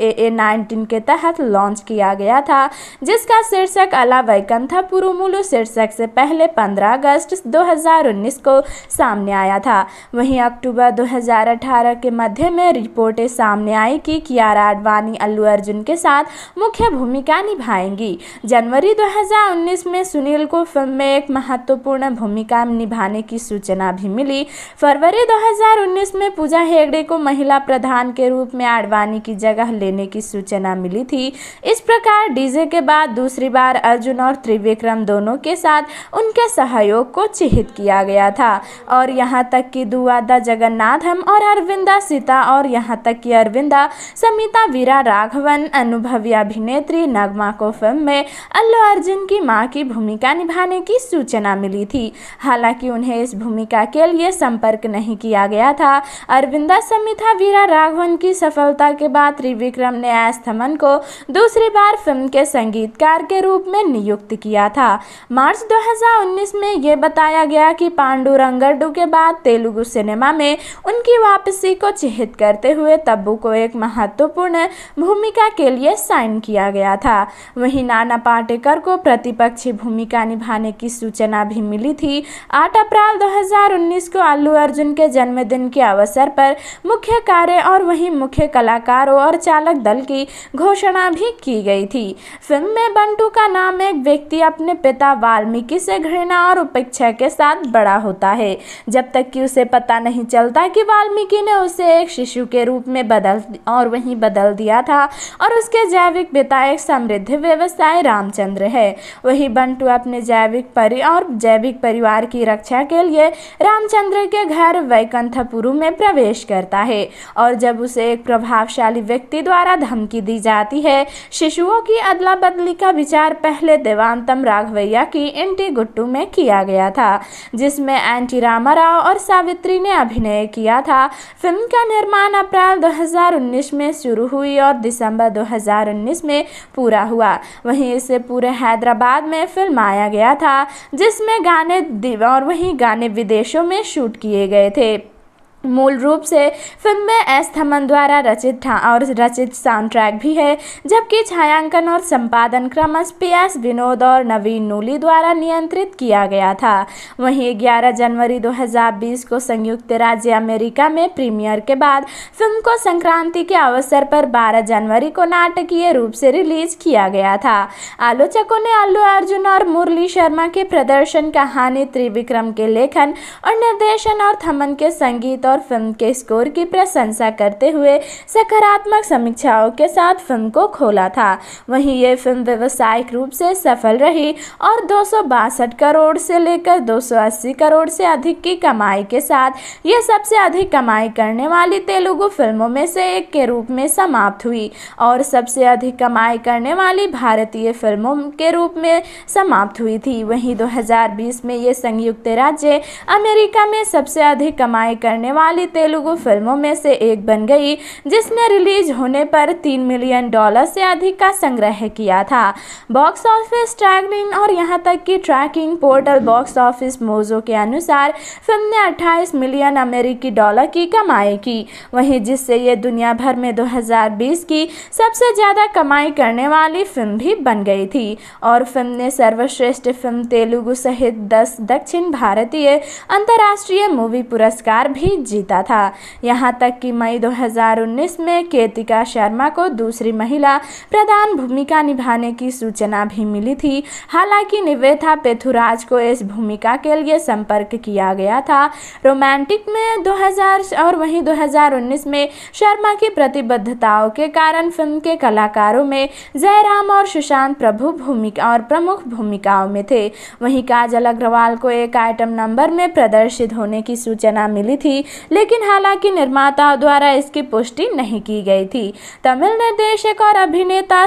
के तहत लॉन्च किया गया था जिसका शीर्षक अला वैकंथा पुरुमुलु शीर्षक से पहले 15 अगस्त 2019 को सामने आया था वहीं अक्टूबर 2018 के मध्य में रिपोर्टें सामने आई कि कियारा आडवाणी अल्लू अर्जुन के साथ मुख्य भूमिका निभाएंगी जनवरी 2019 में सुनील को फिल्म में एक महत्वपूर्ण भूमिका निभाने की सूचना भी मिली फरवरी 2019 में पूजा हेगड़े को महिला प्रधान के रूप में आडवाणी की जगह लेने की सूचना मिली थी इस प्रकार डीजे के बाद दूसरी बार अर्जुन और त्रिविक्रम दोनों के साथ उनके सहयोग को चिहित किया गया था और यहाँ तक कि दुआदा जगन्नाथम और अरविंदा सीता और यहाँ तक कि अरविंदा समिता वीरा राघवन अनुभवी अभिनेत्री नगमा को फिल्म में अल्लू अर्जुन की माँ की भूमिका निभाने की सूचना मिली थी हालांकि उन्हें इस भूमिका के लिए संपर्क तर्क नहीं किया गया था अरविंदा समिथा वीरा राघवन की सफलता के बाद त्रिविक्रम ने आस्थमन को दूसरी बार फिल्म के संगीतकार के रूप में नियुक्त किया था मार्च 2019 में यह बताया गया कि पांडु रंगडू के बाद तेलुगु सिनेमा में उनकी वापसी को चिहित करते हुए तब्बू को एक महत्वपूर्ण भूमिका के लिए साइन किया गया था वहीं नाना पाटेकर को प्रतिपक्षी भूमिका निभाने की सूचना भी मिली थी आठ अप्रैल 2019 को अल्लू अर्जुन के जन्मदिन के अवसर पर मुख्य कार्य और वहीं मुख्य कलाकारों और चालक दल की घोषणा भी की गई थी फिल्म में बंटू का नाम एक व्यक्ति अपने पिता वाल्मीकि से घृणा और उपेक्षा के साथ बड़ा होता है जब तक कि उसे पता नहीं चलता कि वाल्मीकि ने उसे एक शिशु के रूप में बदल और वहीं बदल दिया था और उसके जैविक पिता एक समृद्ध व्यवसाय रामचंद्र है वही बंटू अपने जैविक परि और जैविक परिवार की रक्षा के लिए रामचंद्र के घर वैकंठपुरु में प्रवेश करता है और जब उसे एक प्रभावशाली व्यक्ति द्वारा धमकी दी जाती है शिशुओं की अदला बदली का विचार पहले देवांतम राघवैया की एंटी गुट्टू में किया गया था जिसमें एंटी रामा राव और सावित्री ने अभिनय किया था फिल्म का निर्माण अप्रैल 2019 में शुरू हुई और दिसंबर 2019 में पूरा हुआ वहीं इसे पूरे हैदराबाद में फिल्माया गया था जिसमें गाने और वहीं गाने विदेशों में शूट किए दिए गए थे मूल रूप से फिल्म में एस थमन द्वारा रचित था और रचित साउंड ट्रैक भी है जबकि छायांकन और संपादन क्रमश पी एस विनोद और नवीन नूली द्वारा नियंत्रित किया गया था वहीं 11 जनवरी 2020 को संयुक्त राज्य अमेरिका में प्रीमियर के बाद फिल्म को संक्रांति के अवसर पर 12 जनवरी को नाटकीय रूप से रिलीज किया गया था आलोचकों ने अल्लू अर्जुन और मुरली शर्मा के प्रदर्शन कहानी त्रिविक्रम के लेखन और निर्देशन और थमन के संगीत और और फिल्म के स्कोर की प्रशंसा करते हुए सकारात्मक समीक्षाओं के साथ फिल्म को खोला था वहीं ये फिल्म व्यवसायिक रूप से सफल रही और दो करोड़ से लेकर 280 करोड़ से अधिक की कमाई के साथ ये सबसे अधिक कमाई करने वाली तेलुगु फिल्मों में से एक के रूप में समाप्त हुई और सबसे अधिक कमाई करने वाली भारतीय फिल्मों के रूप में समाप्त हुई थी वहीं 2020 में ये संयुक्त राज्य अमेरिका में सबसे अधिक कमाई करने वाली तेलुगु फिल्मों में से एक बन गई जिसने रिलीज होने पर तीन मिलियन डॉलर से अधिक का संग्रह किया था बॉक्स ऑफिस ट्रैकिंग और यहाँ तक कि tracking portal box office Mojo के अनुसार फिल्म ने 28 मिलियन अमेरिकी डॉलर की कमाई की वहीं जिससे ये दुनिया भर में 2020 की सबसे ज़्यादा कमाई करने वाली फिल्म भी बन गई थी और फिल्म ने सर्वश्रेष्ठ फिल्म तेलुगु सहित 10 दक्षिण भारतीय अंतर्राष्ट्रीय मूवी पुरस्कार भी जीता था यहां तक कि मई 2019 में केतिका शर्मा को दूसरी महिला प्रधान भूमिका निभाने की सूचना भी मिली थी हालांकि निवेथा पेथुराज को इस भूमिका के लिए संपर्क किया गया था रोमांटिक में 2000 और वहीं 2019 में शर्मा की प्रतिबद्धताओं के कारण फिल्म के कलाकारों में जयराम और सुशांत प्रभु भूमिका और प्रमुख भूमिकाओं में थे वहीं काजल अग्रवाल को एक आइटम नंबर में प्रदर्शित होने की सूचना मिली थी लेकिन हालांकि निर्माता द्वारा इसकी पुष्टि नहीं की गई थी तमिल निर्देशक और अभिनेता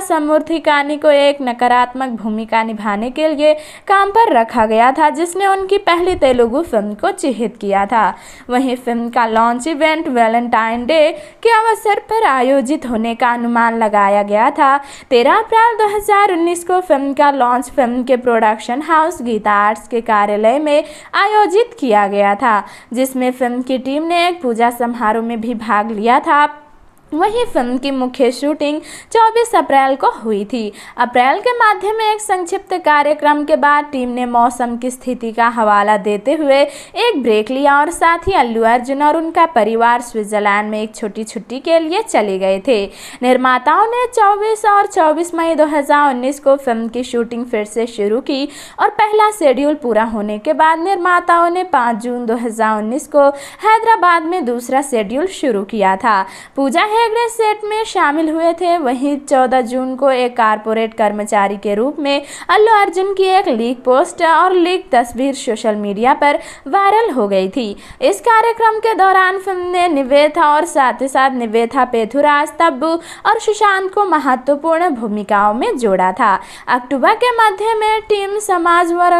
कानी को एक नकारात्मक भूमिका निभाने के लिए काम पर रखा गया था जिसने उनकी पहली तेलुगु फिल्म को चिहित किया था वहीं फिल्म का लॉन्च इवेंट वैलेंटाइन डे के अवसर पर आयोजित होने का अनुमान लगाया गया था तेरह अप्रैल 2019 को फिल्म का लॉन्च फिल्म के प्रोडक्शन हाउस गीता आर्ट्स के कार्यालय में आयोजित किया गया था जिसमें फिल्म की टीम टीम ने एक पूजा समारोह में भी भाग लिया था वहीं फिल्म की मुख्य शूटिंग 24 अप्रैल को हुई थी अप्रैल के माध्यम एक संक्षिप्त कार्यक्रम के बाद टीम ने मौसम की स्थिति का हवाला देते हुए एक ब्रेक लिया और साथ ही अल्लू अर्जुन और उनका परिवार स्विट्जरलैंड में एक छोटी छुट्टी के लिए चले गए थे निर्माताओं ने 24 और 24 मई 2019 को फिल्म की शूटिंग फिर से शुरू की और पहला शेड्यूल पूरा होने के बाद निर्माताओं ने पाँच जून दो को हैदराबाद में दूसरा शेड्यूल शुरू किया था पूजा है हेगड़े सेट में शामिल हुए थे वहीं 14 जून को एक कारपोरेट कर्मचारी के रूप में अल्लू अर्जुन की एक लीक पोस्ट और लीक तस्वीर सोशल मीडिया पर वायरल हो गई थी इस कार्यक्रम के दौरान फिल्म ने निवेथा और साथ ही साथ निवेथा पेथुराज तब्बू और सुशांत को महत्वपूर्ण भूमिकाओं में जोड़ा था अक्टूबर के मध्य में टीम समाज वर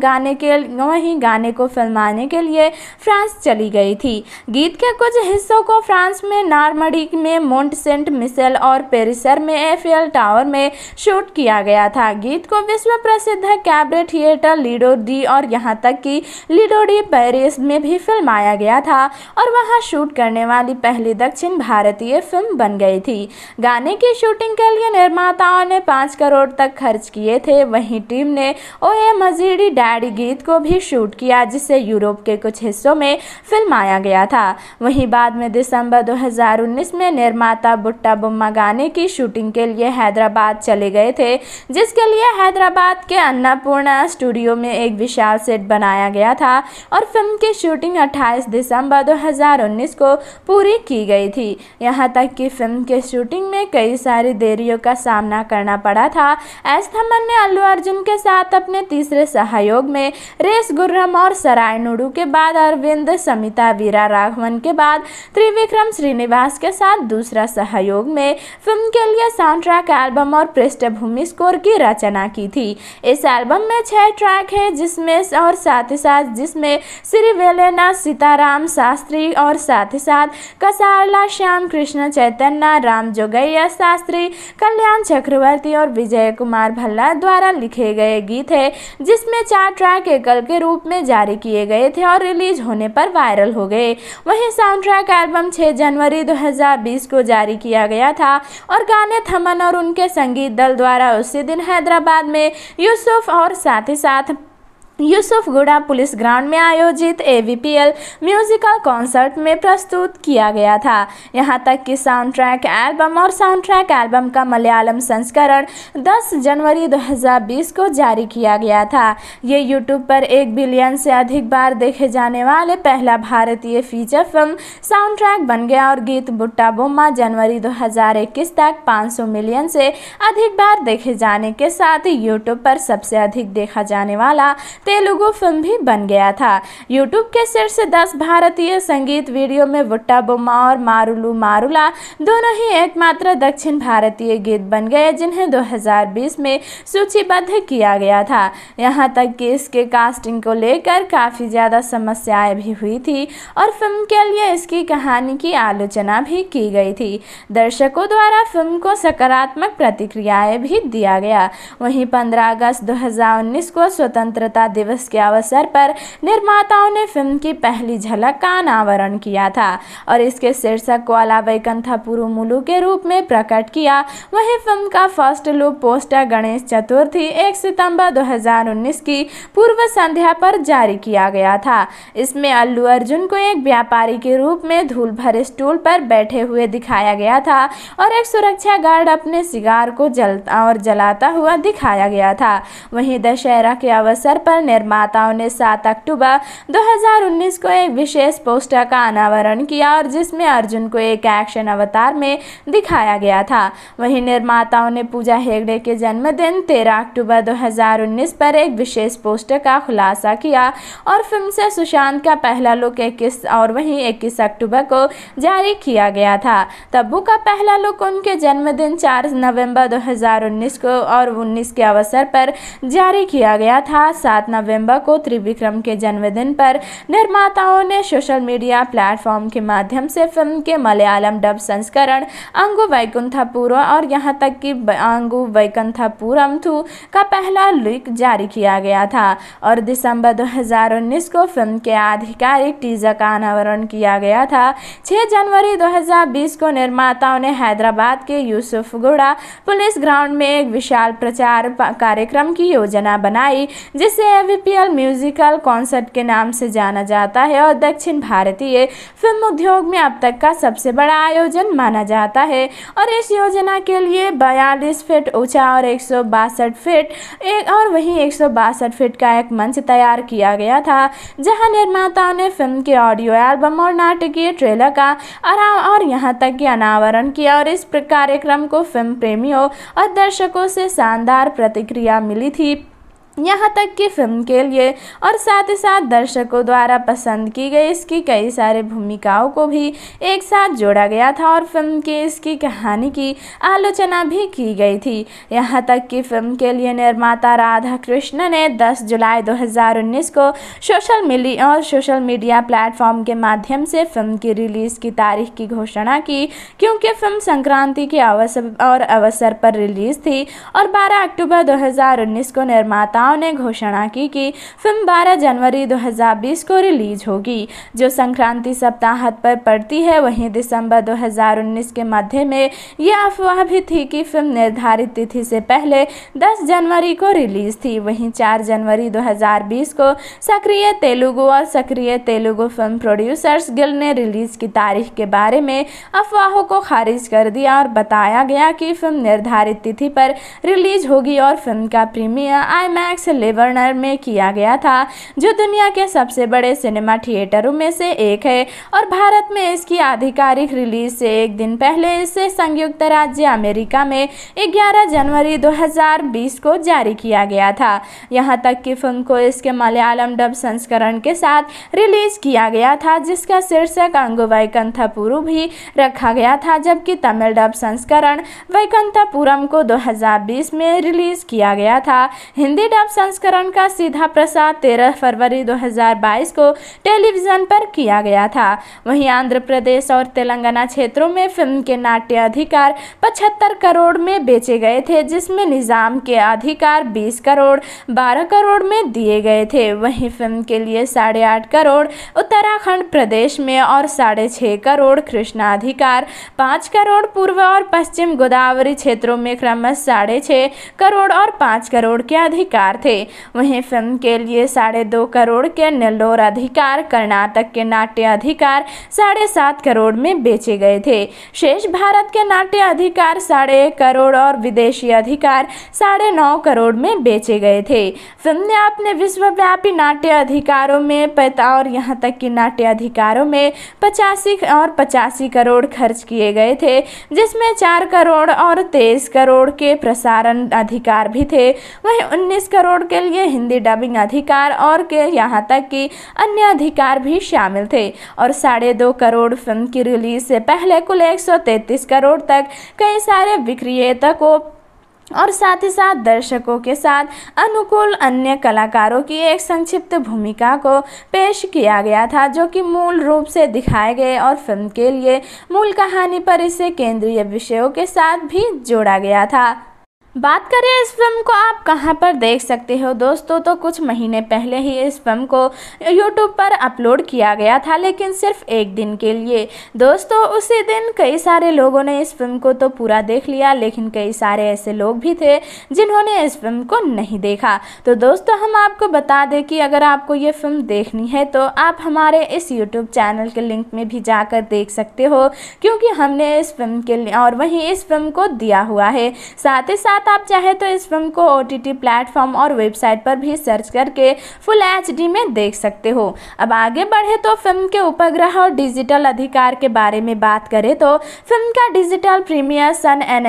गाने के वहीं गाने को फिल्माने के लिए फ्रांस चली गई थी गीत के कुछ हिस्सों को फ्रांस में नार्मडी में मोन्ट सेंट मिसेल और पेरिसर में एफएल टावर में शूट किया गया था गीत को विश्व प्रसिद्ध कैबरे थिएटर लीडो डी और यहाँ तक कि लीडो डी पेरिस में भी फिल्माया गया था और वहाँ शूट करने वाली पहली दक्षिण भारतीय फिल्म बन गई थी गाने की शूटिंग के लिए निर्माताओं ने पाँच करोड़ तक खर्च किए थे वहीं टीम ने ओ ए मजीडी डैडी गीत को भी शूट किया जिसे यूरोप के कुछ हिस्सों में फिल्माया गया था वहीं बाद में दिसंबर 2019 में निर्माता बुट्टा बुम्मा गाने की शूटिंग के लिए हैदराबाद चले गए थे जिसके लिए हैदराबाद के अन्नापूर्णा स्टूडियो में एक विशाल सेट बनाया गया था और फिल्म की शूटिंग 28 दिसंबर 2019 को पूरी की गई थी यहाँ तक कि फिल्म के शूटिंग में कई सारी देरियों का सामना करना पड़ा था एस्थमन ने अल्लू अर्जुन के साथ अपने तीसरे सहयोग में रेस गुर्रम और सराय नुडू के बाद अरविंद समिता वीरा राघवन के बाद त्रिविक्रम श्रीनिवास के साथ दूसरा सहयोग में फिल्म के लिए साउंड ट्रैक एल्बम और पृष्ठभूमि स्कोर की रचना की थी इस एल्बम में छह ट्रैक है जिसमें और साथ ही साथ जिसमें श्री वेलेना सीताराम शास्त्री और साथ ही साथ कसारला श्याम कृष्ण चैतन्य राम जोगैया शास्त्री कल्याण चक्रवर्ती और विजय कुमार भल्ला द्वारा लिखे गए गीत है जिसमें चार ट्रैक एकल के रूप में जारी किए गए थे और रिलीज होने पर वायरल हो गए वहीं साउंड ट्रैक एल्बम 6 जनवरी 2020 को जारी किया गया था और गाने थमन और उनके संगीत दल द्वारा उसी दिन हैदराबाद में यूसुफ और साथ ही साथ यूसुफगुड़ा पुलिस ग्राउंड में आयोजित ए म्यूजिकल कॉन्सर्ट में प्रस्तुत किया गया था यहां तक कि साउंड ट्रैक एल्बम और साउंड ट्रैक एल्बम का मलयालम संस्करण 10 जनवरी 2020 को जारी किया गया था ये यूट्यूब पर एक बिलियन से अधिक बार देखे जाने वाले पहला भारतीय फीचर फिल्म साउंड ट्रैक बन गया और गीत बुट्टा बोमा जनवरी दो तक पाँच मिलियन से अधिक बार देखे जाने के साथ यूट्यूब पर सबसे अधिक देखा जाने वाला तेलुगु फिल्म भी बन गया था यूट्यूब के शीर्ष दस भारतीय संगीत वीडियो में वुट्टा बोमा और मारुलू मारुला दोनों ही एकमात्र दक्षिण भारतीय गीत बन गए जिन्हें 2020 में सूचीबद्ध किया गया था यहाँ तक कि इसके कास्टिंग को लेकर काफ़ी ज़्यादा समस्याएं भी हुई थी और फिल्म के लिए इसकी कहानी की आलोचना भी की गई थी दर्शकों द्वारा फिल्म को सकारात्मक प्रतिक्रियाएं भी दिया गया वहीं 15 अगस्त 2019 को स्वतंत्रता दिवस के अवसर पर निर्माताओं ने फिल्म की पहली झलक का अनावरण किया था और इसके शीर्षक को अला कंथापुरु के रूप में प्रकट किया वहीं फिल्म का first look poster Ganesh Chaturthi 1 सितंबर 2019 की पूर्व संध्या पर जारी किया गया था इसमें अल्लू अर्जुन को एक व्यापारी के रूप में धूल भरे स्टूल पर बैठे हुए दिखाया गया था और एक सुरक्षा गार्ड अपने सिगार को जलता और जलाता हुआ दिखाया गया था वहीं दशहरा के अवसर पर पर निर्माताओं ने 7 अक्टूबर 2019 को एक विशेष पोस्टर का अनावरण किया और जिसमें अर्जुन को एक एक्शन अवतार में दिखाया गया था वहीं निर्माताओं ने पूजा हेगड़े के जन्मदिन 13 अक्टूबर 2019 पर एक विशेष पोस्टर का खुलासा किया और फिल्म से सुशांत का पहला लुक इक्कीस और वहीं इक्कीस अक्टूबर को जारी किया गया था तब्बू का पहला लुक उनके जन्मदिन चार नवम्बर दो को और 19 के अवसर पर जारी किया गया था सात नवंबर को त्रिविक्रम के जन्मदिन पर निर्माताओं ने सोशल मीडिया प्लेटफॉर्म के माध्यम से फिल्म के मलयालम डब संस्करण अंगु वैकुंथापुर और यहाँ तक कि अंगु वैकुंथापुरम थू का पहला लिक जारी किया गया था और दिसंबर 2019 को फिल्म के आधिकारिक टीजर का अनावरण किया गया था 6 जनवरी 2020 को निर्माताओं ने हैदराबाद के यूसुफ गुड़ा पुलिस ग्राउंड में एक विशाल प्रचार कार्यक्रम की योजना बनाई जिसे केवीपीएल म्यूजिकल कॉन्सर्ट के नाम से जाना जाता है और दक्षिण भारतीय फिल्म उद्योग में अब तक का सबसे बड़ा आयोजन माना जाता है और इस योजना के लिए बयालीस फीट ऊंचा और एक फीट एक और वहीं एक फीट का एक मंच तैयार किया गया था जहां निर्माताओं ने फिल्म के ऑडियो एल्बम और नाटकीय ट्रेलर का आराम और यहाँ तक कि अनावरण किया और इस कार्यक्रम को फिल्म प्रेमियों और दर्शकों से शानदार प्रतिक्रिया मिली थी यहाँ तक कि फिल्म के लिए और साथ ही साथ दर्शकों द्वारा पसंद की गई इसकी कई सारे भूमिकाओं को भी एक साथ जोड़ा गया था और फिल्म की इसकी कहानी की आलोचना भी की गई थी यहाँ तक कि फिल्म के लिए निर्माता राधा कृष्ण ने 10 जुलाई 2019 को सोशल मीडिया और सोशल मीडिया प्लेटफॉर्म के माध्यम से फिल्म की रिलीज़ की तारीख की घोषणा की क्योंकि फिल्म संक्रांति के अवसर और अवसर पर रिलीज़ थी और बारह अक्टूबर दो को निर्माताओं राव ने घोषणा की कि फिल्म 12 जनवरी 2020 को रिलीज होगी जो संक्रांति सप्ताह पर पड़ती है वहीं दिसंबर 2019 के मध्य में यह अफवाह भी थी कि फिल्म निर्धारित तिथि से पहले 10 जनवरी को रिलीज थी वहीं 4 जनवरी 2020 को सक्रिय तेलुगु और सक्रिय तेलुगु फिल्म प्रोड्यूसर्स गिल ने रिलीज की तारीख के बारे में अफवाहों को खारिज कर दिया और बताया गया कि फिल्म निर्धारित तिथि पर रिलीज होगी और फिल्म का प्रीमियर आई मैक्स लेवर्नर में किया गया था जो दुनिया के सबसे बड़े सिनेमा थिएटरों में से एक है और भारत में इसकी आधिकारिक रिलीज से एक दिन पहले इसे संयुक्त राज्य अमेरिका में 11 जनवरी 2020 को जारी किया गया था यहां तक कि फिल्म को इसके मलयालम डब संस्करण के साथ रिलीज किया गया था जिसका शीर्षक वैकंथापुरु भी रखा गया था जबकि तमिल डब संस्करण वैकंथापुरम को 2020 में रिलीज किया गया था हिंदी डब पंजाब संस्करण का सीधा प्रसार 13 फरवरी 2022 को टेलीविजन पर किया गया था वहीं आंध्र प्रदेश और तेलंगाना क्षेत्रों में फिल्म के नाट्य अधिकार 75 करोड़ में बेचे गए थे जिसमें निज़ाम के अधिकार 20 करोड़ 12 करोड़ में दिए गए थे वहीं फिल्म के लिए साढ़े आठ करोड़ उत्तराखंड प्रदेश में और साढ़े छः करोड़ कृष्णा अधिकार पाँच करोड़ पूर्व और पश्चिम गोदावरी क्षेत्रों में क्रमश साढ़े छः करोड़ और पाँच करोड़ के अधिकार अधिकार थे वहीं फिल्म के लिए साढ़े दो करोड़ के नेल्लोर अधिकार कर्नाटक के नाट्य अधिकार साढ़े सात करोड़ में बेचे गए थे शेष भारत के नाट्य अधिकार साढ़े एक करोड़ और विदेशी अधिकार साढ़े नौ करोड़ में बेचे गए थे फिल्म ने अपने विश्वव्यापी नाट्य अधिकारों में पैता और यहाँ तक कि नाट्य अधिकारों में पचासी और पचासी करोड़ खर्च किए गए थे जिसमें चार करोड़ और तेईस करोड़ के प्रसारण अधिकार भी थे वहीं उन्नीस करोड़ करोड़ के लिए हिंदी डबिंग अधिकार और के यहाँ तक कि अन्य अधिकार भी शामिल थे और साढ़े दो करोड़ फिल्म की रिलीज से पहले कुल 133 करोड़ तक कई सारे विक्रेता को और साथ ही साथ दर्शकों के साथ अनुकूल अन्य कलाकारों की एक संक्षिप्त भूमिका को पेश किया गया था जो कि मूल रूप से दिखाए गए और फिल्म के लिए मूल कहानी पर इसे केंद्रीय विषयों के साथ भी जोड़ा गया था बात करें इस फिल्म को आप कहां पर देख सकते हो दोस्तों तो कुछ महीने पहले ही इस फिल्म को यूट्यूब पर अपलोड किया गया था लेकिन सिर्फ एक दिन के लिए दोस्तों उसी दिन कई सारे लोगों ने इस फिल्म को तो पूरा देख लिया लेकिन कई सारे ऐसे लोग भी थे जिन्होंने इस फिल्म को नहीं देखा तो दोस्तों हम आपको बता दें कि अगर आपको ये फिल्म देखनी है तो आप हमारे इस यूट्यूब चैनल के लिंक में भी जाकर देख सकते हो क्योंकि हमने इस फिल्म के और वहीं इस फिल्म को दिया हुआ है साथ ही साथ साथ आप चाहें तो इस फिल्म को ओ प्लेटफॉर्म और वेबसाइट पर भी सर्च करके फुल एच में देख सकते हो अब आगे बढ़े तो फिल्म के उपग्रह और डिजिटल अधिकार के बारे में बात करें तो फिल्म का डिजिटल प्रीमियर सन एन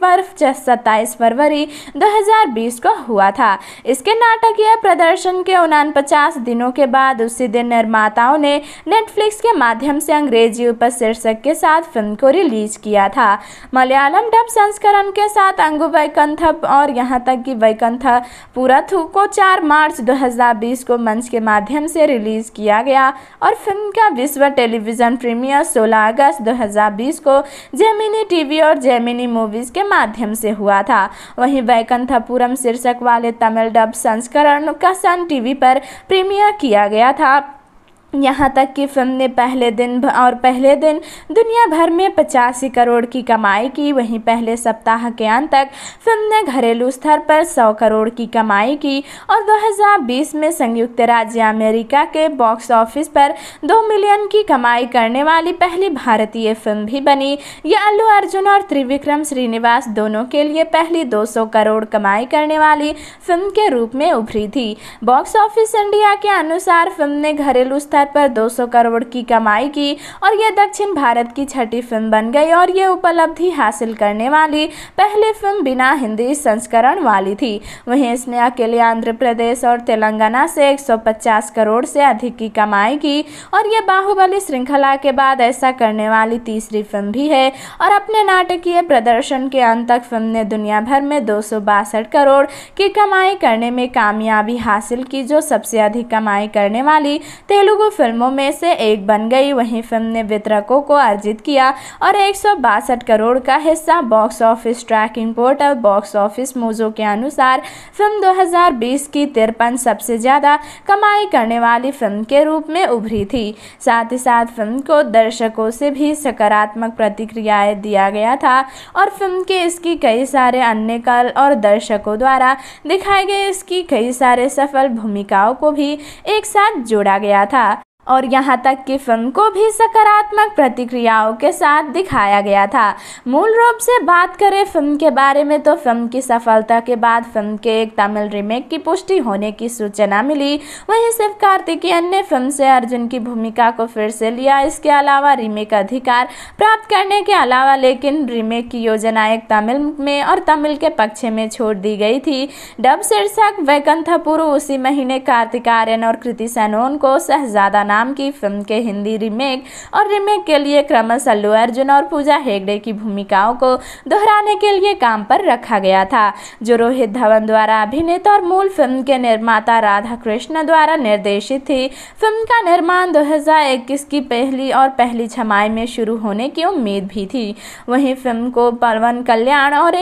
पर सत्ताईस फरवरी 2020 को हुआ था इसके नाटकीय प्रदर्शन के उनपचास दिनों के बाद उसी दिन निर्माताओं ने नेटफ्लिक्स के माध्यम से अंग्रेजी उपशीर्षक के साथ फिल्म को रिलीज किया था मलयालम डब संस्करण के साथ अंगुबर वैकंथा और यहाँ तक कि वैकंथा पूरथु को 4 मार्च 2020 को मंच के माध्यम से रिलीज़ किया गया और फिल्म का विश्व टेलीविज़न प्रीमियर 16 अगस्त 2020 को जेमिनी टीवी और जेमिनी मूवीज़ के माध्यम से हुआ था वहीं वैकंथापुरम शीर्षक वाले तमिल डब संस्करण का सन टीवी पर प्रीमियर किया गया था यहाँ तक कि फिल्म ने पहले दिन और पहले दिन दुनिया भर में पचासी करोड़ की कमाई की वहीं पहले सप्ताह के अंत तक फिल्म ने घरेलू स्तर पर 100 करोड़ की कमाई की और 2020 में संयुक्त राज्य अमेरिका के बॉक्स ऑफिस पर 2 मिलियन की कमाई करने वाली पहली भारतीय फिल्म भी बनी यह अल्लू अर्जुन और त्रिविक्रम श्रीनिवास दोनों के लिए पहली दो करोड़ कमाई करने वाली फिल्म के रूप में उभरी थी बॉक्स ऑफिस इंडिया के अनुसार फिल्म ने घरेलू स्तर स्तर पर 200 करोड़ की कमाई की और यह दक्षिण भारत की छठी फिल्म बन गई और यह उपलब्धि हासिल करने वाली पहली फिल्म बिना हिंदी संस्करण वाली थी वहीं इसने अकेले आंध्र प्रदेश और तेलंगाना से 150 करोड़ से अधिक की कमाई की और यह बाहुबली श्रृंखला के बाद ऐसा करने वाली तीसरी फिल्म भी है और अपने नाटकीय प्रदर्शन के अंत तक फिल्म ने दुनिया भर में दो करोड़ की कमाई करने में कामयाबी हासिल की जो सबसे अधिक कमाई करने वाली तेलुगु फिल्मों में से एक बन गई वहीं फिल्म ने वितरकों को अर्जित किया और एक करोड़ का हिस्सा box office tracking portal box office Mojo के अनुसार फिल्म 2020 की तिरपन सबसे ज़्यादा कमाई करने वाली फिल्म के रूप में उभरी थी साथ ही साथ फिल्म को दर्शकों से भी सकारात्मक प्रतिक्रियाएं दिया गया था और फिल्म के इसकी कई सारे अन्य कल और दर्शकों द्वारा दिखाए गए इसकी कई सारे सफल भूमिकाओं को भी एक साथ जोड़ा गया था और यहाँ तक कि फिल्म को भी सकारात्मक प्रतिक्रियाओं के साथ दिखाया गया था मूल रूप से बात करें फिल्म के बारे में तो फिल्म की सफलता के बाद फिल्म के एक तमिल रीमेक की पुष्टि होने की सूचना मिली वहीं शिव कार्तिकेयन ने फिल्म से अर्जुन की भूमिका को फिर से लिया इसके अलावा रीमेक अधिकार प्राप्त करने के अलावा लेकिन रीमेक की योजना एक तमिल में और तमिल के पक्ष में छोड़ दी गई थी डब शीर्षक वैकंथपुर उसी महीने कार्तिक आर्यन और कृति सनोन को शहजादा नाम नाम की फिल्म के हिंदी रीमेक और रीमेक के लिए क्रमश अल्लू अर्जुन और पूजा हेगड़े की भूमिकाओं को दोहराने के लिए काम पर रखा गया था जो रोहित धवन द्वारा अभिनीत और मूल फिल्म के निर्माता राधा कृष्ण द्वारा निर्देशित थी फिल्म का निर्माण दो की पहली और पहली छमाई में शुरू होने की उम्मीद भी थी वहीं फिल्म को पवन कल्याण और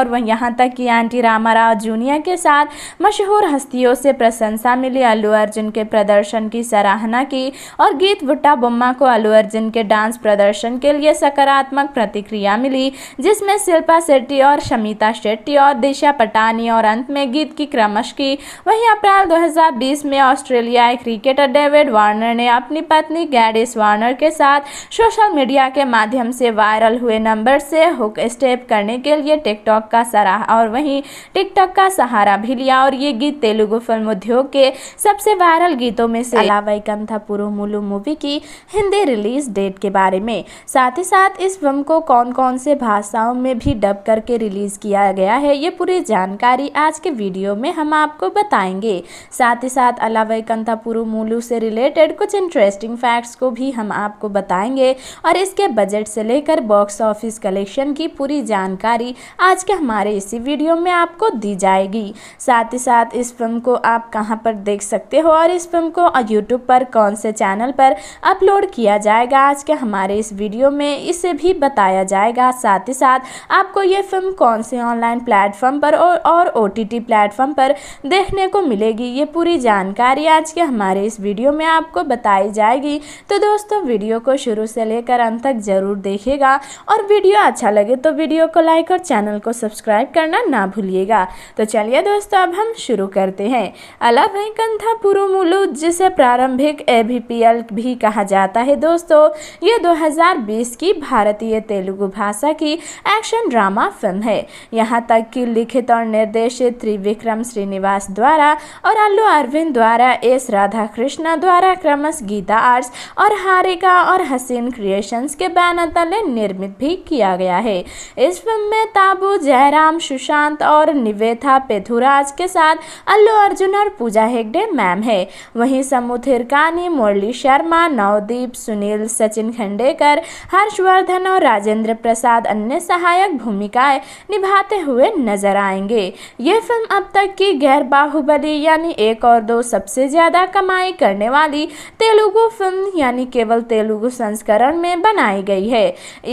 और यहाँ तक कि आंटी रामा राव जूनियर के साथ मशहूर हस्तियों से प्रशंसा मिली अल्लू अर्जुन के प्रदर्शन की सराहना सराहना की और गीत भुट्टा बुम्मा को अलू अर्जुन के डांस प्रदर्शन के लिए सकारात्मक प्रतिक्रिया मिली जिसमें शिल्पा शेट्टी और शमिता शेट्टी और दिशा पटानी और अंत में गीत की क्रमश की वहीं अप्रैल 2020 में ऑस्ट्रेलियाई क्रिकेटर डेविड वार्नर ने अपनी पत्नी गैडिस वार्नर के साथ सोशल मीडिया के माध्यम से वायरल हुए नंबर से हुक स्टेप करने के लिए टिकटॉक का सराह और वहीं टिकटॉक का सहारा भी लिया और ये गीत तेलुगु फिल्म उद्योग के सबसे वायरल गीतों में से अलावा फिल्म पुरुमुलु मूवी की हिंदी रिलीज डेट के बारे में साथ ही साथ इस फिल्म को कौन कौन से भाषाओं में भी डब करके रिलीज किया गया है ये पूरी जानकारी आज के वीडियो में हम आपको बताएंगे साथ ही साथ अलावय कंथा पुरुमुलु से रिलेटेड कुछ इंटरेस्टिंग फैक्ट्स को भी हम आपको बताएंगे और इसके बजट से लेकर बॉक्स ऑफिस कलेक्शन की पूरी जानकारी आज के हमारे इसी वीडियो में आपको दी जाएगी साथ ही साथ इस फिल्म को आप कहाँ पर देख सकते हो और इस फिल्म को यूट्यूब पर कौन से चैनल पर अपलोड किया जाएगा आज के हमारे इस वीडियो में इसे भी बताया जाएगा साथ ही साथ आपको ये फिल्म कौन से ऑनलाइन प्लेटफॉर्म पर और ओ टी प्लेटफॉर्म पर देखने को मिलेगी ये पूरी जानकारी आज के हमारे इस वीडियो में आपको बताई जाएगी तो दोस्तों वीडियो को शुरू से लेकर अंत तक ज़रूर देखेगा और वीडियो अच्छा लगे तो वीडियो को लाइक और चैनल को सब्सक्राइब करना ना भूलिएगा तो चलिए दोस्तों अब हम शुरू करते हैं अलाभय कंथा पुरुमुलु जिसे प्रारंभिक एक एबीपीएल भी कहा जाता है दोस्तों ये 2020 की भारतीय तेलुगु भाषा की एक्शन ड्रामा फिल्म है यहाँ तक कि लिखित और निर्देशित त्रिविक्रम श्रीनिवास द्वारा और अल्लू अरविंद द्वारा एस राधा कृष्णा द्वारा क्रमश गीता आर्ट्स और हारिका और हसीन क्रिएशंस के बैनर तले निर्मित भी किया गया है इस फिल्म में ताबू जयराम सुशांत और निवेथा पेथुराज के साथ अल्लू अर्जुन और पूजा हेगडे मैम है वहीं समुथिर का ईरानी मुरली शर्मा नवदीप सुनील सचिन खंडेकर हर्षवर्धन और राजेंद्र प्रसाद अन्य सहायक भूमिकाएं निभाते हुए नजर आएंगे ये फिल्म अब तक की गैर बाहुबली यानी एक और दो सबसे ज़्यादा कमाई करने वाली तेलुगु फिल्म यानी केवल तेलुगु संस्करण में बनाई गई है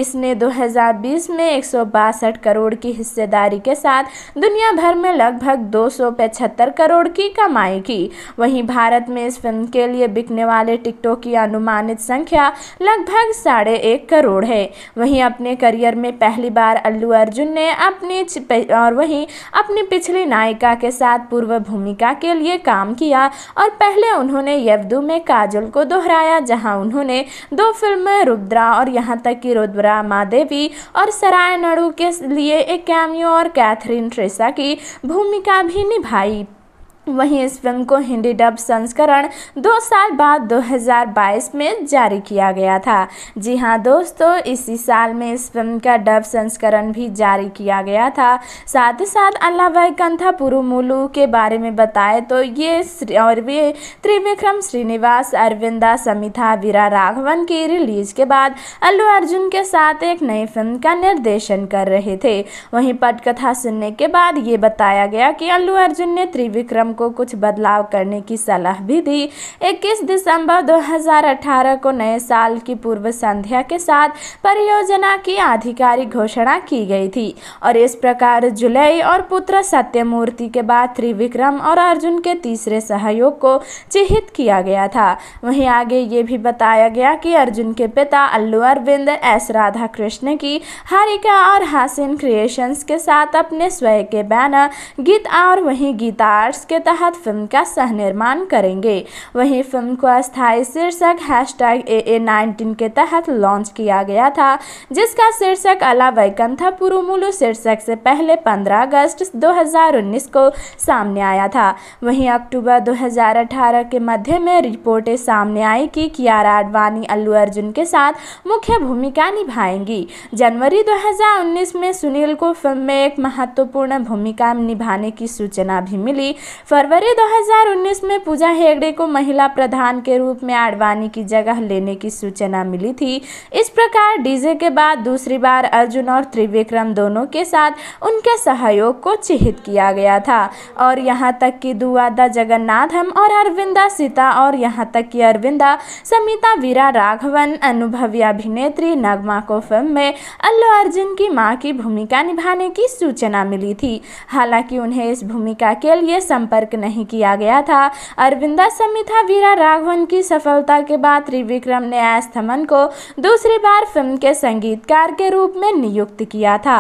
इसने 2020 में एक करोड़ की हिस्सेदारी के साथ दुनिया भर में लगभग दो करोड़ की कमाई की वहीं भारत में इस फिल्म के लिए दिखने वाले टिकटों की अनुमानित संख्या लगभग साढ़े एक करोड़ है वहीं अपने करियर में पहली बार अल्लू अर्जुन ने अपनी और वहीं अपनी पिछली नायिका के साथ पूर्व भूमिका के लिए काम किया और पहले उन्होंने यवदू में काजल को दोहराया जहाँ उन्होंने दो फिल्में रुद्रा और यहाँ तक कि रुद्रा मादेवी और सराय नड़ू के लिए एक कैमियो और कैथरीन ट्रेसा की भूमिका भी निभाई वहीं इस फिल्म को हिंदी डब संस्करण दो साल बाद 2022 में जारी किया गया था जी हाँ दोस्तों इसी साल में इस फिल्म का डब संस्करण भी जारी किया गया था साथ ही साथ अल्लाह कंथा पुरुमुलू के बारे में बताए तो ये और वे त्रिविक्रम श्रीनिवास अरविंदा समिथा वीरा राघवन की रिलीज के बाद अल्लू अर्जुन के साथ एक नई फिल्म का निर्देशन कर रहे थे वहीं पटकथा सुनने के बाद ये बताया गया कि अल्लू अर्जुन ने त्रिविक्रम को कुछ बदलाव करने की सलाह भी दी 21 दिसंबर 2018 को नए साल की पूर्व संध्या के साथ परियोजना की आधिकारिक घोषणा की गई थी और इस प्रकार जुलाई और पुत्र सत्यमूर्ति के बाद त्रिविक्रम और अर्जुन के तीसरे सहयोग को चिहित किया गया था वहीं आगे ये भी बताया गया कि अर्जुन के पिता अल्लू अरविंद एस राधा कृष्ण की हारिका और हासिन क्रिएशंस के साथ अपने स्वयं के बैनर गीत और वहीं गीता आर्ट्स के तहत फिल्म का सह निर्माण करेंगे वहीं फिल्म को अस्थायी शीर्षक हैश टैग के तहत लॉन्च किया गया था जिसका शीर्षक अला वैकंथा पुरुमुलु शीर्षक से पहले 15 अगस्त 2019 को सामने आया था वहीं अक्टूबर 2018 के मध्य में रिपोर्टें सामने आई कि कियारा आडवाणी अल्लू अर्जुन के साथ मुख्य भूमिका निभाएंगी जनवरी 2019 में सुनील को फिल्म में एक महत्वपूर्ण भूमिका निभाने की सूचना भी मिली फरवरी 2019 में पूजा हेगड़े को महिला प्रधान के रूप में आडवाणी की जगह लेने की सूचना मिली थी इस प्रकार डीजे के बाद दूसरी बार अर्जुन और त्रिविक्रम दोनों के साथ उनके सहयोग को चिहित किया गया था और यहाँ तक कि दुआदा जगन्नाथम और अरविंदा सीता और यहाँ तक कि अरविंदा समिता वीरा राघवन अनुभवी अभिनेत्री नगमा को फिल्म में अल्लू अर्जुन की माँ की भूमिका निभाने की सूचना मिली थी हालांकि उन्हें इस भूमिका के लिए संपर्क तक नहीं किया गया था अरविंदा समिथा वीरा राघवन की सफलता के बाद त्रिविक्रम ने आस्थमन को दूसरी बार फिल्म के संगीतकार के रूप में नियुक्त किया था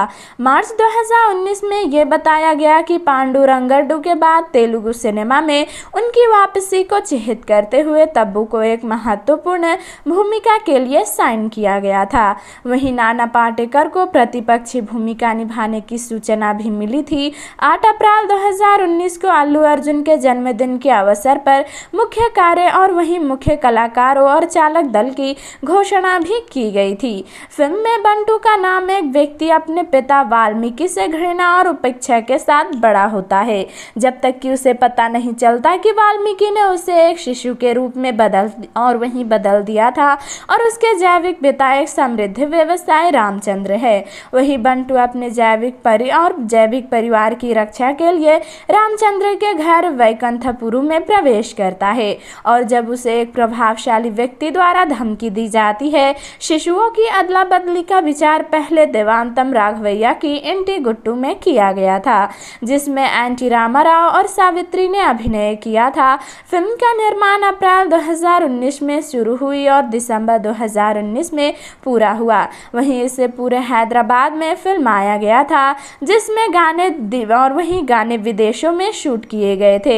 मार्च 2019 में यह बताया गया कि पांडु रंगडू के बाद तेलुगु सिनेमा में उनकी वापसी को चिहित करते हुए तब्बू को एक महत्वपूर्ण भूमिका के लिए साइन किया गया था वहीं नाना पाटेकर को प्रतिपक्षी भूमिका निभाने की सूचना भी मिली थी आठ अप्रैल 2019 को अल्लू अर्जुन के जन्मदिन के अवसर पर मुख्य कार्य और वहीं मुख्य कलाकारों और चालक दल की घोषणा भी की गई थी फिल्म में बंटू का नाम एक व्यक्ति अपने पिता वाल्मीकि से घृणा और उपेक्षा के साथ बड़ा होता है जब तक कि उसे पता नहीं चलता कि वाल्मीकि ने उसे एक शिशु के रूप में बदल और वहीं बदल दिया था और उसके जैविक पिता एक समृद्ध व्यवसाय रामचंद्र है वही बंटू अपने जैविक परि और जैविक परिवार की रक्षा के लिए रामचंद्र के घर वैकंथपुरु में प्रवेश करता है और जब उसे एक प्रभावशाली व्यक्ति द्वारा धमकी दी जाती है शिशुओं की अदला बदली का विचार पहले देवांतम राघवैया की एंटी गुट्टू में किया गया था जिसमें एंटी रामा राव और सावित्री ने अभिनय किया था फिल्म का निर्माण अप्रैल 2019 में शुरू हुई और दिसंबर 2019 में पूरा हुआ वहीं इसे पूरे हैदराबाद में फिल्माया गया था जिसमें गाने और वहीं गाने विदेशों में शूट किए किए गए थे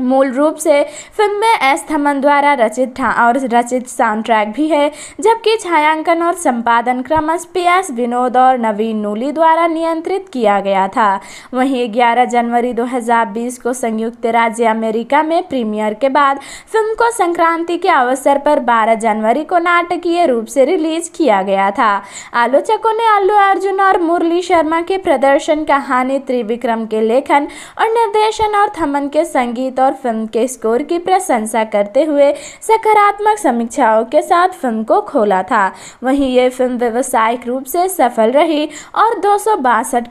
मूल रूप से फिल्म में एस थमन द्वारा रचित था और रचित साउंड ट्रैक भी है जबकि छायांकन और संपादन क्रमश पी एस विनोद और नवीन नूली द्वारा नियंत्रित किया गया था वहीं 11 जनवरी 2020 को संयुक्त राज्य अमेरिका में प्रीमियर के बाद फिल्म को संक्रांति के अवसर पर 12 जनवरी को नाटकीय रूप से रिलीज किया गया था आलोचकों ने अल्लू अर्जुन और मुरली शर्मा के प्रदर्शन कहानी त्रिविक्रम के लेखन और निर्देशन और थमन के संगीत और फिल्म के स्कोर की प्रशंसा करते हुए सकारात्मक समीक्षाओं के साथ फिल्म को खोला था वहीं ये फिल्म व्यवसायिक रूप से सफल रही और दो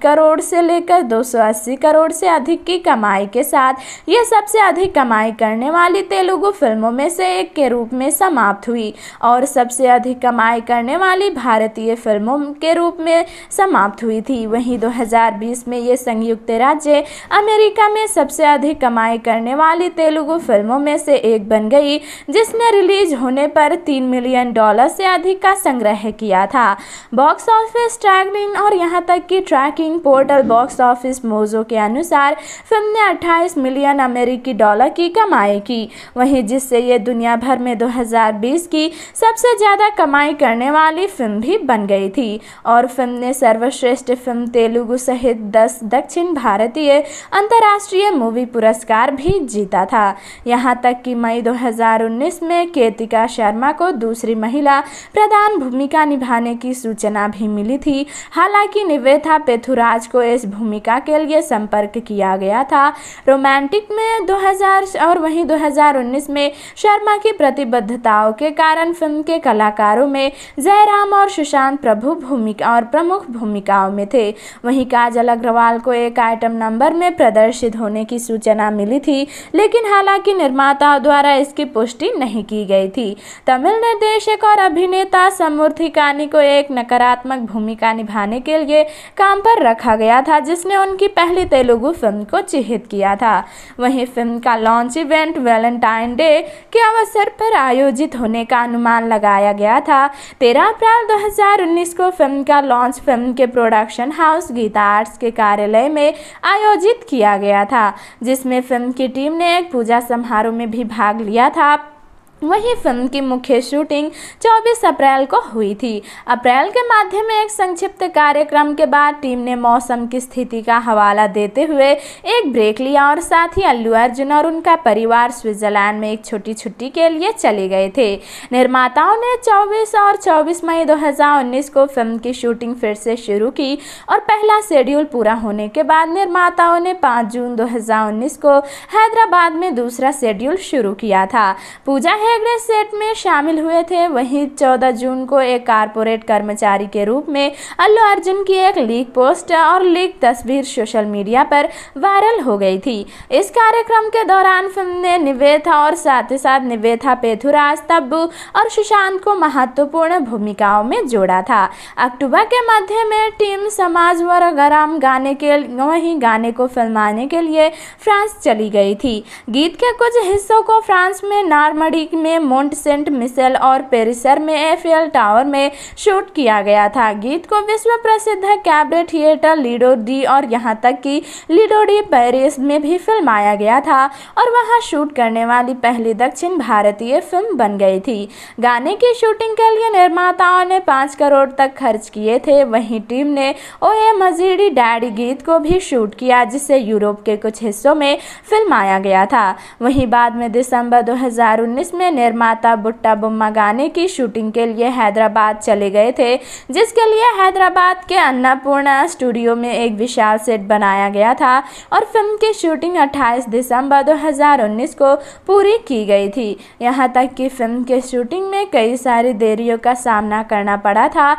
करोड़ से लेकर 280 करोड़ से अधिक की कमाई के साथ ये सबसे अधिक कमाई करने वाली तेलुगु फिल्मों में से एक के रूप में समाप्त हुई और सबसे अधिक कमाई करने वाली भारतीय फिल्मों के रूप में समाप्त हुई थी वहीं 2020 में ये संयुक्त राज्य अमेरिका में सबसे अधिक कमाई करने कमाली तेलुगु फिल्मों में से एक बन गई जिसने रिलीज होने पर तीन मिलियन डॉलर से अधिक का संग्रह किया था बॉक्स ऑफिस ट्रैकिंग और यहां तक कि tracking portal box office Mojo के अनुसार फिल्म ने 28 मिलियन अमेरिकी डॉलर की कमाई की वहीं जिससे ये दुनिया भर में 2020 की सबसे ज़्यादा कमाई करने वाली फिल्म भी बन गई थी और फिल्म ने सर्वश्रेष्ठ फिल्म तेलुगु सहित दस दक्षिण भारतीय अंतर्राष्ट्रीय मूवी पुरस्कार भी जीता था यहाँ तक कि मई 2019 में केतिका शर्मा को दूसरी महिला प्रधान भूमिका निभाने की सूचना भी मिली थी हालांकि निवेथा पेथुराज को इस भूमिका के लिए संपर्क किया गया था रोमांटिक में 2000 और वहीं 2019 में शर्मा की प्रतिबद्धताओं के कारण फिल्म के कलाकारों में जयराम और सुशांत प्रभु भूमिका और प्रमुख भूमिकाओं में थे वहीं काजल अग्रवाल को एक आइटम नंबर में प्रदर्शित होने की सूचना मिली थी लेकिन हालांकि निर्माता द्वारा इसकी पुष्टि नहीं की गई थी तमिल निर्देशक और अभिनेता समूर्थिकानी को एक नकारात्मक भूमिका निभाने के लिए काम पर रखा गया था जिसने उनकी पहली तेलुगु फिल्म को चिहित किया था वहीं फिल्म का लॉन्च इवेंट वैलेंटाइन डे के अवसर पर आयोजित होने का अनुमान लगाया गया था तेरह अप्रैल 2019 को फिल्म का लॉन्च फिल्म के प्रोडक्शन हाउस गीता आर्ट्स के कार्यालय में आयोजित किया गया था जिसमें फिल्म की टीम टीम ने एक पूजा समारोह में भी भाग लिया था वहीं फिल्म की मुख्य शूटिंग 24 अप्रैल को हुई थी अप्रैल के माध्यम में एक संक्षिप्त कार्यक्रम के बाद टीम ने मौसम की स्थिति का हवाला देते हुए एक ब्रेक लिया और साथ ही अल्लू अर्जुन और उनका परिवार स्विट्जरलैंड में एक छोटी छुट्टी के लिए चले गए थे निर्माताओं ने 24 और 24 मई 2019 को फिल्म की शूटिंग फिर से शुरू की और पहला शेड्यूल पूरा होने के बाद निर्माताओं ने पाँच जून दो को हैदराबाद में दूसरा शेड्यूल शुरू किया था पूजा है हेगड़े सेट में शामिल हुए थे वहीं 14 जून को एक कारपोरेट कर्मचारी के रूप में अल्लू अर्जुन की एक लीक पोस्ट और लीक तस्वीर सोशल मीडिया पर वायरल हो गई थी इस कार्यक्रम के दौरान फिल्म ने निवेथा और साथ ही साथ निवेथा पेथुराज तब्बू और सुशांत को महत्वपूर्ण भूमिकाओं में जोड़ा था अक्टूबर के मध्य में टीम समाज वर गाने के वहीं गाने को फिल्माने के लिए फ्रांस चली गई थी गीत के कुछ हिस्सों को फ्रांस में नार्मडिक में मोन्ट सेंट मिसेल और पेरिसर में एफएल टावर में शूट किया गया था गीत को विश्व प्रसिद्ध कैबरे थिएटर लीडो डी और यहाँ तक कि लीडो डी पेरिस में भी फिल्माया गया था और वहाँ शूट करने वाली पहली दक्षिण भारतीय फिल्म बन गई थी गाने की शूटिंग के लिए निर्माताओं ने पाँच करोड़ तक खर्च किए थे वहीं टीम ने ओ ए मजीडी डैडी गीत को भी शूट किया जिसे यूरोप के कुछ हिस्सों में फिल्माया गया था वहीं बाद में दिसंबर दो में निर्माता बुट्टा बुम्मा गाने की शूटिंग के लिए हैदराबाद चले गए थे जिसके लिए हैदराबाद के अन्नापूर्णा स्टूडियो में एक विशाल सेट बनाया गया था और फिल्म की शूटिंग 28 दिसंबर 2019 को पूरी की गई थी यहाँ तक कि फिल्म के शूटिंग में कई सारी देरियों का सामना करना पड़ा था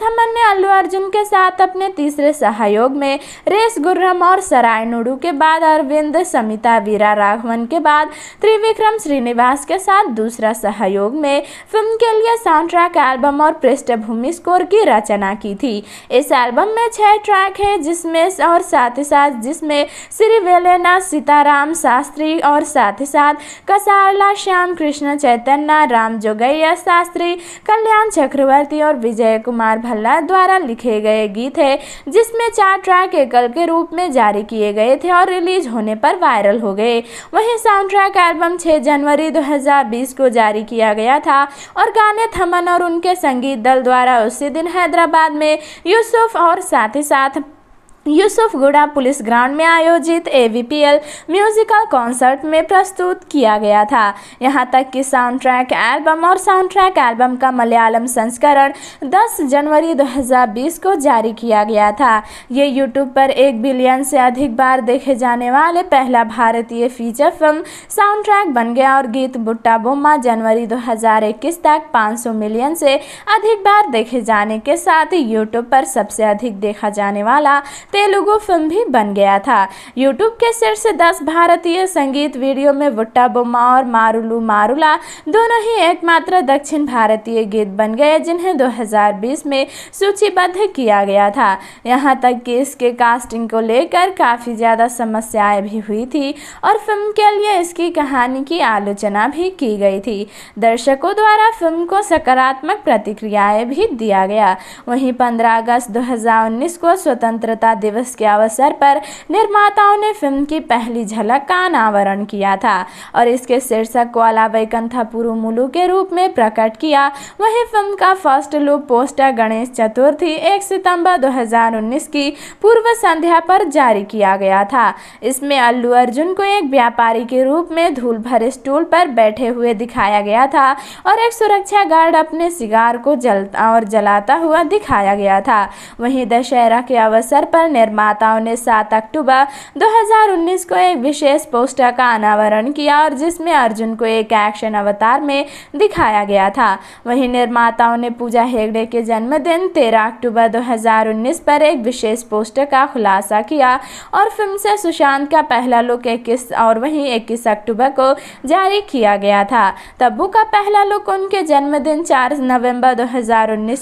थमन ने अल्लू अर्जुन के साथ अपने तीसरे सहयोग में रेस गुर्रम और सराय नुडू के बाद अरविंद समिता वीरा राघवन के बाद त्रिविक्रम श्रीनिवास के साथ दूसरा सहयोग में फिल्म के लिए साउंड ट्रैक एल्बम और पृष्ठभूमि स्कोर की रचना की थी इस एल्बम में छह ट्रैक हैं जिसमें और साथ ही साथ जिसमें श्री वेलेना सीताराम शास्त्री और साथ ही साथ कसारला श्याम कृष्ण चैतन्य राम जोगैया शास्त्री कल्याण चक्रवर्ती और विजय कुमार भल्ला द्वारा लिखे गए गीत है जिसमें चार ट्रैक एकल के रूप में जारी किए गए थे और रिलीज होने पर वायरल हो गए वहीं साउंड ट्रैक एल्बम 6 जनवरी 20 को जारी किया गया था और गाने थमन और उनके संगीत दल द्वारा उसी दिन हैदराबाद में यूसुफ और साथ ही साथ यूसुफ गुड़ा पुलिस ग्राउंड में आयोजित ए म्यूजिकल कॉन्सर्ट में प्रस्तुत किया गया था यहाँ तक कि साउंड ट्रैक एल्बम और साउंड ट्रैक एल्बम का मलयालम संस्करण 10 जनवरी 2020 को जारी किया गया था ये यूट्यूब पर एक बिलियन से अधिक बार देखे जाने वाले पहला भारतीय फीचर फिल्म साउंड ट्रैक बन गया और गीत बुट्टा बोमा जनवरी दो तक पाँच मिलियन से अधिक बार देखे जाने के साथ यूट्यूब पर सबसे अधिक देखा जाने वाला तेलुगु फिल्म भी बन गया था यूट्यूब के शीर्ष दस भारतीय संगीत वीडियो में वुट्टा बोमा और मारुलू मारुला दोनों ही एकमात्र दक्षिण भारतीय गीत बन गए जिन्हें 2020 में सूचीबद्ध किया गया था यहाँ तक कि इसके कास्टिंग को लेकर काफ़ी ज़्यादा समस्याएं भी हुई थी और फिल्म के लिए इसकी कहानी की आलोचना भी की गई थी दर्शकों द्वारा फिल्म को सकारात्मक प्रतिक्रियाएं भी दिया गया वहीं 15 अगस्त 2019 को स्वतंत्रता दिवस दिवस के अवसर पर निर्माताओं ने फिल्म की पहली झलक का अनावरण किया था और इसके शीर्षक को वैकंथा पुरुमुलु के रूप में प्रकट किया वहीं फिल्म का first look poster Ganesh Chaturthi 1 सितंबर 2019 की पूर्व संध्या पर जारी किया गया था इसमें अल्लू अर्जुन को एक व्यापारी के रूप में धूल भरे स्टूल पर बैठे हुए दिखाया गया था और एक सुरक्षा गार्ड अपने सिगार को जलता और जलाता हुआ दिखाया गया था वहीं दशहरा के अवसर पर निर्माताओं ने 7 अक्टूबर 2019 को एक विशेष पोस्टर का अनावरण किया और जिसमें अर्जुन को एक एक्शन अवतार में दिखाया गया था वहीं निर्माताओं ने पूजा हेगड़े के जन्मदिन 13 अक्टूबर 2019 पर एक विशेष पोस्टर का खुलासा किया और फिल्म से सुशांत का पहला लुक इक्कीस और वहीं इक्कीस अक्टूबर को जारी किया गया था तब्बू का पहला लुक उनके जन्मदिन चार नवम्बर दो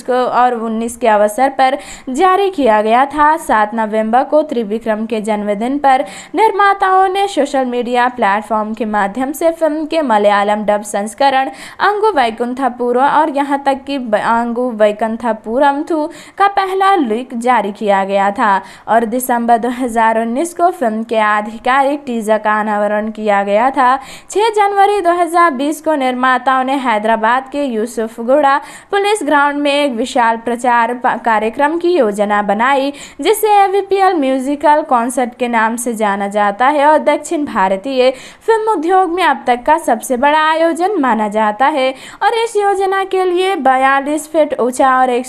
को और 19 के अवसर पर जारी किया गया था साथ नवंबर को त्रिविक्रम के जन्मदिन पर निर्माताओं ने सोशल मीडिया प्लेटफॉर्म के माध्यम से फिल्म के मलयालम डब संस्करण अंगु वैकुंथापुर और यहां तक कि अंगु वैकुंथापुरम थू का पहला लिक जारी किया गया था और दिसंबर 2019 को फिल्म के आधिकारिक टीजर का अनावरण किया गया था छह जनवरी दो को निर्माताओं ने हैदराबाद के यूसुफ गुड़ा पुलिस ग्राउंड में एक विशाल प्रचार कार्यक्रम की योजना बनाई जिसे आई म्यूजिकल कॉन्सर्ट के नाम से जाना जाता है और दक्षिण भारतीय फिल्म उद्योग में अब तक का सबसे बड़ा आयोजन माना जाता है और इस योजना के लिए बयालीस फीट ऊंचा और एक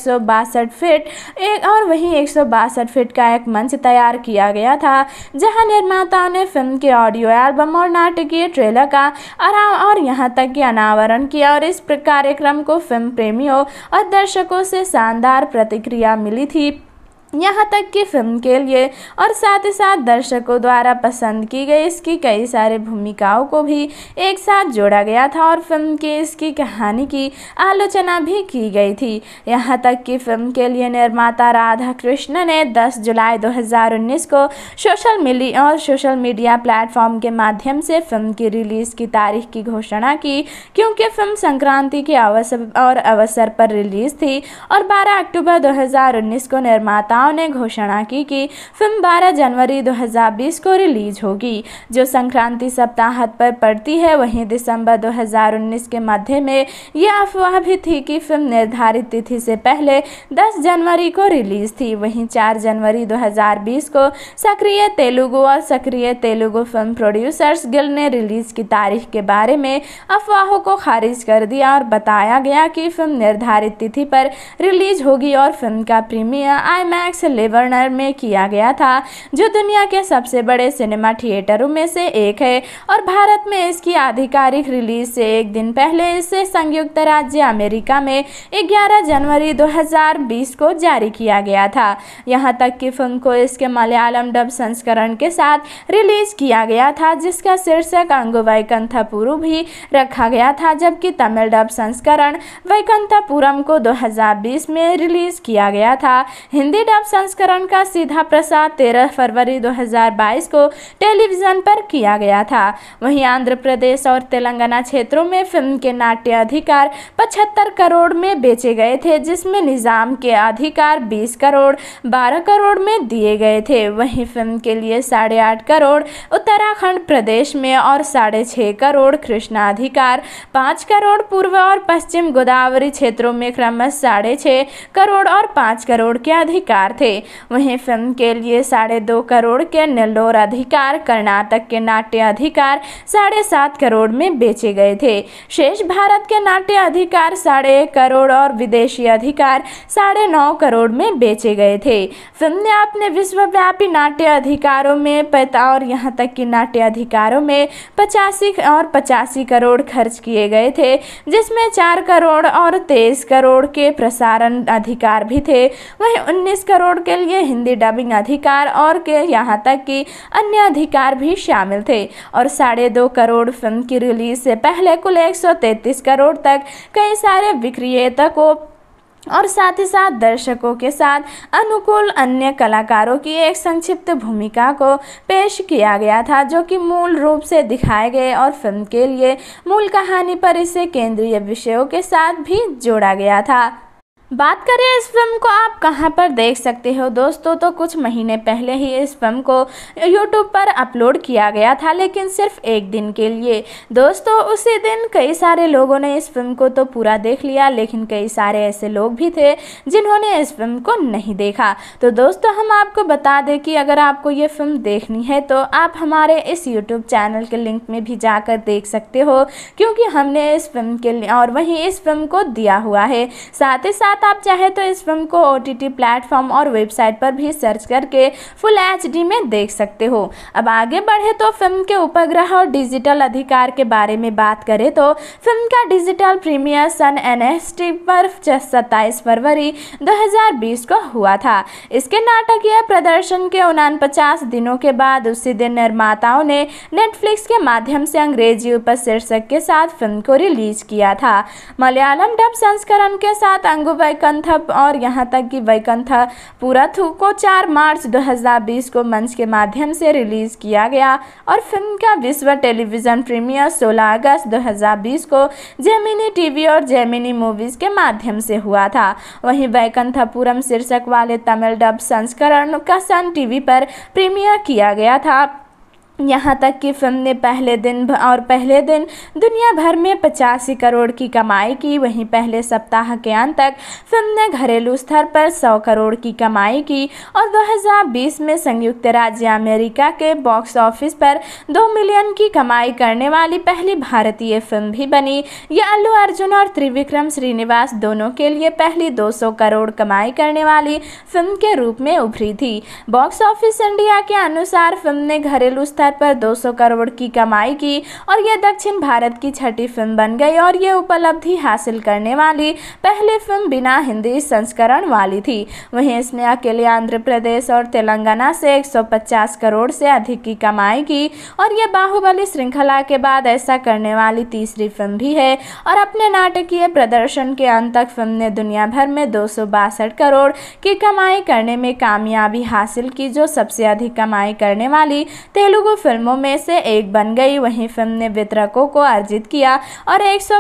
फीट एक और वहीं एक फीट का एक मंच तैयार किया गया था जहां निर्माताओं ने फिल्म के ऑडियो एल्बम और नाटकीय ट्रेलर का आराम और यहाँ तक कि अनावरण किया और इस कार्यक्रम को फिल्म प्रेमियों और दर्शकों से शानदार प्रतिक्रिया मिली थी यहाँ तक कि फिल्म के लिए और साथ ही साथ दर्शकों द्वारा पसंद की गई इसकी कई सारे भूमिकाओं को भी एक साथ जोड़ा गया था और फिल्म की इसकी कहानी की आलोचना भी की गई थी यहाँ तक कि फिल्म के लिए निर्माता राधा कृष्ण ने 10 जुलाई 2019 को सोशल मीडिया और सोशल मीडिया प्लेटफॉर्म के माध्यम से फिल्म की रिलीज़ की तारीख की घोषणा की क्योंकि फिल्म संक्रांति के अवसर और अवसर पर रिलीज़ थी और बारह अक्टूबर दो को निर्माता अभिनेताओं ने घोषणा की कि फिल्म 12 जनवरी 2020 को रिलीज होगी जो संक्रांति सप्ताह पर पड़ती है वहीं दिसंबर 2019 के मध्य में यह अफवाह भी थी कि फिल्म निर्धारित तिथि से पहले 10 जनवरी को रिलीज थी वहीं 4 जनवरी 2020 को सक्रिय तेलुगु और सक्रिय तेलुगु फिल्म प्रोड्यूसर्स गिल ने रिलीज की तारीख के बारे में अफवाहों को खारिज कर दिया और बताया गया कि फिल्म निर्धारित तिथि पर रिलीज होगी और फिल्म का प्रीमियर आई मैक्स लिवर्नर में किया गया था जो दुनिया के सबसे बड़े सिनेमा थिएटरों में से एक है और भारत में इसकी आधिकारिक रिलीज से एक दिन पहले इसे संयुक्त राज्य अमेरिका में 11 जनवरी 2020 को जारी किया गया था यहाँ तक कि फिल्म को इसके मलयालम डब संस्करण के साथ रिलीज किया गया था जिसका शीर्षक अंगुवैकंथापुरु भी रखा गया था जबकि तमिल डब संस्करण वैकंथापुरम को 2020 में रिलीज किया गया था हिंदी डब किताब संस्करण का सीधा प्रसार 13 फरवरी 2022 को टेलीविजन पर किया गया था वहीं आंध्र प्रदेश और तेलंगाना क्षेत्रों में फिल्म के नाट्य अधिकार 75 करोड़ में बेचे गए थे जिसमें निज़ाम के अधिकार 20 करोड़ 12 करोड़ में दिए गए थे वहीं फिल्म के लिए साढ़े आठ करोड़ उत्तराखंड प्रदेश में और साढ़े छः करोड़ अधिकार पाँच करोड़ पूर्व और पश्चिम गोदावरी क्षेत्रों में क्रमश साढ़े छः करोड़ और पाँच करोड़ के अधिकार कलाकार थे वहीं फिल्म के लिए साढ़े दो करोड़ के नल्लोर अधिकार कर्नाटक के नाट्य अधिकार साढ़े सात करोड़ में बेचे गए थे शेष भारत के नाट्य अधिकार साढ़े एक करोड़ और विदेशी अधिकार साढ़े नौ करोड़ में बेचे गए थे फिल्म ने अपने विश्वव्यापी नाट्य अधिकारों में पैता और यहाँ तक कि नाट्य अधिकारों में पचासी और पचासी करोड़ खर्च किए गए थे जिसमें चार करोड़ और तेईस करोड़ के प्रसारण अधिकार भी थे वहीं उन्नीस करोड़ करोड़ के लिए हिंदी डबिंग अधिकार और के यहाँ तक कि अन्य अधिकार भी शामिल थे और साढ़े दो करोड़ फिल्म की रिलीज से पहले कुल 133 करोड़ तक कई सारे विक्रेता को और साथ ही साथ दर्शकों के साथ अनुकूल अन्य कलाकारों की एक संक्षिप्त भूमिका को पेश किया गया था जो कि मूल रूप से दिखाए गए और फिल्म के लिए मूल कहानी पर इसे केंद्रीय विषयों के साथ भी जोड़ा गया था बात करें इस फिल्म को आप कहां पर देख सकते हो दोस्तों तो कुछ महीने पहले ही इस फिल्म को यूट्यूब पर अपलोड किया गया था लेकिन सिर्फ एक दिन के लिए दोस्तों उसी दिन कई सारे लोगों ने इस फिल्म को तो पूरा देख लिया लेकिन कई सारे ऐसे लोग भी थे जिन्होंने इस फिल्म को नहीं देखा तो दोस्तों हम आपको बता दें कि अगर आपको ये फिल्म देखनी है तो आप हमारे इस यूट्यूब चैनल के लिंक में भी जाकर देख सकते हो क्योंकि हमने इस फिल्म के और वहीं इस फिल्म को दिया हुआ है साथ ही साथ साथ आप चाहे तो इस फिल्म को ओ प्लेटफॉर्म और वेबसाइट पर भी सर्च करके फुल एच में देख सकते हो अब आगे बढ़े तो फिल्म के उपग्रह और डिजिटल अधिकार के बारे में बात करें तो फिल्म का डिजिटल प्रीमियर सन एन पर सत्ताईस फरवरी 2020 को हुआ था इसके नाटकीय प्रदर्शन के पचास दिनों के बाद उसी दिन निर्माताओं ने नेटफ्लिक्स के माध्यम से अंग्रेजी उपशीर्षक के साथ फिल्म को रिलीज किया था मलयालम डब संस्करण के साथ अंगुबर वैकंथा और यहाँ तक कि वैकंथा पुरथु को 4 मार्च 2020 को मंच के माध्यम से रिलीज किया गया और फिल्म का विश्व टेलीविज़न प्रीमियर 16 अगस्त 2020 को जेमिनी टीवी और जेमिनी मूवीज़ के माध्यम से हुआ था वहीं वैकंथापुरम शीर्षक वाले तमिल डब संस्करण का सन टीवी पर प्रीमियर किया गया था यहाँ तक कि फिल्म ने पहले दिन और पहले दिन दुनिया भर में पचासी करोड़ की कमाई की वहीं पहले सप्ताह के अंत तक फिल्म ने घरेलू स्तर पर 100 करोड़ की कमाई की और 2020 में संयुक्त राज्य अमेरिका के बॉक्स ऑफिस पर 2 मिलियन की कमाई करने वाली पहली भारतीय फिल्म भी बनी यह अल्लू अर्जुन और त्रिविक्रम श्रीनिवास दोनों के लिए पहली दो करोड़ कमाई करने वाली फिल्म के रूप में उभरी थी बॉक्स ऑफिस इंडिया के अनुसार फिल्म ने घरेलू स्तर स्तर पर 200 करोड़ की कमाई की और यह दक्षिण भारत की छठी फिल्म बन गई और यह उपलब्धि हासिल करने वाली पहली फिल्म बिना हिंदी संस्करण वाली थी वहीं इसने अकेले आंध्र प्रदेश और तेलंगाना से 150 करोड़ से अधिक की कमाई की और यह बाहुबली श्रृंखला के बाद ऐसा करने वाली तीसरी फिल्म भी है और अपने नाटकीय प्रदर्शन के अंत तक फिल्म ने दुनिया भर में दो करोड़ की कमाई करने में कामयाबी हासिल की जो सबसे अधिक कमाई करने वाली तेलुगु फिल्मों में से एक बन गई वहीं फिल्म ने वितरकों को अर्जित किया और एक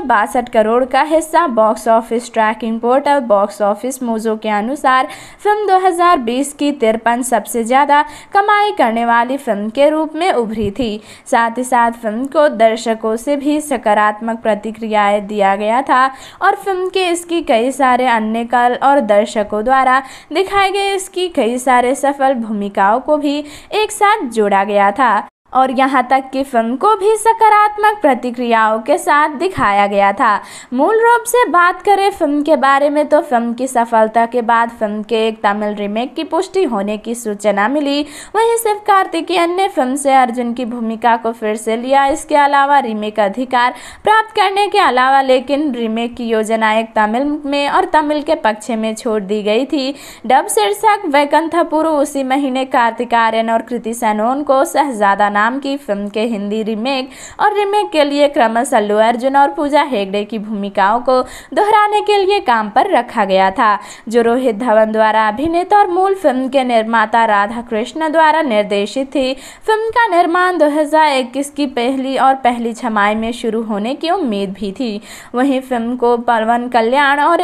करोड़ का हिस्सा box office tracking portal box office Mojo के अनुसार फिल्म 2020 की तिरपन सबसे ज़्यादा कमाई करने वाली फिल्म के रूप में उभरी थी साथ ही साथ फिल्म को दर्शकों से भी सकारात्मक प्रतिक्रियाएं दिया गया था और फिल्म के इसकी कई सारे अन्य कल और दर्शकों द्वारा दिखाए गए इसकी कई सारे सफल भूमिकाओं को भी एक साथ जोड़ा गया था और यहाँ तक कि फिल्म को भी सकारात्मक प्रतिक्रियाओं के साथ दिखाया गया था मूल रूप से बात करें फिल्म के बारे में तो फिल्म की सफलता के बाद फिल्म के एक तमिल रीमेक की पुष्टि होने की सूचना मिली वहीं शिव कार्तिकेयन ने फिल्म से अर्जुन की भूमिका को फिर से लिया इसके अलावा रीमेक अधिकार प्राप्त करने के अलावा लेकिन रीमेक की योजना एक तमिल में और तमिल के पक्ष में छोड़ दी गई थी डब शीर्षक वैकंथपुरु उसी महीने कार्तिक आर्यन और कृति सैनोन को शहजादा नाम की फिल्म के हिंदी रीमेक और रीमेक के लिए क्रमश अल्लू अर्जुन और पूजा हेगड़े की भूमिकाओं को दोहराने के लिए काम पर रखा गया था जो रोहित धवन द्वारा अभिनीत और मूल फिल्म के निर्माता राधा कृष्ण द्वारा निर्देशित थी फिल्म का निर्माण 2021 की पहली और पहली छमाई में शुरू होने की उम्मीद भी थी वहीं फिल्म को पवन कल्याण और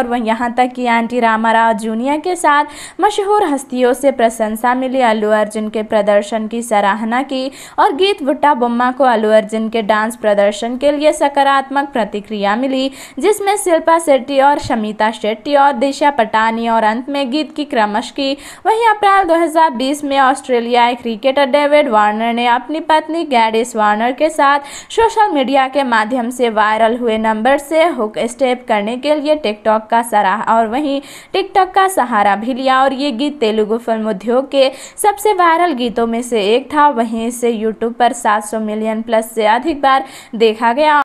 और यहाँ तक कि आंटी रामा राव जूनियर के साथ मशहूर हस्तियों से प्रशंसा मिली अल्लू अर्जुन के प्रदर्शन की सराहना सराहना की और गीत भुट्टा बुम्मा को अलू अर्जुन के डांस प्रदर्शन के लिए सकारात्मक प्रतिक्रिया मिली जिसमें शिल्पा शेट्टी और शमिता शेट्टी और दिशा पटानी और अंत में गीत की क्रमश की वहीं अप्रैल 2020 में ऑस्ट्रेलियाई क्रिकेटर डेविड वार्नर ने अपनी पत्नी गैडिस वार्नर के साथ सोशल मीडिया के माध्यम से वायरल हुए नंबर से हुक स्टेप करने के लिए टिकटॉक का सराह और वहीं टिकटॉक का सहारा भी लिया और ये गीत तेलुगु फिल्म उद्योग के सबसे वायरल गीतों में से एक था वहीं इसे यूट्यूब पर 700 मिलियन प्लस से अधिक बार देखा गया